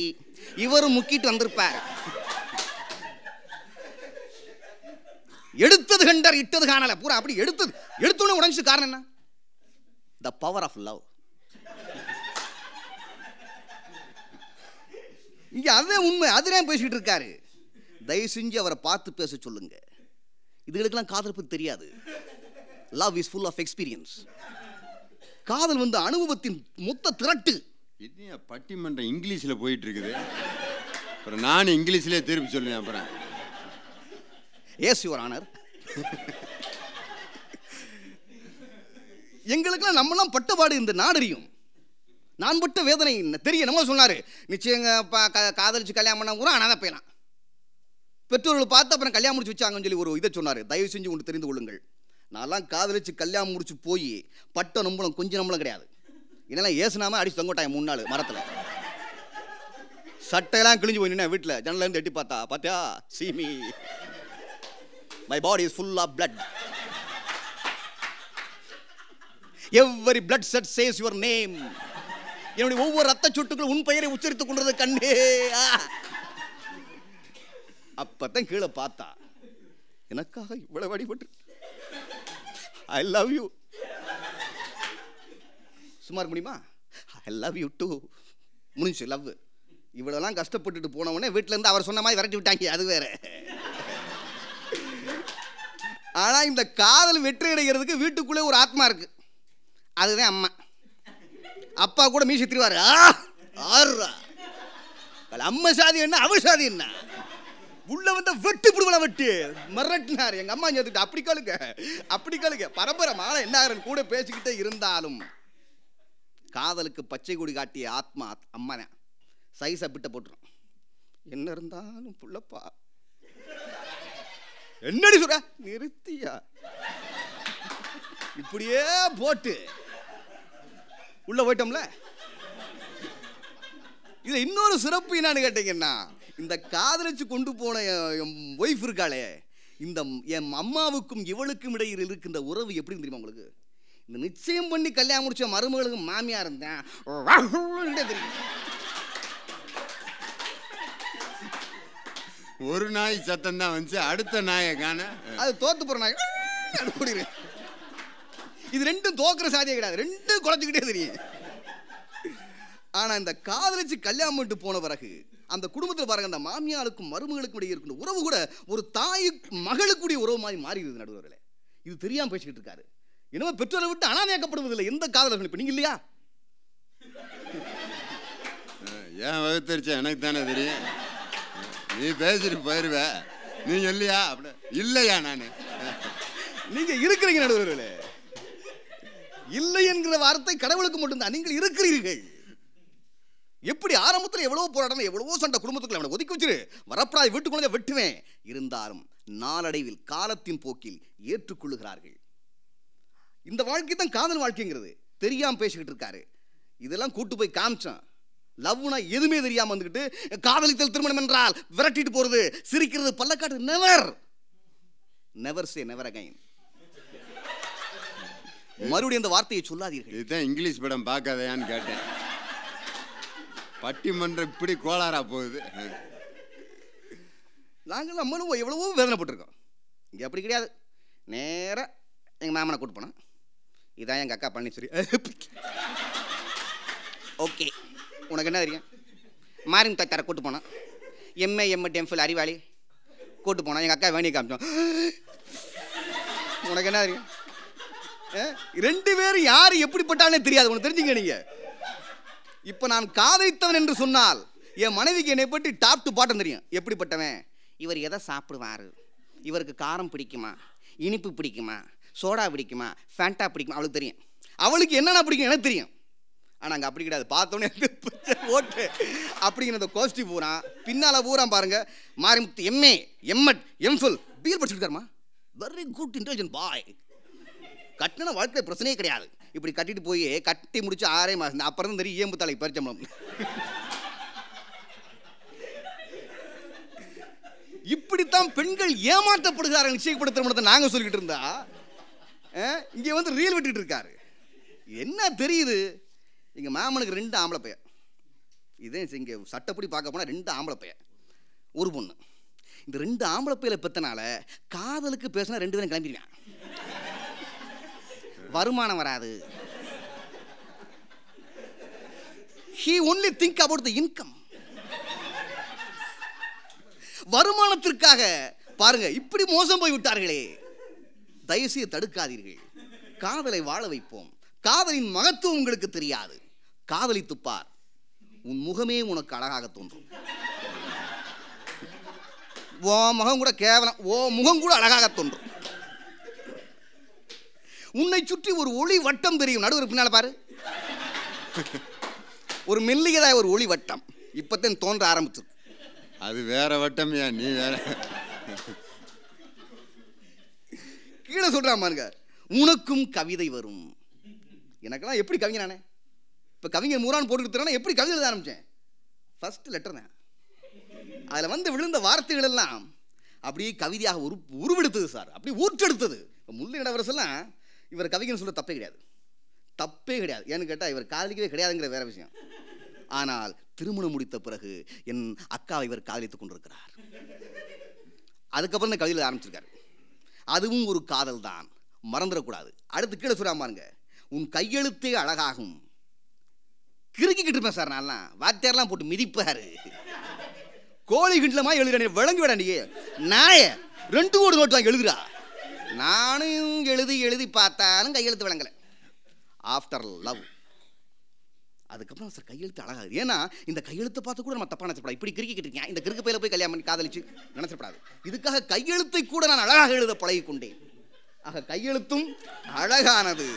இவரும் முக்கிட்டு வந்திருப்பார் எடுத்தது கண்டர் இட்டது காணல பூரா அப்படி எடுத்தது எடுத்தோன்னு உடஞ்சிட்டு காரணம் என்ன த பவர் ஆஃப் லவ் இங்கே அதே உண்மை அதுதான் பேசிக்கிட்டு இருக்காரு தயவு செஞ்சு அவரை பார்த்து பேச சொல்லுங்க இதுகளுக்கெல்லாம் காதலப்பு தெரியாது love is full of experience காதல் வந்து அனுபவத்தின் மொத்த திரட்டு என்ன பட்டிமன்றம் இங்கிலீஷில் போயிட்டு இருக்குது அப்புறம் நான் இங்கிலீஷ்லேயே திருப்பி சொல்லுவேன் அப்புறம் ஏசி ஒரு ஆனர் எங்களுக்கெல்லாம் நம்மளாம் பட்டுப்பாடு இந்த நாடறியும் நான் பட்ட வேதனை தெரியும் நம்ம சொன்னார் நிச்சயங்க காதலிச்சு கல்யாணம் பண்ண கூட ஆனால் தான் போயிடலாம் பெற்றோர்கள் பார்த்து அப்புறம் கல்யாணம் முடிச்சு வச்சாங்கன்னு சொல்லி ஒரு இதை சொன்னார் தயவு செஞ்சு ஒன்று தெரிந்து கொள்ளுங்கள் நான்லாம் காதலிச்சு கல்யாணம் முடிச்சு போய் பட்டம் நம்பளம் கொஞ்சம் நம்பளம் கிடையாது என்னெல்லாம் ஏசுனாம அடிச்சு தங்கோட்டாங்க மூணு நாள் மரத்தில் சட்டையெல்லாம் கிழிஞ்சு போய் நின்ன வீட்டில் ஜன்னலேருந்து எட்டி பார்த்தா பார்த்தியா see me my body is full of blood every blood cell says your name என்னுடைய ஒவ்வொரு ரத்த சொட்டுக்களும் உன் பெயரை உச்சரித்துக் கொண்டது கண்டே அப்பத்தான் கீழே பார்த்தா எனக்காக இவ்வளவு அடிபட்டு ஐ லவ் யூ சும்மா இருக்க முடியுமா ஐ லவ் யூ டூ முடிஞ்சு லவ் இவ்வளோலாம் கஷ்டப்பட்டுட்டு போனவுடனே வீட்டிலேருந்து அவர் சொன்ன மாதிரி விரட்டி விட்டாங்க அது வேற ஆனால் இந்த காதல் வெற்றி அடைகிறதுக்கு வீட்டுக்குள்ளே ஒரு ஆத்மா இருக்கு அதுதான் அம்மா அப்பா கூட மீசி திருவாரு ஆ அம்மா சாதி என்ன அவ சாதி என்ன உள்ள வந்த வெட்டு புடுவன வெட்டு மிரட்டினார் எங்க அம்மா சேர்த்துட்டு அப்படி கழுக அப்படி கழுக பரம்பரை மாலை என்ன கூட பேசிக்கிட்டே இருந்தாலும் காதலுக்கு பச்சை கொடி காட்டிய ஆத்மா அம்மனே சைஸ் அப்பிட்ட போட்டுரும் என்ன இருந்தாலும் புள்ளப்பா என்னடி சொல்ற நிறுத்தியா இப்படியே போட்டு உள்ள போயிட்டோம்ல இது இன்னொரு சிறப்பு என்னன்னு கேட்டீங்கன்னா இந்த காதலிச்சு கொண்டு போன என் ஒய்ஃப் இருக்காளே இந்த என் அம்மாவுக்கும் இவளுக்கும் இடையில் இருக்கின்ற உறவு எப்படி தெரியுமா உங்களுக்கு இந்த நிச்சயம் பண்ணி கல்யாணம் முடிச்ச மருமகளுக்கு மாமியா இருந்தேன் ஒரு நாய் சத்தம் தான் வந்துச்சு அடுத்த நாயை காண அது தோத்து போற நாய் இது ரெண்டும் தோக்குற சாதியே கிடையாது ரெண்டும் குழந்தைக்கிட்டே தெரியும் ஆனா இந்த காதலிச்சு கல்யாணம் பண்ணிட்டு போன பிறகு அந்த குடும்பத்தில் பாருங்கள் அந்த மாமியாருக்கும் மருமகளுக்கும் இடையே இருக்கிற உறவு கூட ஒரு தாய் மகளுக்குடைய உறவு மாதிரி மாறிடுது நடுவர்களே இது தெரியாமல் பேசிக்கிட்டு இருக்காரு என்னவோ பெற்றோரை விட்டு அனாதையாக்கப்படுவதில்லை எந்த காதலர்கள் இப்போ நீங்கள் இல்லையா ஏன் வகுத்தரிச்சா எனக்கு தானே தெரியும் நீ பேசிட்டு போயிருவே நீங்க இல்லையா அப்படி இல்லையா நான் நீங்க இருக்கிறீங்க நடுவர்களே இல்லை என்கிற வார்த்தை கடவுளுக்கு மட்டும்தான் நீங்கள் இருக்கிறீர்கள் எப்படி ஆரம்பத்தில் எவ்வளோ போராட்டம் எவ்வளவோ சண்டை குடும்பத்துக்குள்ள அவனை ஒதுக்கி வச்சிரு வரப்படாது வீட்டுக்குள்ளே வெட்டுவேன் இருந்தாலும் நாளடைவில் காலத்தின் போக்கில் ஏற்றுக்கொள்ளுகிறார்கள் இந்த வாழ்க்கை தான் காதல் வாழ்க்கைங்கிறது தெரியாமல் பேசிக்கிட்டு இருக்காரு இதெல்லாம் கூட்டு போய் காமிச்சான் லவ்னா எதுவுமே தெரியாமல் வந்துக்கிட்டு காதலித்தல் திருமணம் என்றால் விரட்டிட்டு போறது சிரிக்கிறது பல்லக்காட்டு never never say never again மறுபடியும் இந்த வார்த்தையை சொல்லாதீர்கள் இதுதான் இங்கிலீஷ் படம் பார்க்காதயான்னு கேட்டேன் பட்டிமன்றம் இப்படி கோளாரா போகுது நாங்கள் நம்மளும் எவ்வளவோ வேதனைப்பட்டிருக்கோம் இங்கே அப்படி கிடையாது நேராக எங்கள் மாமனை கூட்டு போனோம் இதான் எங்கள் அக்கா சரி ஓகே உனக்கு என்ன தெரியும் மாரின் தத்தாரை கூட்டு போனோம் எம்ஏ எம்ஏ டெம்பிள் அறிவாளி கூட்டு போனோம் எங்கள் அக்கா வேணி காமிச்சோம் உனக்கு என்ன தெரியும் ரெண்டு பேரும் யார் எப்படிப்பட்டாலே தெரியாது உனக்கு தெரிஞ்சுங்க நீங்கள் இப்போ நான் காதலித்தவன் என்று சொன்னால் என் மனைவிக்கு என்னை பற்றி டாப் டு பாட்டம் தெரியும் எப்படிப்பட்டவன் இவர் எதை சாப்பிடுவார் இவருக்கு காரம் பிடிக்குமா இனிப்பு பிடிக்குமா சோடா பிடிக்குமா ஃபேண்டா பிடிக்குமா அவளுக்கு தெரியும் அவளுக்கு என்னென்ன பிடிக்கும் எனக்கு தெரியும் ஆனால் அங்கே அப்படி கிடையாது பார்த்தோன்னே ஓட்டு அப்படிங்கிற கோஷ்டி பூரா பின்னால் பூரா பாருங்கள் Marimuthu MA MEd MPhil BL படிச்சுருக்காருமா வெரி குட் இன்டெலிஜென்ட் பாய் கட்டின வாழ்க்கையில் பிரச்சனையே கிடையாது இப்படி கட்டிட்டு போய் கட்டி முடிச்சு ஆறே அப்புறம் தான் தெரியும் இயம்பு பரிச்சம்பளம் இப்படித்தான் பெண்கள் ஏமாற்றப்படுகிறார்கள் நிச்சயப்படுத்த திருமணத்தை நாங்கள் சொல்லிக்கிட்டு இருந்தா இங்கே வந்து ரீல் விட்டுட்டு இருக்காரு என்ன தெரியுது எங்கள் மாமனுக்கு ரெண்டு ஆம்பளை பையன் இதே இங்கே சட்டப்படி பார்க்க போனால் ரெண்டு ஆம்பளை பையன் ஒரு பொண்ணு இந்த ரெண்டு ஆம்பளை பையில பெற்றனால காதலுக்கு பேசினா ரெண்டு பேரும் கிளம்பிடுவேன் வருமானம் வராது he only think about the income வருமானத்திற்காக பாருங்க இப்படி மோசம் போய் விட்டார்களே தயவுசெய்து தடுக்காதீர்கள் காதலை வாழ வைப்போம் காதலின் மகத்துவம் உங்களுக்கு தெரியாது காதலி துப்பார் உன் முகமே உனக்கு அழகாக தோன்றும் ஓ முகம் கூட கேவலம் ஓ முகம் கூட அழகாக தோன்றும் உன்னை சுற்றி ஒரு ஒளி வட்டம் தெரியும் நடுவர் பின்னால் பாரு ஒரு மெல்லியதாக ஒரு ஒளி வட்டம் இப்போத்தான் தோன்ற ஆரம்பிச்சிருக்கு அது வேற வட்டமையா நீ வேற கீழே சொல்கிறான் பாருங்க உனக்கும் கவிதை வரும் எனக்கெல்லாம் எப்படி நானே இப்போ கவிஞர் மூரான் போட்டுக்கிட்டுனா எப்படி கவிதை எழுத ஆரம்பித்தேன் ஃபஸ்ட்டு லெட்டர் தான் அதில் வந்து விழுந்த வார்த்தைகள் எல்லாம் அப்படியே கவிதையாக உரு உருவெடுத்தது சார் அப்படியே ஊற்றெடுத்தது இப்போ முள்ளு இளவரசெல்லாம் இவர் கவிக்குன்னு சொல்ல தப்பே கிடையாது தப்பே கிடையாது ஏன்னு கேட்டால் இவர் காதலிக்கவே கிடையாதுங்கிற வேற விஷயம் ஆனால் திருமணம் முடித்த பிறகு என் அக்காவை இவர் காதலித்துக் கொண்டிருக்கிறார் அதுக்கப்புறம் இந்த கவிதையில் ஆரம்பிச்சிருக்காரு அதுவும் ஒரு காதல் தான் மறந்துடக்கூடாது அடுத்து கீழே சொல்கிறாம பாருங்க உன் கையெழுத்தே அழகாகும் கிறுக்கிக்கிட்டு இருப்பேன் சார் நான்லாம் வாத்தியாரெலாம் போட்டு மிதிப்பார் கோழி கிண்டலமாக எழுதுறேன் விளங்கி விடாண்டியே நாய ரெண்டு கோடி நோட்டு வாங்கி எழுதுறா நானும் எழுதி எழுதி பார்த்தாலும் கையெழுத்து விளங்கலை ஆஃப்டர் லவ் அதுக்கப்புறம் சார் கையெழுத்து அழகாது ஏன்னா இந்த கையெழுத்தை பார்த்து கூட நம்ம தப்பாக நினச்சப்படாது இப்படி கிரிக்கிட்டு இருக்கேன் இந்த கிறுக்கு போய் கல்யாணம் பண்ணி காதலிச்சு நினச்சப்படாது இதுக்காக கையெழுத்தை கூட நான் அழகாக எழுத பழகி கொண்டேன் ஆக கையெழுத்தும் அழகானது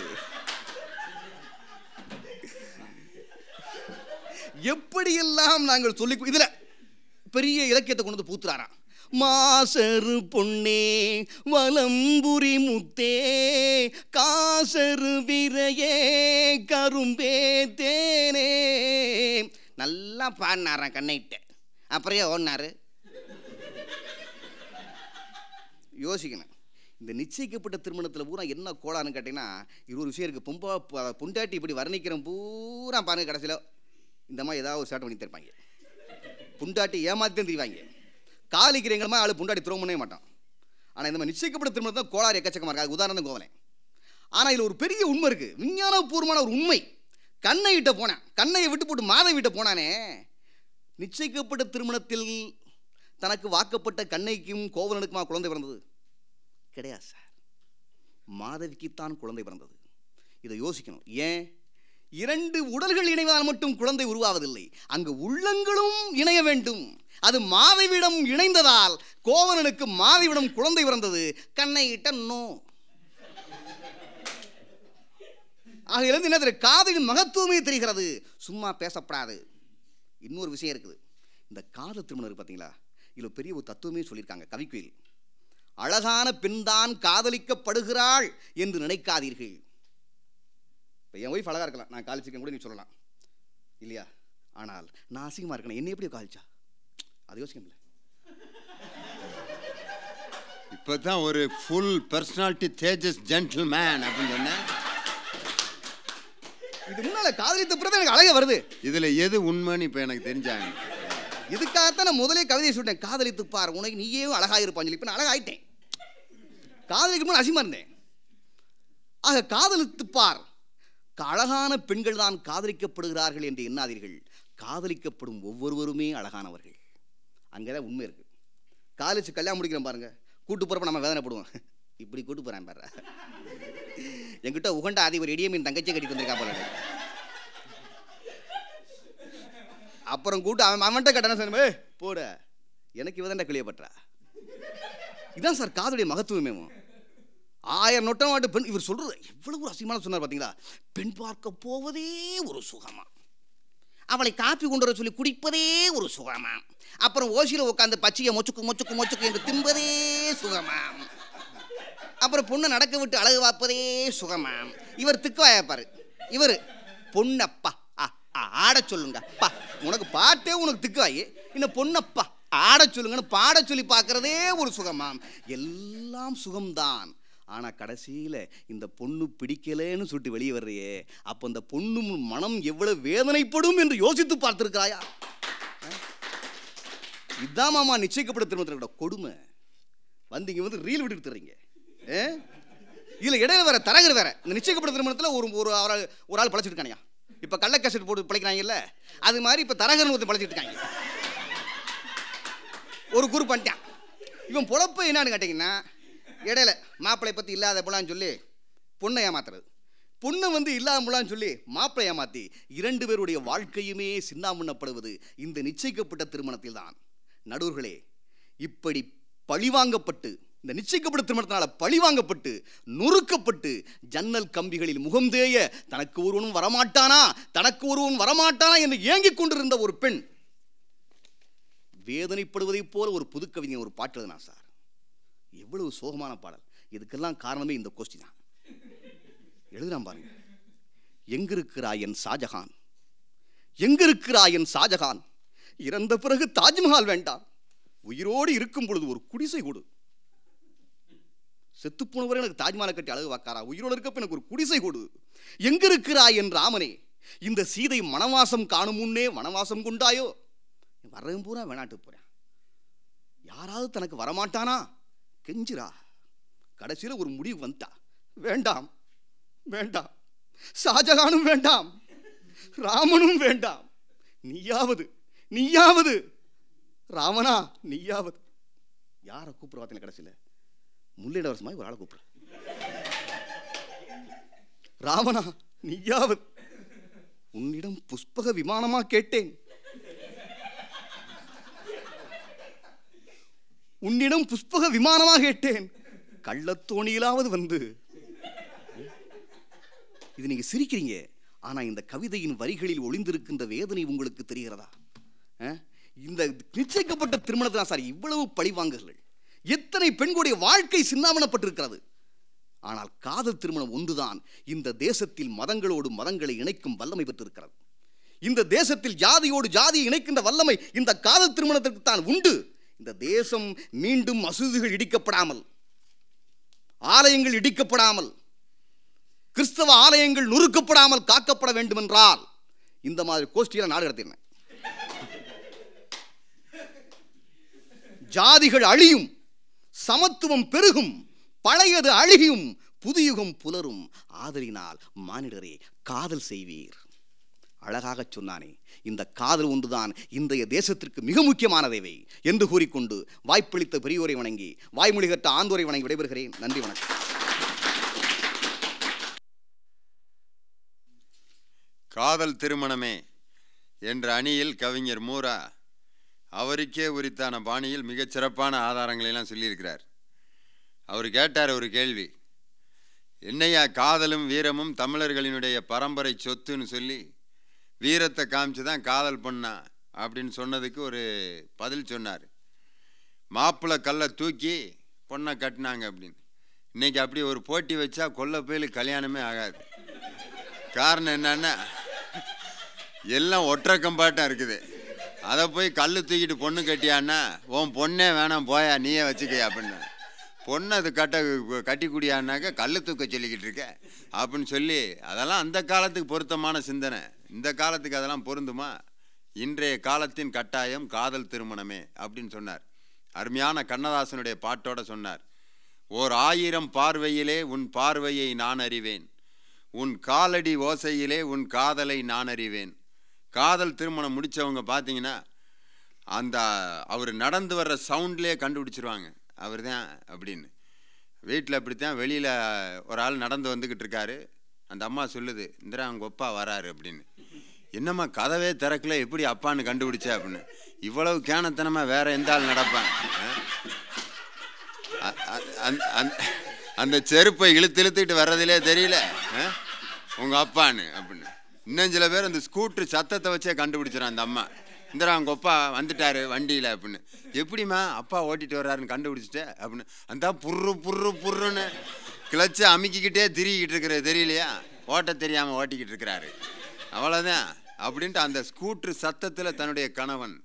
எப்படியெல்லாம் நாங்கள் சொல்லி இதில் பெரிய இலக்கியத்தை கொண்டு வந்து பூத்துறாராம் மாசரு பொன்னே வலம்புரி முத்தே காசரு விரையே கரும்பே தேனே நல்லா பாடினாரான் கண்ணைட்ட அப்புறையே ஓடினாரு யோசிக்கணும் இந்த நிச்சயிக்கப்பட்ட திருமணத்தில் பூரா என்ன கோளான்னு கேட்டிங்கன்னா இருபது விஷயம் இருக்குது பொம்பா புண்டாட்டி இப்படி வர்ணிக்கிறோம் பூரா பாருங்கள் கடைசியில் இந்த மாதிரி ஏதாவது ஒரு சேட்டை பண்ணி தருப்பாங்க புண்டாட்டி ஏமாத்தி தெரிவாங்க காலிக்கிறீங்களமா ஆள் புண்டாடி திரும்ப பண்ணவே மாட்டான் ஆனால் இந்த மாதிரி நிச்சயிக்கப்பட்ட திருமணம் தான் கோளாறு எக்கச்சக்கமாக இருக்காது உதாரணம் கோவலை ஆனால் இதில் ஒரு பெரிய உண்மை இருக்குது விஞ்ஞானபூர்வமான ஒரு உண்மை கண்ணை விட்ட போனேன் கண்ணையை விட்டு போட்டு மாதை விட்ட போனானே நிச்சயிக்கப்பட்ட திருமணத்தில் தனக்கு வாக்கப்பட்ட கண்ணைக்கும் கோவலனுக்குமா குழந்தை பிறந்தது கிடையாது சார் மாதவிக்குத்தான் குழந்தை பிறந்தது இதை யோசிக்கணும் ஏன் இரண்டு உடல்கள் இணைவதால் மட்டும் குழந்தை உருவாவதில்லை அங்கு உள்ளங்களும் இணைய வேண்டும் அது மாதவிடம் இணைந்ததால் கோவலனுக்கு மாதவிடம் குழந்தை பிறந்தது கண்ணை இட்ட நோ ஆகையிலிருந்து என்ன தெரியும் காதலின் மகத்துவமே தெரிகிறது சும்மா பேசப்படாது இன்னொரு விஷயம் இருக்குது இந்த காதல் திருமணம் பார்த்தீங்களா இதில் பெரிய ஒரு தத்துவமே சொல்லியிருக்காங்க கவிக்குயில் அழகான பெண்தான் காதலிக்கப்படுகிறாள் என்று நினைக்காதீர்கள் இப்போ என் ஒய்ஃப் அழகாக இருக்கலாம் நான் காலிச்சிருக்கேன் கூட நீ சொல்லலாம் இல்லையா ஆனால் நான் அசிங்கமாக இருக்கணும் என்னை எப்படி காலிச்சா அது யோசிக்க முடியல ஒரு ஃபுல் பர்சனாலிட்டி தேஜஸ் ஜென்டில் மேன் அப்படின்னு சொன்னேன் இது முன்னால் காதலித்த பிறகு எனக்கு அழக வருது இதில் எது உண்மைன்னு இப்போ எனக்கு தெரிஞ்சாங்க இதுக்காகத்தான் நான் முதலே கவிதையை சொல்லிட்டேன் காதலித்து பார் உனக்கு நீயே அழகாக இருப்பான்னு சொல்லி இப்போ நான் அழகாயிட்டேன் காதலிக்கும் போது அசிமா இருந்தேன் ஆக காதலித்து பார் அழகான பெண்கள் தான் காதலிக்கப்படுகிறார்கள் என்று எண்ணாதீர்கள் காதலிக்கப்படும் ஒவ்வொருவருமே அழகானவர்கள் அங்கே தான் உண்மை இருக்குது காலேஜ் கல்யாணம் முடிக்கிற பாருங்கள் கூட்டு போகிறப்ப நம்ம வேதனைப்படுவோம் இப்படி கூட்டு போகிறேன் பாரு என்கிட்ட உகண்ட அதிபர் மீன் தங்கச்சியை கட்டிட்டு வந்திருக்கா போல அப்புறம் கூட்டு அவன் அவன்கிட்ட கட்டணும் சார் போட எனக்கு இவதான்டா கிளியப்பட்டா இதான் சார் காதுடைய மகத்துவமே ஆயிரம் நொட்டம் பெண் இவர் சொல்றது எவ்வளவு ஒரு அசிங்கமான சொன்னார் பார்த்தீங்களா பெண் பார்க்க போவதே ஒரு சுகமா அவளை காப்பி கொண்டு வர சொல்லி குடிப்பதே ஒரு சுகமாம் அப்புறம் ஓசியில் உட்காந்து பச்சையை மொச்சுக்கு மொச்சுக்கு மொச்சுக்கு என்று திம்பதே சுகமாம் அப்புறம் பொண்ணை நடக்க விட்டு அழகு பார்ப்பதே சுகமாம் இவர் திக்குவாயப்பார் இவர் பொண்ணப்பா ஆட சொல்லுங்க அப்பா உனக்கு பாட்டே உனக்கு திக்குவாயி இன்னும் பொண்ணப்பா ஆட சொல்லுங்கன்னு பாட சொல்லி பார்க்குறதே ஒரு சுகமாம் எல்லாம் சுகம்தான் ஆனால் கடைசியில் இந்த பொண்ணு பிடிக்கலேன்னு சொல்லிட்டு வெளியே வர்றியே அப்போ அந்த பொண்ணு மனம் எவ்வளவு வேதனைப்படும் என்று யோசித்து பார்த்துருக்கிறாயா இதான் மாமா நிச்சயிக்கப்பட்ட திருமணத்தில் கொடுமை வந்து இங்கே வந்து ரீல் விட்டுட்டு தர்றீங்க இதில் இடையில வேற தரகர் வேற இந்த நிச்சயிக்கப்பட்ட திருமணத்தில் ஒரு ஒரு ஆள் ஒரு ஆள் பழச்சிருக்கானியா இப்போ கள்ள கேசட் போட்டு பிழைக்கிறாங்கல்ல அது மாதிரி இப்போ தரகர்னு ஒருத்தர் பழச்சிட்டு இருக்காங்க ஒரு குரூப் பண்ணிட்டான் இவன் பொழப்பு என்னான்னு கேட்டிங்கன்னா இடையில மாப்பிள்ளையை பற்றி இல்லாத போலான்னு சொல்லி பொண்ணை ஏமாத்துறது பொண்ணை வந்து இல்லாமலான்னு சொல்லி மாப்பிள்ளை ஏமாத்தி இரண்டு பேருடைய வாழ்க்கையுமே சின்னாமுண்ணப்படுவது இந்த நிச்சயிக்கப்பட்ட திருமணத்தில் தான் நடுவர்களே இப்படி பழிவாங்கப்பட்டு இந்த நிச்சயிக்கப்பட்ட திருமணத்தினால பழிவாங்கப்பட்டு நொறுக்கப்பட்டு ஜன்னல் கம்பிகளில் முகம் தேய தனக்கு ஒருவனும் வரமாட்டானா தனக்கு ஒருவன் வரமாட்டானா என்று ஏங்கிக் கொண்டிருந்த ஒரு பெண் வேதனைப்படுவதைப் போல ஒரு புதுக்கவிஞர் ஒரு பாட்டு எழுதினா சார் எவ்வளவு சோகமான பாடல் இதுக்கெல்லாம் காரணமே இந்த கோஷ்டி தான் எழுதுறான் பாருங்க எங்கிருக்கிறாய் என் ஷாஜஹான் எங்கிருக்கிறாய் என் ஷாஜஹான் இறந்த பிறகு தாஜ்மஹால் வேண்டாம் உயிரோடு இருக்கும் பொழுது ஒரு குடிசை கொடு செத்துப்போனவரை எனக்கு தாஜ்மஹாலை கட்டி அழகு வாக்காரா உயிரோடு இருக்கப்ப எனக்கு ஒரு குடிசை கொடு எங்கிருக்கிறாய் என் ராமனே இந்த சீதை மனவாசம் காணும் முன்னே வனவாசம் கொண்டாயோ வர்றதும் பூரா வேணாட்டு போறேன் யாராவது தனக்கு வரமாட்டானா கெஞ்சிரா கடைசியில் ஒரு முடிவு வந்தா வேண்டாம் வேண்டாம் ஷாஜகானும் வேண்டாம் ராமனும் வேண்டாம் நீயாவது நீயாவது ராமனா நீயாவது யாரை கூப்பிடுவாத்தின கடைசியில் முள்ளிடவரசு மாதிரி ஒரு ஆளை கூப்பிடு ராமனா நீயாவது உன்னிடம் புஷ்பக விமானமா கேட்டேன் உன்னிடம் புஷ்பக விமானமாக கேட்டேன் கள்ளத்தோணியிலாவது வந்து இது நீங்க சிரிக்கிறீங்க ஆனா இந்த கவிதையின் வரிகளில் ஒளிந்திருக்கின்ற வேதனை உங்களுக்கு தெரிகிறதா இந்த நிச்சயிக்கப்பட்ட திருமணத்தில் சார் இவ்வளவு பழிவாங்குகள் எத்தனை பெண்களுடைய வாழ்க்கை சின்னாமணப்பட்டிருக்கிறது ஆனால் காதல் திருமணம் ஒன்றுதான் இந்த தேசத்தில் மதங்களோடு மதங்களை இணைக்கும் வல்லமை பெற்றிருக்கிறது இந்த தேசத்தில் ஜாதியோடு ஜாதியை இணைக்கின்ற வல்லமை இந்த காதல் திருமணத்திற்கு தான் உண்டு இந்த தேசம் மீண்டும் மசூதிகள் இடிக்கப்படாமல் ஆலயங்கள் இடிக்கப்படாமல் கிறிஸ்தவ ஆலயங்கள் நொறுக்கப்படாமல் காக்கப்பட வேண்டும் என்றால் இந்த மாதிரி கோஷ்டியில் நாடு கடத்தின ஜாதிகள் அழியும் சமத்துவம் பெருகும் பழையது அழியும் புதியுகம் புலரும் ஆதலினால் மானிடரே காதல் செய்வீர் அழகாக சொன்னானே இந்த காதல் ஒன்றுதான் இன்றைய தேசத்திற்கு மிக முக்கியமானதேவை என்று கூறிக்கொண்டு வாய்ப்பளித்த பெரியோரை வணங்கி வாய்மொழி கற்ற ஆந்தோரை வணங்கி விடைபெறுகிறேன் நன்றி வணக்கம் காதல் திருமணமே என்ற அணியில் கவிஞர் மூரா அவருக்கே உரித்தான பாணியில் மிகச் சிறப்பான ஆதாரங்களெல்லாம் சொல்லியிருக்கிறார் அவர் கேட்டார் ஒரு கேள்வி என்னையா காதலும் வீரமும் தமிழர்களினுடைய பரம்பரை சொத்துன்னு சொல்லி வீரத்தை காமிச்சு தான் காதல் பண்ணான் அப்படின்னு சொன்னதுக்கு ஒரு பதில் சொன்னார் மாப்பிள்ளை கல்லை தூக்கி பொண்ணை கட்டினாங்க அப்படின்னு இன்றைக்கி அப்படி ஒரு போட்டி வச்சா கொல்ல போயில் கல்யாணமே ஆகாது காரணம் என்னன்னா எல்லாம் ஒற்றை கம்பாட்டம் இருக்குது அதை போய் கல் தூக்கிட்டு பொண்ணு கட்டியான்னா உன் பொண்ணே வேணாம் போயா நீயே வச்சுக்கையா அப்படின்னு பொண்ணு அது கட்ட கட்டி குடியானாக்க கல் தூக்க சொல்லிக்கிட்டு இருக்க அப்படின்னு சொல்லி அதெல்லாம் அந்த காலத்துக்கு பொருத்தமான சிந்தனை இந்த காலத்துக்கு அதெல்லாம் பொருந்துமா இன்றைய காலத்தின் கட்டாயம் காதல் திருமணமே அப்படின்னு சொன்னார் அருமையான கண்ணதாசனுடைய பாட்டோட சொன்னார் ஓர் ஆயிரம் பார்வையிலே உன் பார்வையை நான் அறிவேன் உன் காலடி ஓசையிலே உன் காதலை நான் அறிவேன் காதல் திருமணம் முடித்தவங்க பார்த்தீங்கன்னா அந்த அவர் நடந்து வர்ற சவுண்ட்லேயே கண்டுபிடிச்சிருவாங்க அவர் தான் அப்படின்னு வீட்டில் அப்படித்தான் வெளியில் ஒரு ஆள் நடந்து வந்துக்கிட்டு இருக்காரு அந்த அம்மா சொல்லுது இந்திரா அவங்க ஒப்பா வராரு அப்படின்னு என்னம்மா கதவே திறக்கல எப்படி அப்பான்னு கண்டுபிடிச்ச அப்படின்னு இவ்வளவு கேனத்தனமாக வேற எந்த ஆள் நடப்பேன் அந்த செருப்பை இழுத்து இழுத்துக்கிட்டு வர்றதிலே தெரியல உங்கள் அப்பான்னு அப்படின்னு இன்னும் சில பேர் அந்த ஸ்கூட்ரு சத்தத்தை வச்சே கண்டுபிடிச்சிடும் அந்த அம்மா இந்திரா அவங்க அப்பா வந்துட்டாரு வண்டியில் அப்படின்னு எப்படிம்மா அப்பா ஓட்டிட்டு வர்றாருன்னு கண்டுபிடிச்சிட்டே அப்படின்னு அந்த புர்ரு புர்ரு புர்ருன்னு கிளச்சை அமுக்கிக்கிட்டே திரிக்கிட்டு இருக்கிறது தெரியலையா ஓட்ட தெரியாமல் ஓட்டிக்கிட்டு இருக்கிறாரு அவ்வளோதான் அப்படின்ட்டு அந்த ஸ்கூட்ரு சத்தத்தில் தன்னுடைய கணவன்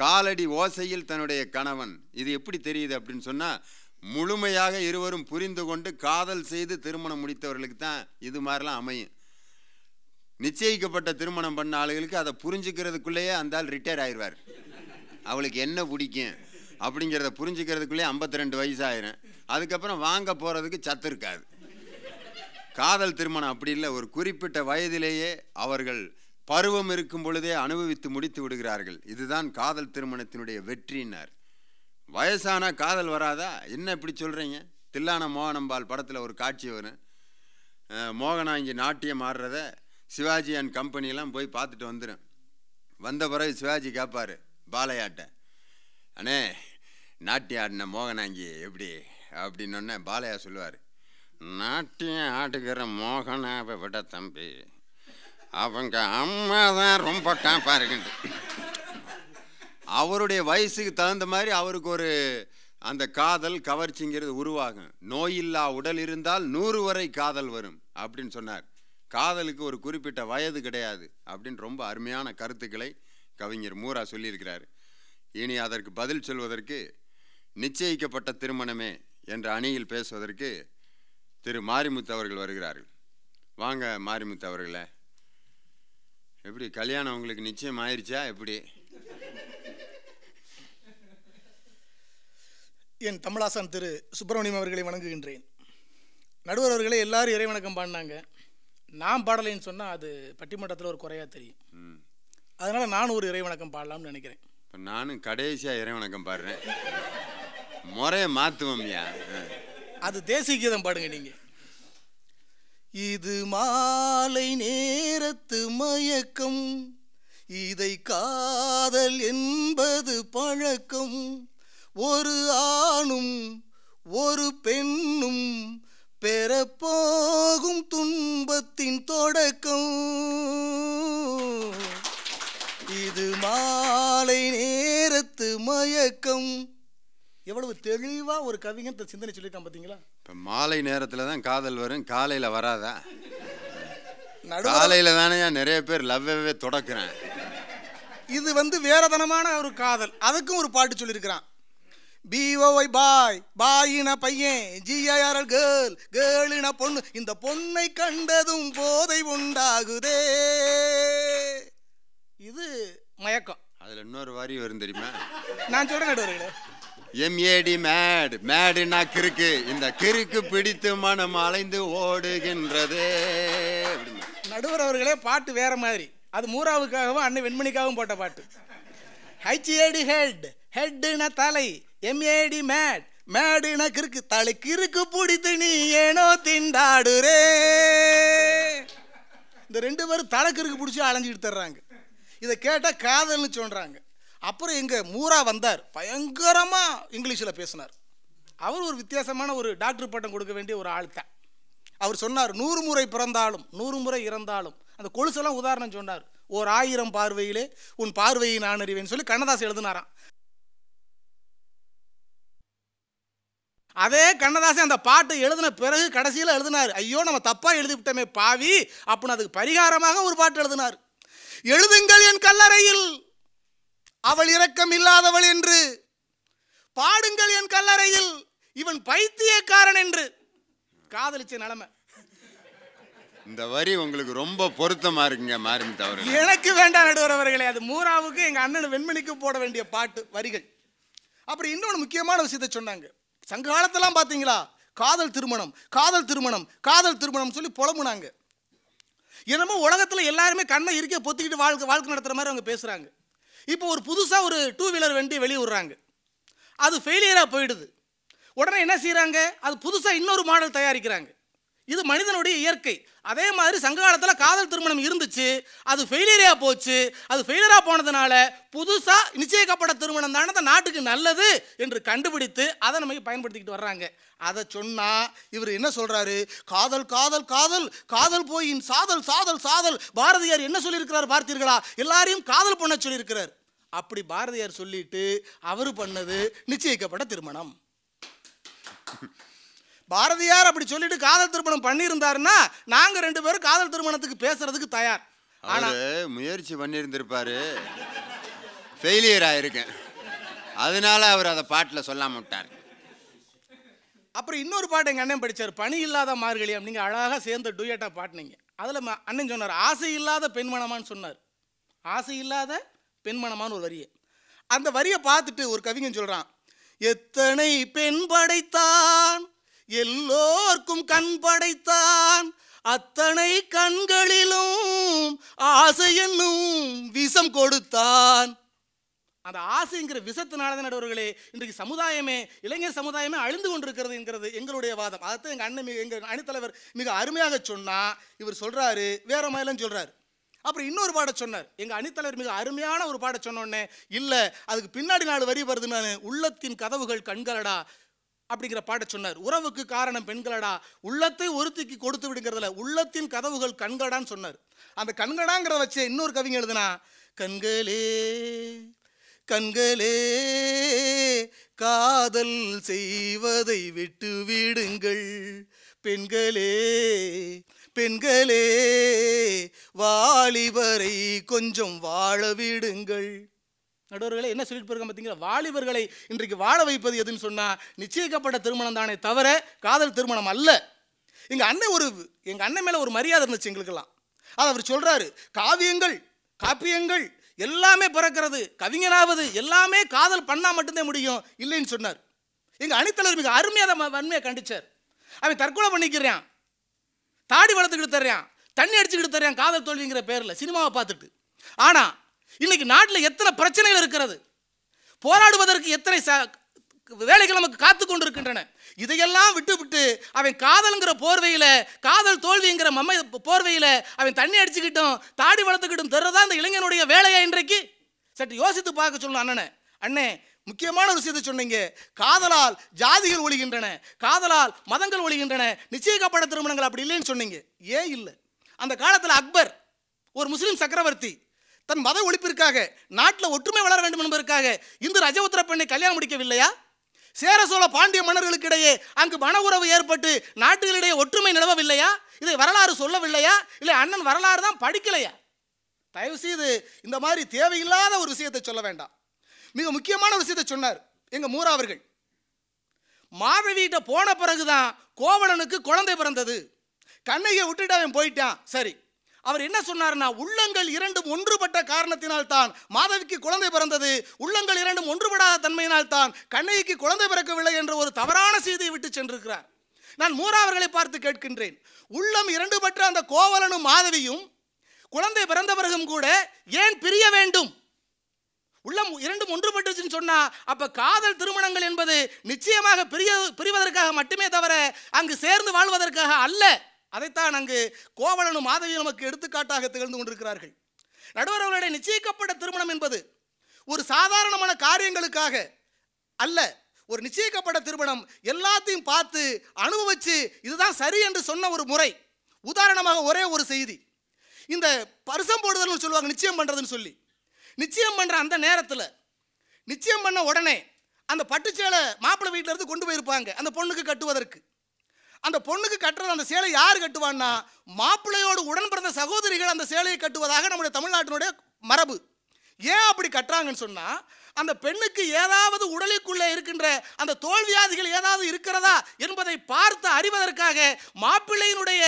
காலடி ஓசையில் தன்னுடைய கணவன் இது எப்படி தெரியுது அப்படின்னு சொன்னால் முழுமையாக இருவரும் புரிந்து கொண்டு காதல் செய்து திருமணம் முடித்தவர்களுக்கு தான் இது மாதிரிலாம் அமையும் நிச்சயிக்கப்பட்ட திருமணம் பண்ண ஆளுகளுக்கு அதை புரிஞ்சுக்கிறதுக்குள்ளேயே அந்த ஆள் ரிட்டையர் ஆயிடுவார் அவளுக்கு என்ன பிடிக்கும் அப்படிங்கிறத புரிஞ்சுக்கிறதுக்குள்ளேயே ஐம்பத்தி ரெண்டு வயசு ஆயிரும் அதுக்கப்புறம் வாங்க போகிறதுக்கு சத்து இருக்காது காதல் திருமணம் அப்படி இல்லை ஒரு குறிப்பிட்ட வயதிலேயே அவர்கள் பருவம் இருக்கும் பொழுதே அனுபவித்து முடித்து விடுகிறார்கள் இதுதான் காதல் திருமணத்தினுடைய வெற்றினார் வயசானா காதல் வராதா என்ன இப்படி சொல்கிறீங்க தில்லான மோகனம்பால் படத்தில் ஒரு காட்சி வரும் மோகனா இங்கே நாட்டியம் ஆடுறத சிவாஜி அண்ட் கம்பெனிலாம் போய் பார்த்துட்டு வந்துடும் வந்த பிறகு சிவாஜி கேட்பார் பாலையாட்ட அண்ணே நாட்டியம் ஆடின மோகனாங்கி எப்படி அப்படின்னொன்னே பாலையா சொல்லுவார் நாட்டியம் ஆட்டுக்கிற மோகனாவை விட தம்பி அவங்க அம்மா தான் ரொம்ப டாப்பாக இருக்குண்டு அவருடைய வயசுக்கு தகுந்த மாதிரி அவருக்கு ஒரு அந்த காதல் கவர்ச்சிங்கிறது உருவாகும் நோயில்லா உடல் இருந்தால் நூறு வரை காதல் வரும் அப்படின்னு சொன்னார் காதலுக்கு ஒரு குறிப்பிட்ட வயது கிடையாது அப்படின்னு ரொம்ப அருமையான கருத்துக்களை கவிஞர் மூரா சொல்லியிருக்கிறார் இனி அதற்கு பதில் சொல்வதற்கு நிச்சயிக்கப்பட்ட திருமணமே என்ற அணியில் பேசுவதற்கு திரு மாரிமுத்து அவர்கள் வருகிறார்கள் வாங்க மாரிமுத்து அவர்களை எப்படி கல்யாணம் உங்களுக்கு நிச்சயம் ஆயிடுச்சா எப்படி என் தமிழாசன் திரு சுப்பிரமணியம் அவர்களை வணங்குகின்றேன் நடுவர் அவர்களே எல்லாரும் இறைவணக்கம் பாடினாங்க நான் பாடலைன்னு சொன்னால் அது பட்டிமன்றத்தில் ஒரு குறையாக தெரியும் அதனால் நானும் ஒரு இறைவணக்கம் பாடலாம்னு நினைக்கிறேன் இப்போ நானும் கடைசியாக இறைவணக்கம் பாடுறேன் முறையை மாற்றுவோம்யா அது தேசிய கீதம் பாடுங்க நீங்கள் இது மாலை நேரத்து மயக்கம் இதை காதல் என்பது பழக்கம் ஒரு ஆணும் ஒரு பெண்ணும் பெறப்போகும் துன்பத்தின் தொடக்கம் இது மாலை நேரத்து மயக்கம் எவ்வளவு தெளிவாக ஒரு கவிஞன் சிந்தனை சொல்லியிருக்கான் பார்த்தீங்களா இப்போ மாலை நேரத்தில் தான் காதல் வரும் காலையில் வராதா காலையில் தானே நிறைய பேர் லவ்வவே தொடக்கிறேன் இது வந்து வேறதனமான ஒரு காதல் அதுக்கும் ஒரு பாட்டு சொல்லியிருக்கிறான் பிஓஒய் பாய் பாயின பையன் ஜிஐஆர்எல் கேர்ள் கேர்ளின பொண்ணு இந்த பொண்ணை கண்டதும் போதை உண்டாகுதே இது மயக்கம் அதில் இன்னொரு வாரி வரும் தெரியுமா நான் சொல்கிறேன் நடுவர்களே எம்ஏடி மேட் மேடுனா கிறுக்கு இந்த கிறுக்கு பிடித்து மனம் அலைந்து ஓடுகின்றது நடுவர் அவர்களே பாட்டு வேற மாதிரி அது மூராவுக்காகவும் அண்ணன் வெண்மணிக்காகவும் போட்ட பாட்டு ஹெச்ஏடி ஹெட் ஹெட்டுனா தலை எம்ஏடி மேட் மேடுனா கிறுக்கு தலை கிறுக்கு பிடித்து நீ ஏனோ திண்டாடுறே இந்த ரெண்டு பேரும் தலை கிறுக்கு பிடிச்சி அலைஞ்சிட்டு தர்றாங்க இதை கேட்டால் காதல்னு சொல்கிறாங்க அப்புறம் இங்கே மூரா வந்தார் பயங்கரமாக இங்கிலீஷில் பேசினார் அவர் ஒரு வித்தியாசமான ஒரு டாக்டர் பட்டம் கொடுக்க வேண்டிய ஒரு ஆள் தான் அவர் சொன்னார் நூறு முறை பிறந்தாலும் நூறு முறை இறந்தாலும் அந்த கொலுசெல்லாம் உதாரணம் சொன்னார் ஓர் ஆயிரம் பார்வையிலே உன் பார்வையை நான் அறிவேன் சொல்லி கண்ணதாசன் எழுதினாராம் அதே கண்ணதாசன் அந்த பாட்டை எழுதின பிறகு கடைசியில் எழுதினார் ஐயோ நம்ம தப்பாக எழுதிவிட்டோமே பாவி அப்படின்னு அதுக்கு பரிகாரமாக ஒரு பாட்டு எழுதினார் எழுதுங்கள் என் கல்லறையில் அவள் இரக்கம் இல்லாதவள் என்று பாடுங்கள் என் கல்லறையில் இவன் பைத்தியக்காரன் என்று காதலிச்ச நிலைமை இந்த வரி உங்களுக்கு ரொம்ப பொருத்தமா இருக்குங்க மாரிமுத்து அவர்கள் எனக்கு வேண்டாம் நடுவர் அவர்களே அது மூராவுக்கு எங்க அண்ணன் வெண்மணிக்கு போட வேண்டிய பாட்டு வரிகள் அப்புறம் இன்னொன்று முக்கியமான விஷயத்த சொன்னாங்க சங்க காலத்தெல்லாம் பார்த்தீங்களா காதல் திருமணம் காதல் திருமணம் காதல் திருமணம் சொல்லி புலம்புனாங்க என்னமோ உலகத்தில் எல்லாருமே கண்ணை இருக்க பொத்திக்கிட்டு வாழ்க்கை வாழ்க்கை நடத்துகிற மாதிரி அவங்க பேசுகிறாங்க இப்போ ஒரு புதுசாக ஒரு டூ வீலர் வண்டி வெளியிடுறாங்க அது ஃபெயிலியராக போயிடுது உடனே என்ன செய்கிறாங்க அது புதுசாக இன்னொரு மாடல் தயாரிக்கிறாங்க இது மனிதனுடைய இயற்கை அதே மாதிரி சங்க காலத்தில் காதல் திருமணம் இருந்துச்சு அது ஃபெயிலியராக போச்சு அது ஃபெயிலியராக போனதுனால புதுசாக நிச்சயிக்கப்பட்ட திருமணம் தானே அந்த நாட்டுக்கு நல்லது என்று கண்டுபிடித்து அதை நமக்கு பயன்படுத்திக்கிட்டு வர்றாங்க அதை சொன்னால் இவர் என்ன சொல்கிறாரு காதல் காதல் காதல் காதல் போயின் சாதல் சாதல் சாதல் பாரதியார் என்ன சொல்லியிருக்கிறார் பார்த்தீர்களா எல்லாரையும் காதல் பண்ண சொல்லியிருக்கிறார் அப்படி பாரதியார் சொல்லிட்டு அவர் பண்ணது நிச்சயிக்கப்பட்ட திருமணம் பாரதியார் அப்படி சொல்லிட்டு காதல் திருமணம் பண்ணியிருந்தாருன்னா நாங்க ரெண்டு பேரும் காதல் திருமணத்துக்கு பேசுறதுக்கு தயார் ஆனா முயற்சி பண்ணியிருந்திருப்பாரு ஃபெயிலியர் ஆயிருக்கேன் அதனால அவர் அதை பாட்டில் சொல்லாம விட்டார் அப்புறம் இன்னொரு பாட்டு எங்கள் அண்ணன் படித்தார் பணி இல்லாத மார்கழி அப்படிங்க அழகாக சேர்ந்த டூயட்டாக பாட்டினீங்க அதில் அண்ணன் சொன்னார் ஆசை இல்லாத பெண்மணமான்னு சொன்னார் ஆசை இல்லாத பெண்மணமான ஒரு வரியை அந்த வரியை பார்த்துட்டு ஒரு கவிஞன் சொல்கிறான் எத்தனை பெண் படைத்தான் எல்லோர்க்கும் கண் படைத்தான் அத்தனை கண்களிலும் ஆசை என்னும் விஷம் கொடுத்தான் அந்த ஆசைங்கிற விஷத்தினாலதான் நடுவர்களே இன்றைக்கு சமுதாயமே இளைஞர் சமுதாயமே அழிந்து கொண்டிருக்கிறது என்கிறது எங்களுடைய வாதம் அதை எங்கள் அண்ணன் மிக எங்கள் அணித்தலைவர் மிக அருமையாக சொன்னால் இவர் சொல்கிறாரு வேற மாதிரிலாம் சொல்கிறாரு அப்புறம் இன்னொரு பாட சொன்னார் எங்கள் அணித்தலைவர் மிக அருமையான ஒரு பாட சொன்னோன்னே இல்லை அதுக்கு பின்னாடி நாள் வரி வருதுன்னு உள்ளத்தின் கதவுகள் கண்களடா அப்படிங்கிற பாட சொன்னார் உறவுக்கு காரணம் பெண்களடா உள்ளத்தை ஒருத்திக்கு கொடுத்து விடுங்கிறதுல உள்ளத்தின் கதவுகள் கண்களடான்னு சொன்னார் அந்த கண்கடாங்கிறத வச்சு இன்னொரு கவிங்க எழுதுனா கண்களே கண்களே காதல் செய்வதை விட்டு விடுங்கள் பெண்களே பெண்களே வாலிபரை கொஞ்சம் வாழ விடுங்கள் நடுவர்களை என்ன சொல்லிட்டு போயிருக்க பார்த்தீங்களா வாலிபர்களை இன்றைக்கு வாழ வைப்பது எதுன்னு சொன்னால் நிச்சயிக்கப்பட்ட திருமணம் தானே தவிர காதல் திருமணம் அல்ல எங்கள் அண்ணன் ஒரு எங்கள் அண்ணன் மேலே ஒரு மரியாதை இருந்துச்சு எங்களுக்கெல்லாம் அது அவர் சொல்கிறாரு காவியங்கள் காப்பியங்கள் எல்லாமே பிறக்கிறது கவிஞனாவது எல்லாமே காதல் பண்ணால் மட்டும்தான் முடியும் இல்லைன்னு சொன்னார் எங்கள் அணித்தலைவர் மிக அருமையாக வன்மையாக கண்டிச்சார் அவன் தற்கொலை பண்ணிக்கிறான் தாடி வளர்த்துக்கிட்டு தர்றான் தண்ணி அடிச்சுக்கிட்டு தர்றான் காதல் தோல்விங்கிற பேரில் சினிமாவை பார்த்துட்டு ஆனால் இன்றைக்கி நாட்டில் எத்தனை பிரச்சனைகள் இருக்கிறது போராடுவதற்கு எத்தனை ச வேலைகள் நமக்கு காத்து கொண்டு இருக்கின்றன இதையெல்லாம் விட்டு விட்டு அவன் காதலுங்கிற போர்வையில் காதல் தோல்விங்கிற மம்மை போர்வையில் அவன் தண்ணி அடிச்சுக்கிட்டும் தாடி வளர்த்துக்கிட்டும் தர்றதா அந்த இளைஞனுடைய வேலையா இன்றைக்கு சற்று யோசித்து பார்க்க சொல்லணும் அண்ணனை அண்ணே முக்கியமான விஷயத்தை சொன்னீங்க காதலால் ஜாதிகள் ஒழிகின்றன காதலால் மதங்கள் ஒழிகின்றன நிச்சயிக்கப்பட திருமணங்கள் அப்படி இல்லைன்னு சொன்னீங்க ஏன் இல்லை அந்த காலத்தில் அக்பர் ஒரு முஸ்லீம் சக்கரவர்த்தி தன் மத ஒழிப்பிற்காக நாட்டில் ஒற்றுமை வளர வேண்டும் என்பதற்காக இந்து ரஜபுத்திர பெண்ணை கல்யாணம் முடிக்கவில்லையா சேர சோழ பாண்டிய மன்னர்களுக்கிடையே அங்கு மன உறவு ஏற்பட்டு நாட்டுகளிடையே ஒற்றுமை நிலவவில்லையா இதை வரலாறு சொல்லவில்லையா இல்லை அண்ணன் வரலாறு தான் படிக்கலையா தயவுசெய்து இந்த மாதிரி தேவையில்லாத ஒரு விஷயத்தை சொல்ல வேண்டாம் மிக முக்கியமான விஷயத்தை சொன்னார் எங்கள் மூராவர்கள் அவர்கள் மாதவிகிட்ட போன பிறகு தான் கோவலனுக்கு குழந்தை பிறந்தது கண்ணகியை விட்டுட்டு அவன் போயிட்டான் சரி அவர் என்ன சொன்னார்னா உள்ளங்கள் இரண்டும் ஒன்றுபட்ட காரணத்தினால் தான் மாதவிக்கு குழந்தை பிறந்தது உள்ளங்கள் இரண்டும் ஒன்றுபடாத தன்மையினால் தான் கண்ணகிக்கு குழந்தை பிறக்கவில்லை என்ற ஒரு தவறான செய்தியை விட்டு சென்றிருக்கிறார் நான் மூராவர்களை பார்த்து கேட்கின்றேன் உள்ளம் இரண்டுபட்ட அந்த கோவலனும் மாதவியும் குழந்தை பிறந்த பிறகும் கூட ஏன் பிரிய வேண்டும் உள்ளம் இரண்டும் ஒன்றுபட்டுச்சுன்னு சொன்னால் அப்போ காதல் திருமணங்கள் என்பது நிச்சயமாக பிரிய பிரிவதற்காக மட்டுமே தவிர அங்கு சேர்ந்து வாழ்வதற்காக அல்ல அதைத்தான் அங்கு கோவலனும் மாதவியும் நமக்கு எடுத்துக்காட்டாக திகழ்ந்து கொண்டிருக்கிறார்கள் நடுவர் நிச்சயிக்கப்பட்ட திருமணம் என்பது ஒரு சாதாரணமான காரியங்களுக்காக அல்ல ஒரு நிச்சயிக்கப்பட்ட திருமணம் எல்லாத்தையும் பார்த்து அனுபவிச்சு இதுதான் சரி என்று சொன்ன ஒரு முறை உதாரணமாக ஒரே ஒரு செய்தி இந்த பரிசம் போடுதல்னு சொல்லுவாங்க நிச்சயம் பண்ணுறதுன்னு சொல்லி நிச்சயம் பண்ணுற அந்த நேரத்தில் நிச்சயம் பண்ண உடனே அந்த பட்டு சேலை மாப்பிள்ளை வீட்டிலேருந்து கொண்டு போயிருப்பாங்க அந்த பொண்ணுக்கு கட்டுவதற்கு அந்த பொண்ணுக்கு கட்டுறது அந்த சேலை யார் கட்டுவான்னா மாப்பிள்ளையோடு உடன் பிறந்த சகோதரிகள் அந்த சேலையை கட்டுவதாக நம்முடைய தமிழ்நாட்டினுடைய மரபு ஏன் அப்படி கட்டுறாங்கன்னு சொன்னால் அந்த பெண்ணுக்கு ஏதாவது உடலுக்குள்ளே இருக்கின்ற அந்த தோல்வியாதிகள் ஏதாவது இருக்கிறதா என்பதை பார்த்து அறிவதற்காக மாப்பிள்ளையினுடைய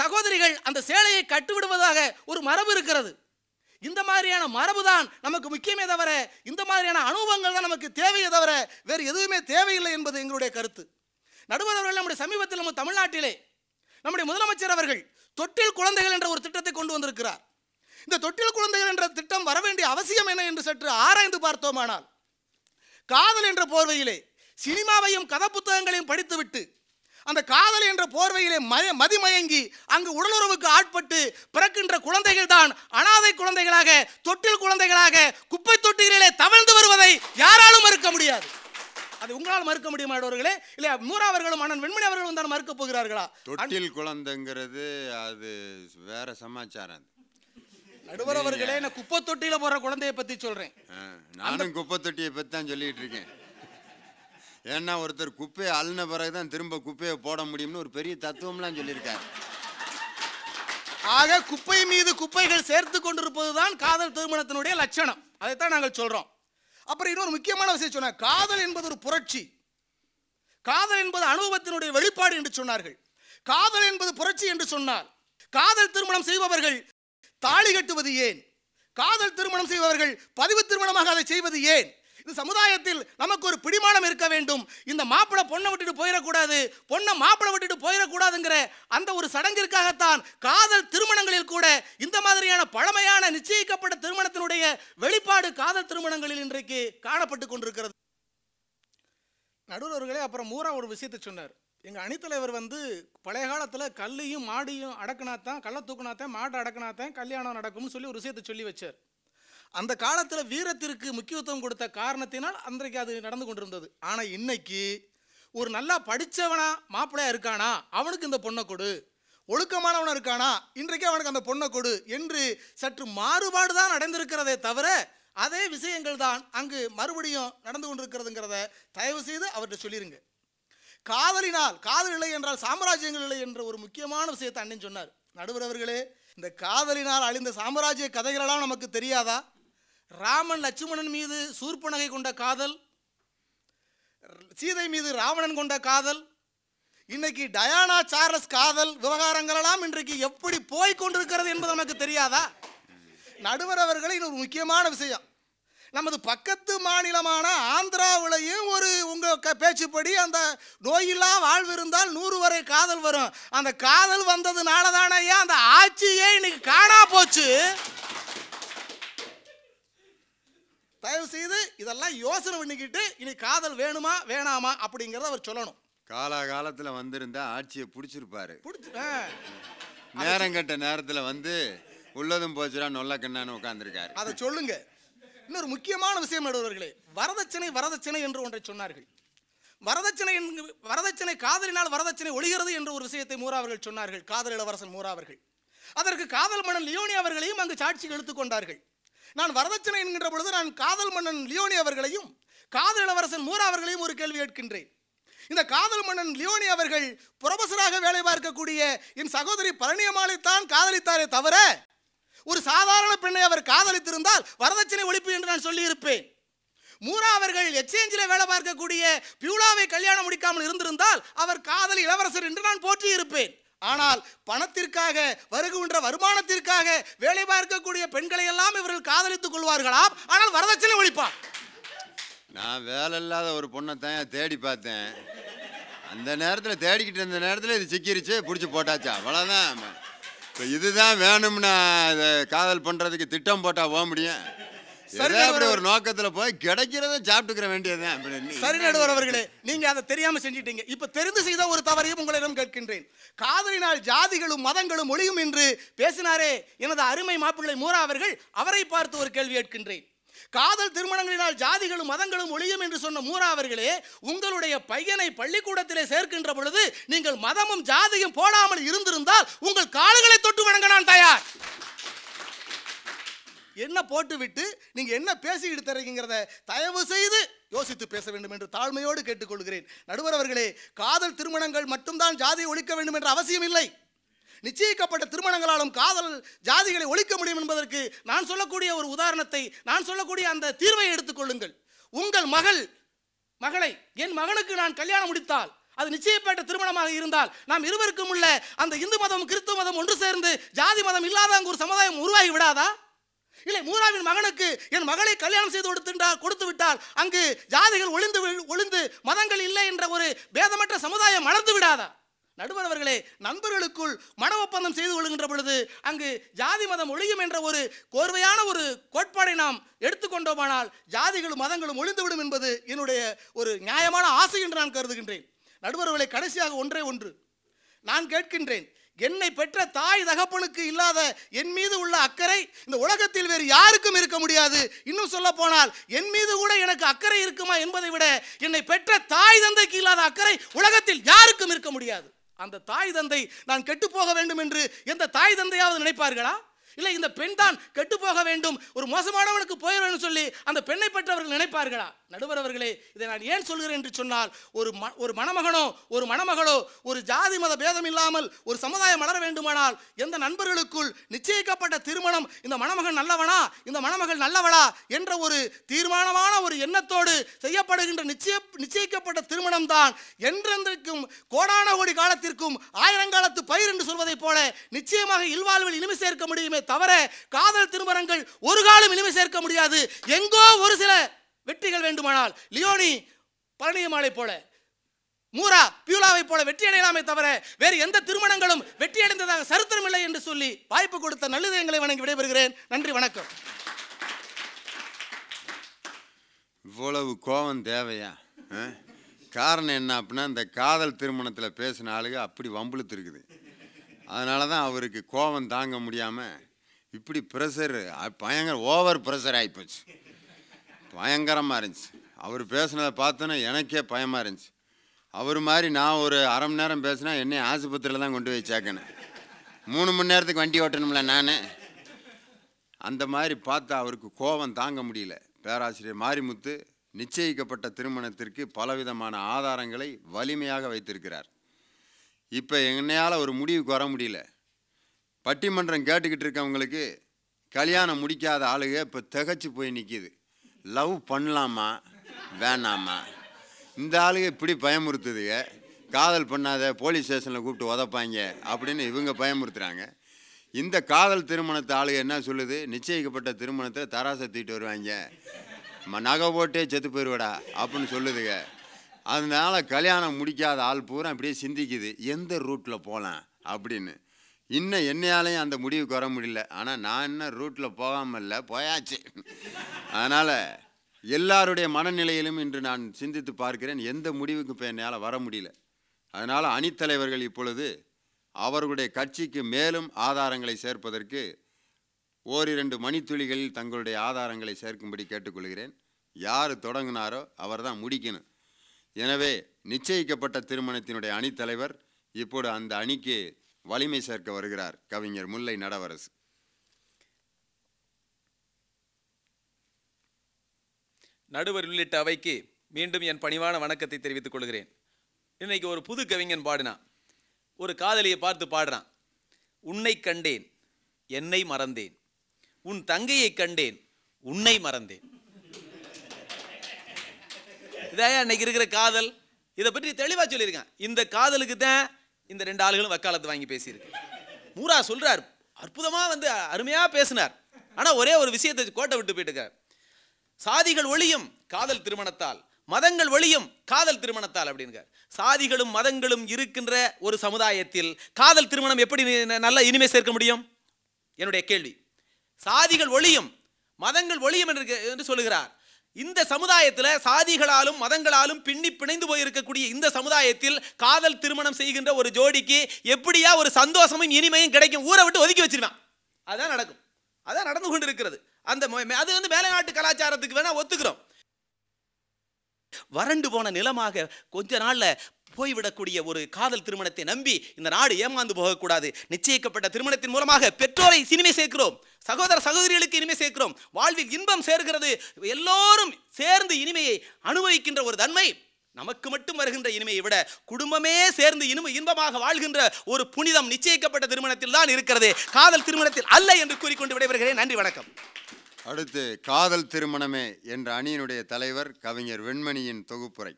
சகோதரிகள் அந்த சேலையை கட்டுவிடுவதாக ஒரு மரபு இருக்கிறது இந்த மாதிரியான மரபு தான் நமக்கு முக்கியமே தவிர இந்த மாதிரியான அனுபவங்கள் தான் நமக்கு தேவையே தவிர வேறு எதுவுமே தேவையில்லை என்பது எங்களுடைய கருத்து நடுவர் அவர்கள் நம்முடைய சமீபத்தில் நம்ம தமிழ்நாட்டிலே நம்முடைய முதலமைச்சர் அவர்கள் தொட்டில் குழந்தைகள் என்ற ஒரு திட்டத்தை கொண்டு வந்திருக்கிறார் இந்த தொட்டில் குழந்தைகள் என்ற திட்டம் வர வேண்டிய அவசியம் என்ன என்று சற்று ஆராய்ந்து பார்த்தோமானால் காதல் என்ற போர்வையிலே சினிமாவையும் கதை புத்தகங்களையும் படித்துவிட்டு அந்த காதல் என்ற போர்வையிலே மய மதிமயங்கி அங்கு உடலுறவுக்கு ஆட்பட்டு பிறக்கின்ற குழந்தைகள் தான் அனாதை குழந்தைகளாக தொட்டில் குழந்தைகளாக குப்பை தொட்டிகளிலே தவழ்ந்து வருவதை யாராலும் மறுக்க முடியாது அது உங்களால் மறுக்க முடியுமா அவர்களே இல்ல மூரா அண்ணன் வெண்மணி அவர்களும் தான் மறுக்க போகிறார்களா தொட்டில் குழந்தைங்கிறது அது வேற சமாச்சாரம் நடுவர் அவர்களே நான் குப்பை தொட்டியில போற குழந்தையை பத்தி சொல்றேன் நானும் குப்பை தொட்டியை பத்தி தான் சொல்லிட்டு இருக்கேன் ஏன்னா ஒருத்தர் குப்பையை அள்ளின பிறகு தான் திரும்ப குப்பையை போட முடியும்னு ஒரு பெரிய தத்துவம்லாம் சொல்லியிருக்கார் ஆக குப்பை மீது குப்பைகள் சேர்த்து கொண்டிருப்பது தான் காதல் திருமணத்தினுடைய லட்சணம் அதைத்தான் நாங்கள் சொல்கிறோம் அப்புறம் இன்னொரு முக்கியமான விஷயம் சொன்னார் காதல் என்பது ஒரு புரட்சி காதல் என்பது அனுபவத்தினுடைய வெளிப்பாடு என்று சொன்னார்கள் காதல் என்பது புரட்சி என்று சொன்னார் காதல் திருமணம் செய்பவர்கள் தாலி கட்டுவது ஏன் காதல் திருமணம் செய்பவர்கள் பதிவு திருமணமாக அதை செய்வது ஏன் இந்த சமுதாயத்தில் நமக்கு ஒரு பிடிமானம் இருக்க வேண்டும் இந்த மாப்பிள்ளை பொண்ணை விட்டுட்டு போயிடக்கூடாது பொண்ணை மாப்பிள்ளை விட்டுட்டு போயிடக்கூடாதுங்கிற அந்த ஒரு சடங்கிற்காகத்தான் காதல் திருமணங்களில் கூட இந்த மாதிரியான பழமையான நிச்சயிக்கப்பட்ட திருமணத்தினுடைய வெளிப்பாடு காதல் திருமணங்களில் இன்றைக்கு காணப்பட்டு கொண்டிருக்கிறது நடுவர்களே அப்புறம் மூரா ஒரு விஷயத்தை சொன்னார் எங்கள் அணித்தலைவர் வந்து பழைய காலத்தில் கல்லையும் மாடியும் அடக்குனாத்தான் கள்ள தூக்குனாத்தான் மாட்டை அடக்குனாத்தான் கல்யாணம் நடக்கும்னு சொல்லி ஒரு விஷயத்தை சொல்லி வச்சார் அந்த காலத்தில் வீரத்திற்கு முக்கியத்துவம் கொடுத்த காரணத்தினால் அன்றைக்கு அது நடந்து கொண்டிருந்தது ஆனால் இன்னைக்கு ஒரு நல்லா படித்தவனா மாப்பிள்ளையா இருக்கானா அவனுக்கு இந்த பொண்ணை கொடு ஒழுக்கமானவனாக இருக்கானா இன்றைக்கு அவனுக்கு அந்த பொண்ணை கொடு என்று சற்று மாறுபாடு தான் நடந்திருக்கிறதே தவிர அதே விஷயங்கள் தான் அங்கு மறுபடியும் நடந்து கொண்டிருக்கிறதுங்கிறத தயவு செய்து அவர்கிட்ட சொல்லிடுங்க காதலினால் காதல் இல்லை என்றால் சாம்ராஜ்யங்கள் இல்லை என்ற ஒரு முக்கியமான விஷயத்தை அண்ணன் சொன்னார் நடுவர் அவர்களே இந்த காதலினால் அழிந்த சாம்ராஜ்ய கதைகளெல்லாம் நமக்கு தெரியாதா ராமன் லட்சுமணன் மீது சூர்பனகை கொண்ட காதல் சீதை மீது ராவணன் கொண்ட காதல் இன்னைக்கு டயானா சார்லஸ் காதல் விவகாரங்கள் எல்லாம் இன்றைக்கு எப்படி போய் கொண்டிருக்கிறது என்பது நமக்கு தெரியாதா நடுவர் அவர்களை ஒரு முக்கியமான விஷயம் நமது பக்கத்து மாநிலமான ஆந்திராவிலையும் ஒரு உங்கள் பேச்சுப்படி அந்த நோயில்லா வாழ்வு இருந்தால் நூறு வரை காதல் வரும் அந்த காதல் வந்ததுனால தானே அந்த ஆட்சியே இன்னைக்கு காணா போச்சு தயவு செய்து இதெல்லாம் யோசனை பண்ணிக்கிட்டு இனி காதல் வேணுமா வேணாமா அப்படிங்கறத அவர் சொல்லணும் காலாகாலத்துல வந்திருந்தா ஆட்சியை பிடிச்சிருப்பாரு நேரம் கட்ட நேரத்துல வந்து உள்ளதும் போச்சுடா நொல்ல கண்ணான்னு உட்காந்துருக்காரு அதை சொல்லுங்க இன்னொரு முக்கியமான விஷயம் நடுவர்களே வரதட்சணை வரதட்சணை என்று ஒன்றை சொன்னார்கள் வரதட்சணை வரதட்சணை காதலினால் வரதட்சணை ஒழிகிறது என்ற ஒரு விஷயத்தை மூரா அவர்கள் சொன்னார்கள் காதல் இளவரசன் மூரா அவர்கள் அதற்கு காதல் மன்னன் லியோனி அவர்களையும் அங்கு சாட்சிக்கு எடுத்துக்கொண்டார்கள் நான் வரதட்சணை என்கின்ற பொழுது நான் காதல் மன்னன் லியோனி அவர்களையும் காதல் இளவரசன் மூரா அவர்களையும் ஒரு கேள்வி கேட்கின்றேன் இந்த காதல் மன்னன் லியோனி அவர்கள் புரபசராக வேலை பார்க்கக்கூடிய என் சகோதரி பழனியம்மாளை தான் காதலித்தாரே தவிர ஒரு சாதாரண பெண்ணை அவர் காதலித்திருந்தால் வரதட்சணை ஒழிப்பு என்று நான் சொல்லியிருப்பேன் மூரா அவர்கள் எக்ஸ்சேஞ்சில் வேலை பார்க்கக்கூடிய பியூலாவை கல்யாணம் முடிக்காமல் இருந்திருந்தால் அவர் காதல் இளவரசர் என்று நான் போற்றியிருப்பேன் ஆனால் பணத்திற்காக வருகின்ற வருமானத்திற்காக வேலை பார்க்கக்கூடிய பெண்களை எல்லாம் இவர்கள் காதலித்துக் கொள்வார்களாம் ஆனால் வரதட்சணை ஒழிப்பா நான் வேலை இல்லாத ஒரு பொண்ணை தான் தேடி பார்த்தேன் அந்த நேரத்தில் தேடிக்கிட்டு இருந்த நேரத்தில் இது சிக்கிருச்சு பிடிச்சி போட்டாச்சா அவ்வளோதான் இப்போ இதுதான் வேணும்னா இதை காதல் பண்ணுறதுக்கு திட்டம் போட்டால் போக முடியும் சரி நோக்கத்துல போய் கிடைக்கிறத சரி நடுவர் அவர்களே நீங்க தெரியாம செஞ்சிட்டீங்க இப்ப தெரிந்து செய்த ஒரு கேட்கின்றேன் காதலினால் ஜாதிகளும் மதங்களும் ஒழியும் என்று பேசினாரே எனது அருமை மாப்பிள்ளை அவரை பார்த்து ஒரு கேள்வி கேட்கின்றேன் காதல் திருமணங்களினால் ஜாதிகளும் மதங்களும் ஒழியும் என்று சொன்ன உங்களுடைய பையனை பள்ளிக்கூடத்திலே சேர்க்கின்ற பொழுது நீங்கள் மதமும் ஜாதியும் போடாமல் இருந்திருந்தால் உங்கள் தொட்டு என்ன போட்டு விட்டு நீங்கள் என்ன பேசிக்கிட்டு தரீங்கிறத தயவு செய்து யோசித்து பேச வேண்டும் என்று தாழ்மையோடு கேட்டுக்கொள்கிறேன் நடுவர் அவர்களே காதல் திருமணங்கள் மட்டும்தான் ஜாதியை ஒழிக்க வேண்டும் என்ற அவசியம் இல்லை நிச்சயிக்கப்பட்ட திருமணங்களாலும் காதல் ஜாதிகளை ஒழிக்க முடியும் என்பதற்கு நான் சொல்லக்கூடிய ஒரு உதாரணத்தை நான் சொல்லக்கூடிய அந்த தீர்வை எடுத்துக்கொள்ளுங்கள் உங்கள் மகள் மகளை என் மகனுக்கு நான் கல்யாணம் முடித்தால் அது நிச்சயப்பட்ட திருமணமாக இருந்தால் நாம் இருவருக்கும் உள்ள அந்த இந்து மதம் கிறிஸ்துவ மதம் ஒன்று சேர்ந்து ஜாதி மதம் இல்லாத அங்கு ஒரு சமுதாயம் உருவாகி விடாதா இல்லை மூராவின் மகனுக்கு என் மகளை கல்யாணம் செய்து கொடுத்துட்டால் கொடுத்து விட்டால் அங்கு ஜாதிகள் ஒளிந்து ஒளிந்து மதங்கள் இல்லை என்ற ஒரு பேதமற்ற சமுதாயம் மணந்து விடாதா நடுவர் அவர்களே நண்பர்களுக்குள் மன ஒப்பந்தம் செய்து கொள்கின்ற பொழுது அங்கு ஜாதி மதம் ஒழியும் என்ற ஒரு கோர்வையான ஒரு கோட்பாடை நாம் எடுத்துக்கொண்டோமானால் ஜாதிகளும் மதங்களும் ஒழிந்துவிடும் என்பது என்னுடைய ஒரு நியாயமான ஆசை என்று நான் கருதுகின்றேன் நடுவர்களை கடைசியாக ஒன்றே ஒன்று நான் கேட்கின்றேன் என்னை பெற்ற தாய் தகப்பனுக்கு இல்லாத என் மீது உள்ள அக்கறை இந்த உலகத்தில் வேறு யாருக்கும் இருக்க முடியாது இன்னும் சொல்ல போனால் என் மீது கூட எனக்கு அக்கறை இருக்குமா என்பதை விட என்னை பெற்ற தாய் தந்தைக்கு இல்லாத அக்கறை உலகத்தில் யாருக்கும் இருக்க முடியாது அந்த தாய் தந்தை நான் கெட்டு போக வேண்டும் என்று எந்த தாய் தந்தையாவது நினைப்பார்களா இல்லை இந்த பெண் தான் கெட்டு போக வேண்டும் ஒரு மோசமானவனுக்கு போயிடும் சொல்லி அந்த பெண்ணை பெற்றவர்கள் நினைப்பார்களா நடுவர் அவர்களே இதை நான் ஏன் சொல்கிறேன் என்று சொன்னால் ஒரு ம ஒரு மணமகனோ ஒரு மணமகளோ ஒரு ஜாதி மத பேதம் இல்லாமல் ஒரு சமுதாயம் வளர வேண்டுமானால் எந்த நண்பர்களுக்குள் நிச்சயிக்கப்பட்ட திருமணம் இந்த மணமகன் நல்லவனா இந்த மணமகள் நல்லவளா என்ற ஒரு தீர்மானமான ஒரு எண்ணத்தோடு செய்யப்படுகின்ற நிச்சய நிச்சயிக்கப்பட்ட திருமணம் தான் என்றென்றைக்கும் கோடான கோடி காலத்திற்கும் ஆயிரங்காலத்து பயிர் என்று சொல்வதைப் போல நிச்சயமாக இல்வாழ்வில் இனிமை சேர்க்க முடியுமே தவிர காதல் திருமணங்கள் ஒரு காலம் இனிமை சேர்க்க முடியாது எங்கோ ஒரு சில வெற்றிகள் வேண்டுமானால் லியோனி பழனியமாலை போல மூரா பியூலாவை போல வெற்றி அடையலாமே தவிர வேறு எந்த திருமணங்களும் வெற்றி அடைந்ததாக சரித்திரம் இல்லை என்று சொல்லி வாய்ப்பு கொடுத்த எங்களை வணங்கி விடைபெறுகிறேன் நன்றி வணக்கம் இவ்வளவு கோபம் தேவையா காரணம் என்ன அப்படின்னா இந்த காதல் திருமணத்தில் பேசின ஆளுக அப்படி வம்புழுத்துருக்குது அதனால தான் அவருக்கு கோபம் தாங்க முடியாமல் இப்படி ப்ரெஷர் பயங்கர ஓவர் ப்ரெஷர் ஆகிப்போச்சு பயங்கரமாக இருந்துச்சு அவர் பேசுனதை பார்த்தோன்னா எனக்கே பயமாக இருந்துச்சு அவர் மாதிரி நான் ஒரு அரை மணி நேரம் பேசினா என்னை ஆஸ்பத்திரியில் தான் கொண்டு போய் சேர்க்கணும் மூணு மணி நேரத்துக்கு வண்டி ஓட்டணும்ல நான் அந்த மாதிரி பார்த்தா அவருக்கு கோபம் தாங்க முடியல பேராசிரியர் மாரிமுத்து நிச்சயிக்கப்பட்ட திருமணத்திற்கு பலவிதமான ஆதாரங்களை வலிமையாக வைத்திருக்கிறார் இப்போ என்னையால் ஒரு முடிவுக்கு வர முடியல பட்டிமன்றம் கேட்டுக்கிட்டு இருக்கவங்களுக்கு கல்யாணம் முடிக்காத ஆளுக இப்போ திகச்சு போய் நிற்கிது லவ் பண்ணலாமா வேணாமா இந்த ஆளுங்க இப்படி பயமுறுத்துதுங்க காதல் பண்ணாத போலீஸ் ஸ்டேஷனில் கூப்பிட்டு உதப்பாங்க அப்படின்னு இவங்க பயமுறுத்துகிறாங்க இந்த காதல் திருமணத்தை ஆளுக என்ன சொல்லுது நிச்சயிக்கப்பட்ட திருமணத்தை தராசை தீட்டு வருவாங்க நகை போட்டே செத்து போயிடுவடா அப்படின்னு சொல்லுதுங்க அதனால் கல்யாணம் முடிக்காத ஆள் பூரா இப்படியே சிந்திக்குது எந்த ரூட்டில் போகலாம் அப்படின்னு இன்னும் என்னையாலையும் அந்த முடிவுக்கு வர முடியல ஆனால் நான் இன்னும் ரூட்டில் போகாமல் இல்லை போயாச்சு அதனால் எல்லாருடைய மனநிலையிலும் இன்று நான் சிந்தித்து பார்க்கிறேன் எந்த முடிவுக்கு இப்போ என்னால் வர முடியல அதனால் அணித்தலைவர்கள் இப்பொழுது அவர்களுடைய கட்சிக்கு மேலும் ஆதாரங்களை சேர்ப்பதற்கு ஓரிரண்டு மணித்துளிகளில் தங்களுடைய ஆதாரங்களை சேர்க்கும்படி கேட்டுக்கொள்கிறேன் யார் தொடங்கினாரோ அவர் தான் முடிக்கணும் எனவே நிச்சயிக்கப்பட்ட திருமணத்தினுடைய அணித்தலைவர் இப்போது அந்த அணிக்கு வலிமை சேர்க்க வருகிறார் கவிஞர் முல்லை நடவரசு நடுவர் உள்ளிட்ட அவைக்கு மீண்டும் என் பணிவான வணக்கத்தை தெரிவித்துக் கொள்கிறேன் இன்னைக்கு ஒரு புது கவிஞன் பாடினான் ஒரு காதலியை பார்த்து பாடுறான் உன்னை கண்டேன் என்னை மறந்தேன் உன் தங்கையை கண்டேன் உன்னை மறந்தேன் இதாக இன்னைக்கு இருக்கிற காதல் இதை பற்றி தெளிவாக சொல்லியிருக்கேன் இந்த காதலுக்கு தான் இந்த ரெண்டு ஆளுகளும் வக்காலத்து வாங்கி பேசியிருக்கு மூரா சொல்கிறார் அற்புதமாக வந்து அருமையாக பேசினார் ஆனால் ஒரே ஒரு விஷயத்தை கோட்டை விட்டு போயிட்டுக்கார் சாதிகள் ஒளியும் காதல் திருமணத்தால் மதங்கள் ஒளியும் காதல் திருமணத்தால் அப்படின்னு சாதிகளும் மதங்களும் இருக்கின்ற ஒரு சமுதாயத்தில் காதல் திருமணம் எப்படி நல்ல இனிமை சேர்க்க முடியும் என்னுடைய கேள்வி சாதிகள் ஒளியும் மதங்கள் ஒளியும் என்று சொல்லுகிறார் இந்த சமுதாயத்தில் சாதிகளாலும் மதங்களாலும் பின்னி பிணைந்து போயிருக்கக்கூடிய இந்த சமுதாயத்தில் காதல் திருமணம் செய்கின்ற ஒரு ஜோடிக்கு எப்படியா ஒரு சந்தோஷமும் இனிமையும் கிடைக்கும் ஊரை விட்டு ஒதுக்கி வச்சிருவான் அதுதான் நடக்கும் அதான் நடந்து கொண்டு இருக்கிறது அந்த அது வந்து மேலை நாட்டு கலாச்சாரத்துக்கு வேணால் ஒத்துக்கிறோம் வறண்டு போன நிலமாக கொஞ்ச நாளில் போய்விடக்கூடிய ஒரு காதல் திருமணத்தை நம்பி இந்த நாடு ஏமாந்து போகக்கூடாது நிச்சயிக்கப்பட்ட திருமணத்தின் மூலமாக பெற்றோரை சினிமை சேர்க்கிறோம் சகோதர சகோதரிகளுக்கு இனிமை சேர்க்கிறோம் வாழ்வில் இன்பம் சேர்கிறது எல்லோரும் சேர்ந்து இனிமையை அனுபவிக்கின்ற ஒரு தன்மை நமக்கு மட்டும் வருகின்ற இனிமையை விட குடும்பமே சேர்ந்து இனிமை இன்பமாக வாழ்கின்ற ஒரு புனிதம் நிச்சயிக்கப்பட்ட திருமணத்தில் தான் இருக்கிறது காதல் திருமணத்தில் அல்ல என்று கூறிக்கொண்டு விடைபெறுகிறேன் நன்றி வணக்கம் அடுத்து காதல் திருமணமே என்ற அணியினுடைய தலைவர் கவிஞர் வெண்மணியின் தொகுப்புரை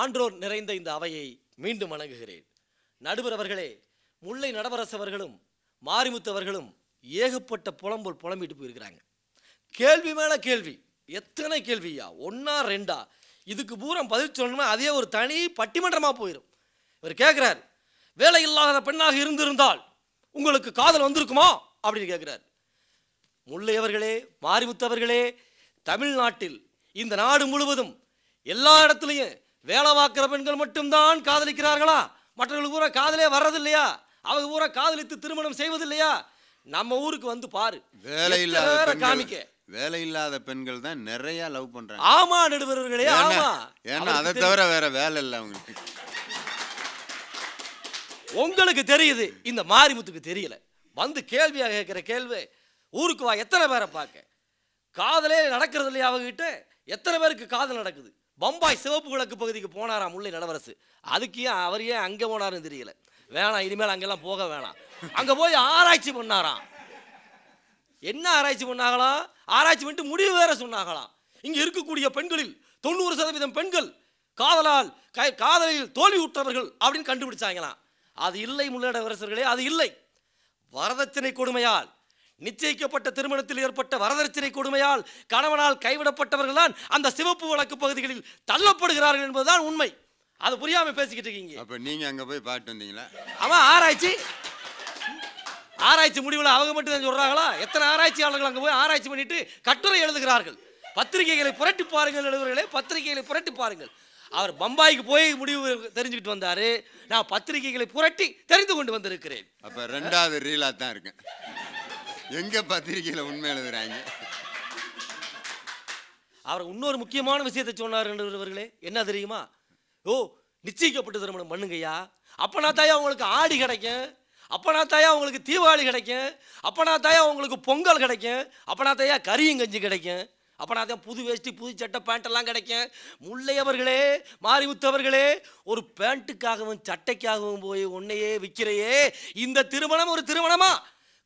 ஆன்றோர் நிறைந்த இந்த அவையை மீண்டும் வணங்குகிறேன் நடுவர் அவர்களே முல்லை நடவரசவர்களும் மாரிமுத்தவர்களும் ஏகப்பட்ட புலம்போல் புலம்பிட்டு போயிருக்கிறாங்க கேள்வி மேலே கேள்வி எத்தனை கேள்வியா ஒன்றா ரெண்டா இதுக்கு பூரம் பதில் சொல்லணும்னா அதே ஒரு தனி பட்டிமன்றமாக போயிடும் இவர் கேட்குறார் வேலை இல்லாத பெண்ணாக இருந்திருந்தால் உங்களுக்கு காதல் வந்திருக்குமா அப்படின்னு கேட்குறார் முல்லையவர்களே மாரிமுத்தவர்களே தமிழ்நாட்டில் இந்த நாடு முழுவதும் எல்லா இடத்துலையும் வேலை பார்க்குற பெண்கள் மட்டும்தான் காதலிக்கிறார்களா மற்றவர்களுக்கு பூரா காதலே வர்றதில்லையா அவங்க பூரா காதலித்து திருமணம் செய்வதில்லையா நம்ம ஊருக்கு வந்து பாரு வேலை இல்லாத காமிக்க வேலை இல்லாத பெண்கள் தான் நிறைய லவ் பண்றாங்க ஆமா நடுவர்களே ஆமா ஏன்னா அதை தவிர வேற வேலை இல்லை அவங்களுக்கு உங்களுக்கு தெரியுது இந்த மாரிமுத்துக்கு தெரியல வந்து கேள்வியாக கேட்குற கேள்வி ஊருக்கு வா எத்தனை பேரை பார்க்க காதலே நடக்கிறது இல்லையா அவங்ககிட்ட எத்தனை பேருக்கு காதல் நடக்குது பம்பாய் சிவப்பு கிழக்கு பகுதிக்கு போனாராம் முல்லை நடவரசு அதுக்கு ஏன் அவர் ஏன் அங்கே போனாருன்னு தெரியல வேணாம் இனிமேல் அங்கெல்லாம் போக வேணாம் அங்கே போய் ஆராய்ச்சி பண்ணாராம் என்ன ஆராய்ச்சி பண்ணாங்களாம் ஆராய்ச்சி பண்ணிட்டு முடிவு வேற சொன்னாங்களாம் இங்கே இருக்கக்கூடிய பெண்களில் தொண்ணூறு சதவீதம் பெண்கள் காதலால் காதலில் தோல்வி உற்றவர்கள் அப்படின்னு கண்டுபிடிச்சாங்களாம் அது இல்லை முள்ளடவரசர்களே அது இல்லை வரதட்சணை கொடுமையால் நிச்சயிக்கப்பட்ட திருமணத்தில் ஏற்பட்ட வரதட்சணை கொடுமையால் கணவனால் கைவிடப்பட்டவர்கள்தான் அந்த சிவப்பு வழக்கு பகுதிகளில் தள்ளப்படுகிறார்கள் என்பதுதான் உண்மை அது புரியாம பேசிக்கிட்டு இருக்கீங்க அப்ப நீங்க அங்க போய் பாட்டு வந்தீங்களா அவன் ஆராய்ச்சி ஆராய்ச்சி முடிவில் அவங்க மட்டும் தான் சொல்றாங்களா எத்தனை ஆராய்ச்சியாளர்கள் அங்கே போய் ஆராய்ச்சி பண்ணிட்டு கட்டுரை எழுதுகிறார்கள் பத்திரிகைகளை புரட்டி பாருங்கள் எழுதுவர்களே பத்திரிகைகளை புரட்டி பாருங்கள் அவர் பம்பாய்க்கு போய் முடிவு தெரிஞ்சுக்கிட்டு வந்தாரு நான் பத்திரிகைகளை புரட்டி தெரிந்து கொண்டு வந்திருக்கிறேன் அப்ப ரெண்டாவது ரீலா தான் இருக்கேன் எங்கே பத்திரிகையில உண்மை எழுதுறாங்க அவர் இன்னொரு முக்கியமான விஷயத்தை சொன்னார்ன்றவர்களே என்ன தெரியுமா ஓ நிச்சயிக்கப்பட்டு திருமணம் பண்ணுங்கய்யா அப்பனா தாயா உங்களுக்கு ஆடி கிடைக்கும் அப்பனா தாயா உங்களுக்கு தீபாவளி கிடைக்கும் அப்பனா தாயா உங்களுக்கு பொங்கல் கிடைக்கும் அப்பனா தாயா கறியும் கஞ்சி கிடைக்கும் அப்பனா தான் புது வேஷ்டி புது சட்டை பேண்ட்டெல்லாம் கிடைக்கும் முல்லையவர்களே மாரிமுத்தவர்களே ஒரு பேண்ட்டுக்காகவும் சட்டைக்காகவும் போய் உன்னையே விற்கிறையே இந்த திருமணம் ஒரு திருமணமா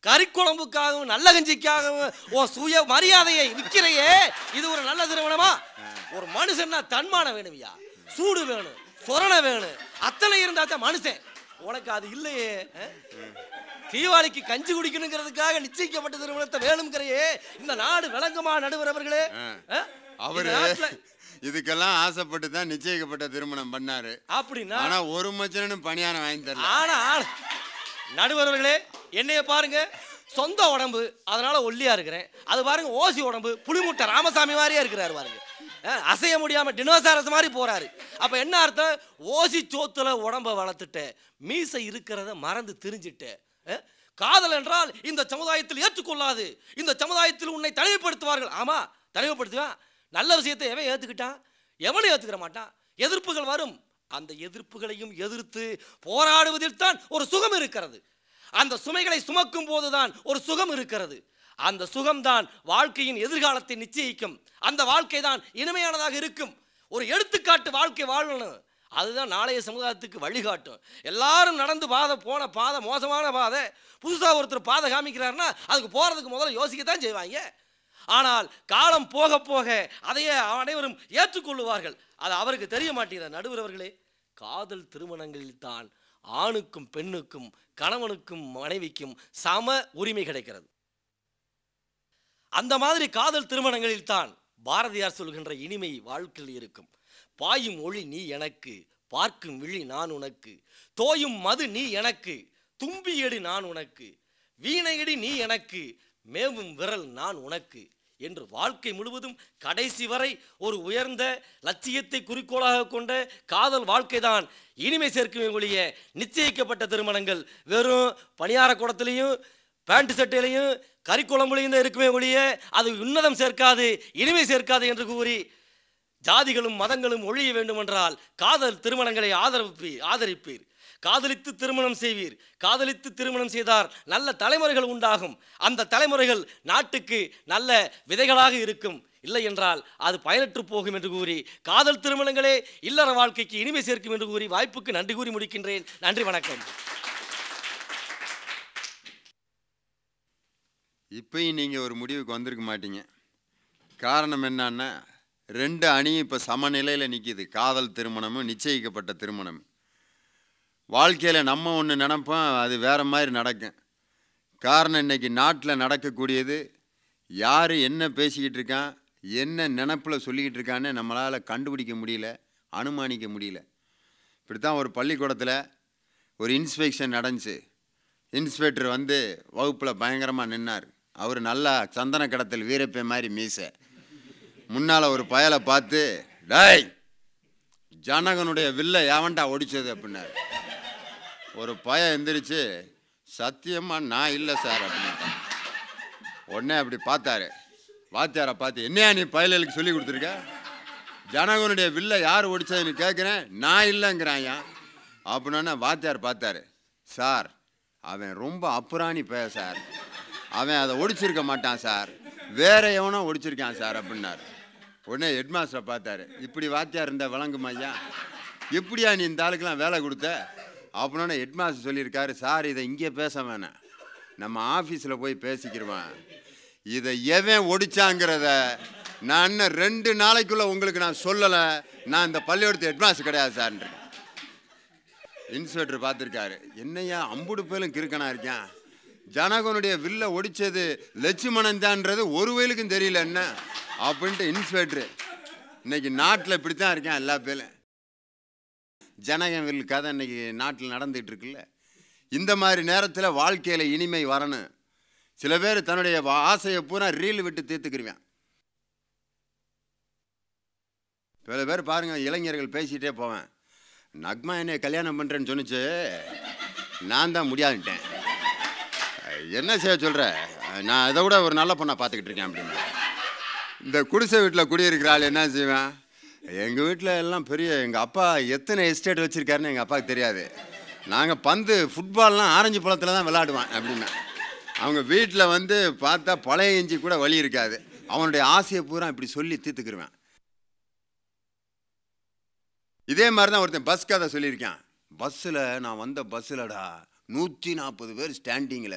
கறிக்குழம்புக்காகவும் நல்ல கஞ்சிக்காகவும் ஓ சுய மரியாதையை விற்கிறையே இது ஒரு நல்ல திருமணமா ஒரு மனுஷன்னா தன்மானம் வேணுமியா சூடு வேணும் சொரணை வேணும் அத்தனை இருந்தா தான் மனுஷன் உனக்கு அது இல்லையே தீபாவளிக்கு கஞ்சி குடிக்கணுங்கிறதுக்காக நிச்சயிக்கப்பட்ட திருமணத்தை வேணுங்கிறையே இந்த நாடு விளங்கமா நடுவர் அவர்களே அவரு இதுக்கெல்லாம் ஆசைப்பட்டு தான் நிச்சயிக்கப்பட்ட திருமணம் பண்ணாரு அப்படின்னா ஒரு மச்சனும் பணியான வாங்கி தரல ஆனா நடுவர்களே என்னைய பாருங்க சொந்த உடம்பு அதனால ஒல்லியா இருக்கிறேன் அது பாருங்க ஓசி உடம்பு புளிமுட்டை ராமசாமி மாதிரியே இருக்கிறாரு பாருங்க அசைய முடியாம டினோசாரஸ் மாதிரி போறாரு அப்ப என்ன அர்த்தம் ஓசி சோத்துல உடம்ப வளர்த்துட்டு மீசை இருக்கிறத மறந்து தெரிஞ்சுட்டேன் காதல் என்றால் இந்த சமுதாயத்தில் ஏற்றுக்கொள்ளாது இந்த சமுதாயத்தில் உன்னை தனிமைப்படுத்துவார்கள் ஆமா தனிமைப்படுத்துவான் நல்ல விஷயத்தை எவன் ஏற்றுக்கிட்டான் எவனும் ஏத்துக்கிற மாட்டான் எதிர்ப்புகள் வரும் அந்த எதிர்ப்புகளையும் எதிர்த்து போராடுவதில் தான் ஒரு சுகம் இருக்கிறது அந்த சுமைகளை சுமக்கும் போதுதான் ஒரு சுகம் இருக்கிறது அந்த சுகம்தான் வாழ்க்கையின் எதிர்காலத்தை நிச்சயிக்கும் அந்த வாழ்க்கை தான் இனிமையானதாக இருக்கும் ஒரு எடுத்துக்காட்டு வாழ்க்கை வாழணும் அதுதான் நாளைய சமுதாயத்துக்கு வழிகாட்டும் எல்லாரும் நடந்து பாதை போன பாதை மோசமான பாதை புதுசாக ஒருத்தர் பாதை காமிக்கிறாருன்னா அதுக்கு போகிறதுக்கு முதல்ல யோசிக்கத்தான் செய்வாங்க ஆனால் காலம் போக போக அதையே அனைவரும் ஏற்றுக்கொள்ளுவார்கள் அது அவருக்கு தெரிய மாட்டேங்குது நடுவர் அவர்களே காதல் திருமணங்களில்தான் ஆணுக்கும் பெண்ணுக்கும் கணவனுக்கும் மனைவிக்கும் சம உரிமை கிடைக்கிறது அந்த மாதிரி காதல் திருமணங்களில் தான் பாரதியார் சொல்கின்ற இனிமை வாழ்க்கையில் இருக்கும் பாயும் ஒளி நீ எனக்கு பார்க்கும் விழி நான் உனக்கு தோயும் மது நீ எனக்கு தும்பியடி நான் உனக்கு வீணையடி நீ எனக்கு மேவும் விரல் நான் உனக்கு என்று வாழ்க்கை முழுவதும் கடைசி வரை ஒரு உயர்ந்த லட்சியத்தை குறிக்கோளாக கொண்ட காதல் வாழ்க்கை தான் இனிமை சேர்க்குமே ஒழிய நிச்சயிக்கப்பட்ட திருமணங்கள் வெறும் பணியார குடத்துலையும் பேண்ட் சட்டையிலையும் கறிக்குழம்புலையும் தான் இருக்குமே ஒழிய அது உன்னதம் சேர்க்காது இனிமை சேர்க்காது என்று கூறி ஜாதிகளும் மதங்களும் ஒழிய வேண்டுமென்றால் காதல் திருமணங்களை ஆதரவு ஆதரிப்பீர் காதலித்து திருமணம் செய்வீர் காதலித்து திருமணம் செய்தார் நல்ல தலைமுறைகள் உண்டாகும் அந்த தலைமுறைகள் நாட்டுக்கு நல்ல விதைகளாக இருக்கும் இல்லை என்றால் அது பயனற்று போகும் என்று கூறி காதல் திருமணங்களே இல்லற வாழ்க்கைக்கு இனிமை சேர்க்கும் என்று கூறி வாய்ப்புக்கு நன்றி கூறி முடிக்கின்றேன் நன்றி வணக்கம் இப்பயும் நீங்கள் ஒரு முடிவுக்கு வந்திருக்க மாட்டீங்க காரணம் என்னன்னா ரெண்டு அணியும் இப்போ சமநிலையில் நிற்கிது காதல் திருமணமும் நிச்சயிக்கப்பட்ட திருமணமும் வாழ்க்கையில் நம்ம ஒன்று நினப்போம் அது வேறு மாதிரி நடக்கும் காரணம் இன்றைக்கி நாட்டில் நடக்கக்கூடியது யார் என்ன பேசிக்கிட்டு இருக்கான் என்ன நினப்பில் சொல்லிக்கிட்டு இருக்கான்னு நம்மளால் கண்டுபிடிக்க முடியல அனுமானிக்க முடியல இப்படி தான் ஒரு பள்ளிக்கூடத்தில் ஒரு இன்ஸ்பெக்ஷன் நடந்துச்சு இன்ஸ்பெக்டர் வந்து வகுப்பில் பயங்கரமாக நின்னார் அவர் நல்லா சந்தன கடத்தல் வீரப்பே மாதிரி மீச முன்னால் ஒரு பயலை பார்த்து டாய் ஜனகனுடைய வில்லை ஏவன்டா ஒடிச்சது அப்படின்னாரு ஒரு பய எந்திரிச்சு சத்தியமாக நான் இல்லை சார் அப்படின்னு உடனே அப்படி பார்த்தாரு வாத்தியாரை பார்த்து என்னையா நீ பயலுக்கு சொல்லி கொடுத்துருக்க ஜனகனுடைய வில்லை யார் ஒடிச்சதுன்னு கேட்குறேன் நான் இல்லைங்கிறாயா அப்படின்னா வாத்தியார் பார்த்தாரு சார் அவன் ரொம்ப அப்புறாணி பய சார் அவன் அதை ஒடிச்சிருக்க மாட்டான் சார் வேற எவனோ ஒடிச்சிருக்கான் சார் அப்படின்னாரு உடனே ஹெட்மாஸ்டரை பார்த்தாரு இப்படி வாத்தியார் இருந்தால் விளங்கும் ஐயா எப்படியா நீ இந்த ஆளுக்கெல்லாம் வேலை கொடுத்த அப்படின்னா ஹெட்மாஸ்டர் சொல்லியிருக்காரு சார் இதை இங்கே பேச வேணாம் நம்ம ஆஃபீஸில் போய் பேசிக்கிடுவேன் இதை எவன் ஒடிச்சாங்கிறத நான் இன்னும் ரெண்டு நாளைக்குள்ளே உங்களுக்கு நான் சொல்லலை நான் இந்த பள்ளியோடத்து ஹெட்மாஸ்டர் கிடையாது சார்ன்ற இன்ஸ்பெக்டர் பார்த்துருக்காரு என்னையா அம்புடு பேலும் கிறுக்கனா இருக்கேன் ஜனகனுடைய வில்ல ஒடிச்சது லட்சுமணன் தான்றது ஒரு வயலுக்கும் தெரியல என்ன அப்படின்ட்டு இன்ஸ்பெக்டர் இன்னைக்கு நாட்டில் இப்படி தான் இருக்கேன் எல்லா பேரும் ஜனகவில் கதை இன்னைக்கு நாட்டில் நடந்துகிட்டு இருக்குல்ல இந்த மாதிரி நேரத்தில் வாழ்க்கையில் இனிமை வரணும் சில பேர் தன்னுடைய ஆசையை பூரா ரீல் விட்டு தீர்த்துக்கிருவேன் சில பேர் பாருங்கள் இளைஞர்கள் பேசிகிட்டே போவேன் நக்மா என்னை கல்யாணம் பண்ணுறேன்னு சொன்னிச்சு நான் தான் முடியாதுட்டேன் என்ன செய்ய சொல்கிற நான் இதை விட ஒரு நல்ல பொண்ணை பார்த்துக்கிட்டு இருக்கேன் அப்படின்னு இந்த குடிசை வீட்டில் குடியிருக்கிற ஆள் என்ன செய்வேன் எங்கள் வீட்டில் எல்லாம் பெரிய எங்கள் அப்பா எத்தனை எஸ்டேட் வச்சுருக்காருன்னு எங்கள் அப்பாவுக்கு தெரியாது நாங்கள் பந்து ஃபுட்பால்லாம் ஆரஞ்சு பழத்தில் தான் விளாடுவேன் அப்படின்னா அவங்க வீட்டில் வந்து பார்த்தா பழைய இஞ்சி கூட வழி இருக்காது அவனுடைய ஆசையை பூரா இப்படி சொல்லி தீர்த்துக்கிருவேன் இதே மாதிரி தான் ஒருத்தன் பஸ் கதை சொல்லியிருக்கேன் பஸ்ஸில் நான் வந்த பஸ்ஸில்டா நூற்றி நாற்பது பேர் ஸ்டாண்டிங்கில்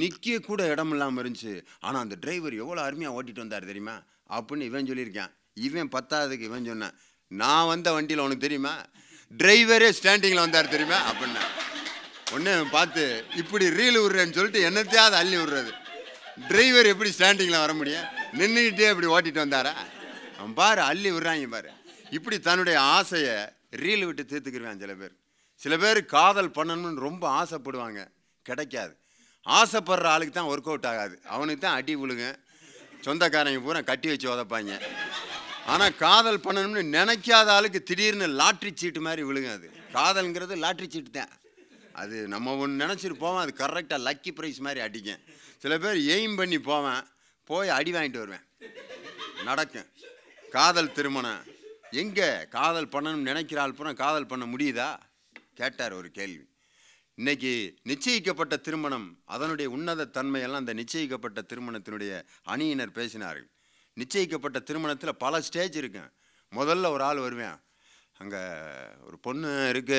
நிற்க கூட இடம் இல்லாமல் இருந்துச்சு ஆனால் அந்த டிரைவர் எவ்வளோ அருமையாக ஓட்டிகிட்டு வந்தார் தெரியுமா அப்படின்னு இவன் சொல்லியிருக்கான் இவன் பத்தாவதுக்கு இவன் சொன்னான் நான் வந்த வண்டியில் உனக்கு தெரியுமா டிரைவரே ஸ்டாண்டிங்கில் வந்தார் தெரியுமா அப்படின்னா ஒன்று பார்த்து இப்படி ரீல் விடுறேன்னு சொல்லிட்டு என்னத்தையாவது அள்ளி விடுறது டிரைவர் எப்படி ஸ்டாண்டிங்கில் வர முடியும் நின்றுக்கிட்டே இப்படி ஓட்டிகிட்டு வந்தாரா அவன் பாரு அள்ளி விடுறாங்க பாரு இப்படி தன்னுடைய ஆசையை ரீல் விட்டு தீர்த்துக்கிடுவான் சில பேர் சில பேர் காதல் பண்ணணும்னு ரொம்ப ஆசைப்படுவாங்க கிடைக்காது ஆசைப்படுற ஆளுக்கு தான் ஒர்க் அவுட் ஆகாது அவனுக்கு தான் அடி விழுங்க சொந்தக்காரங்க பூரா கட்டி வச்சு உதப்பாங்க ஆனால் காதல் பண்ணணும்னு நினைக்காத ஆளுக்கு திடீர்னு லாட்ரி சீட்டு மாதிரி விழுங்க அது காதல்ங்கிறது லாட்ரி சீட்டு தான் அது நம்ம ஒன்று நினச்சிட்டு போவேன் அது கரெக்டாக லக்கி ப்ரைஸ் மாதிரி அடிக்கும் சில பேர் எய்ம் பண்ணி போவேன் போய் அடி வாங்கிட்டு வருவேன் நடக்கும் காதல் திருமணம் எங்கே காதல் பண்ணணும்னு நினைக்கிற ஆள் பூரா காதல் பண்ண முடியுதா கேட்டார் ஒரு கேள்வி இன்னைக்கு நிச்சயிக்கப்பட்ட திருமணம் அதனுடைய உன்னத தன்மையெல்லாம் அந்த நிச்சயிக்கப்பட்ட திருமணத்தினுடைய அணியினர் பேசினார்கள் நிச்சயிக்கப்பட்ட திருமணத்தில் பல ஸ்டேஜ் இருக்கும் முதல்ல ஒரு ஆள் வருவேன் அங்கே ஒரு பொண்ணு இருக்கு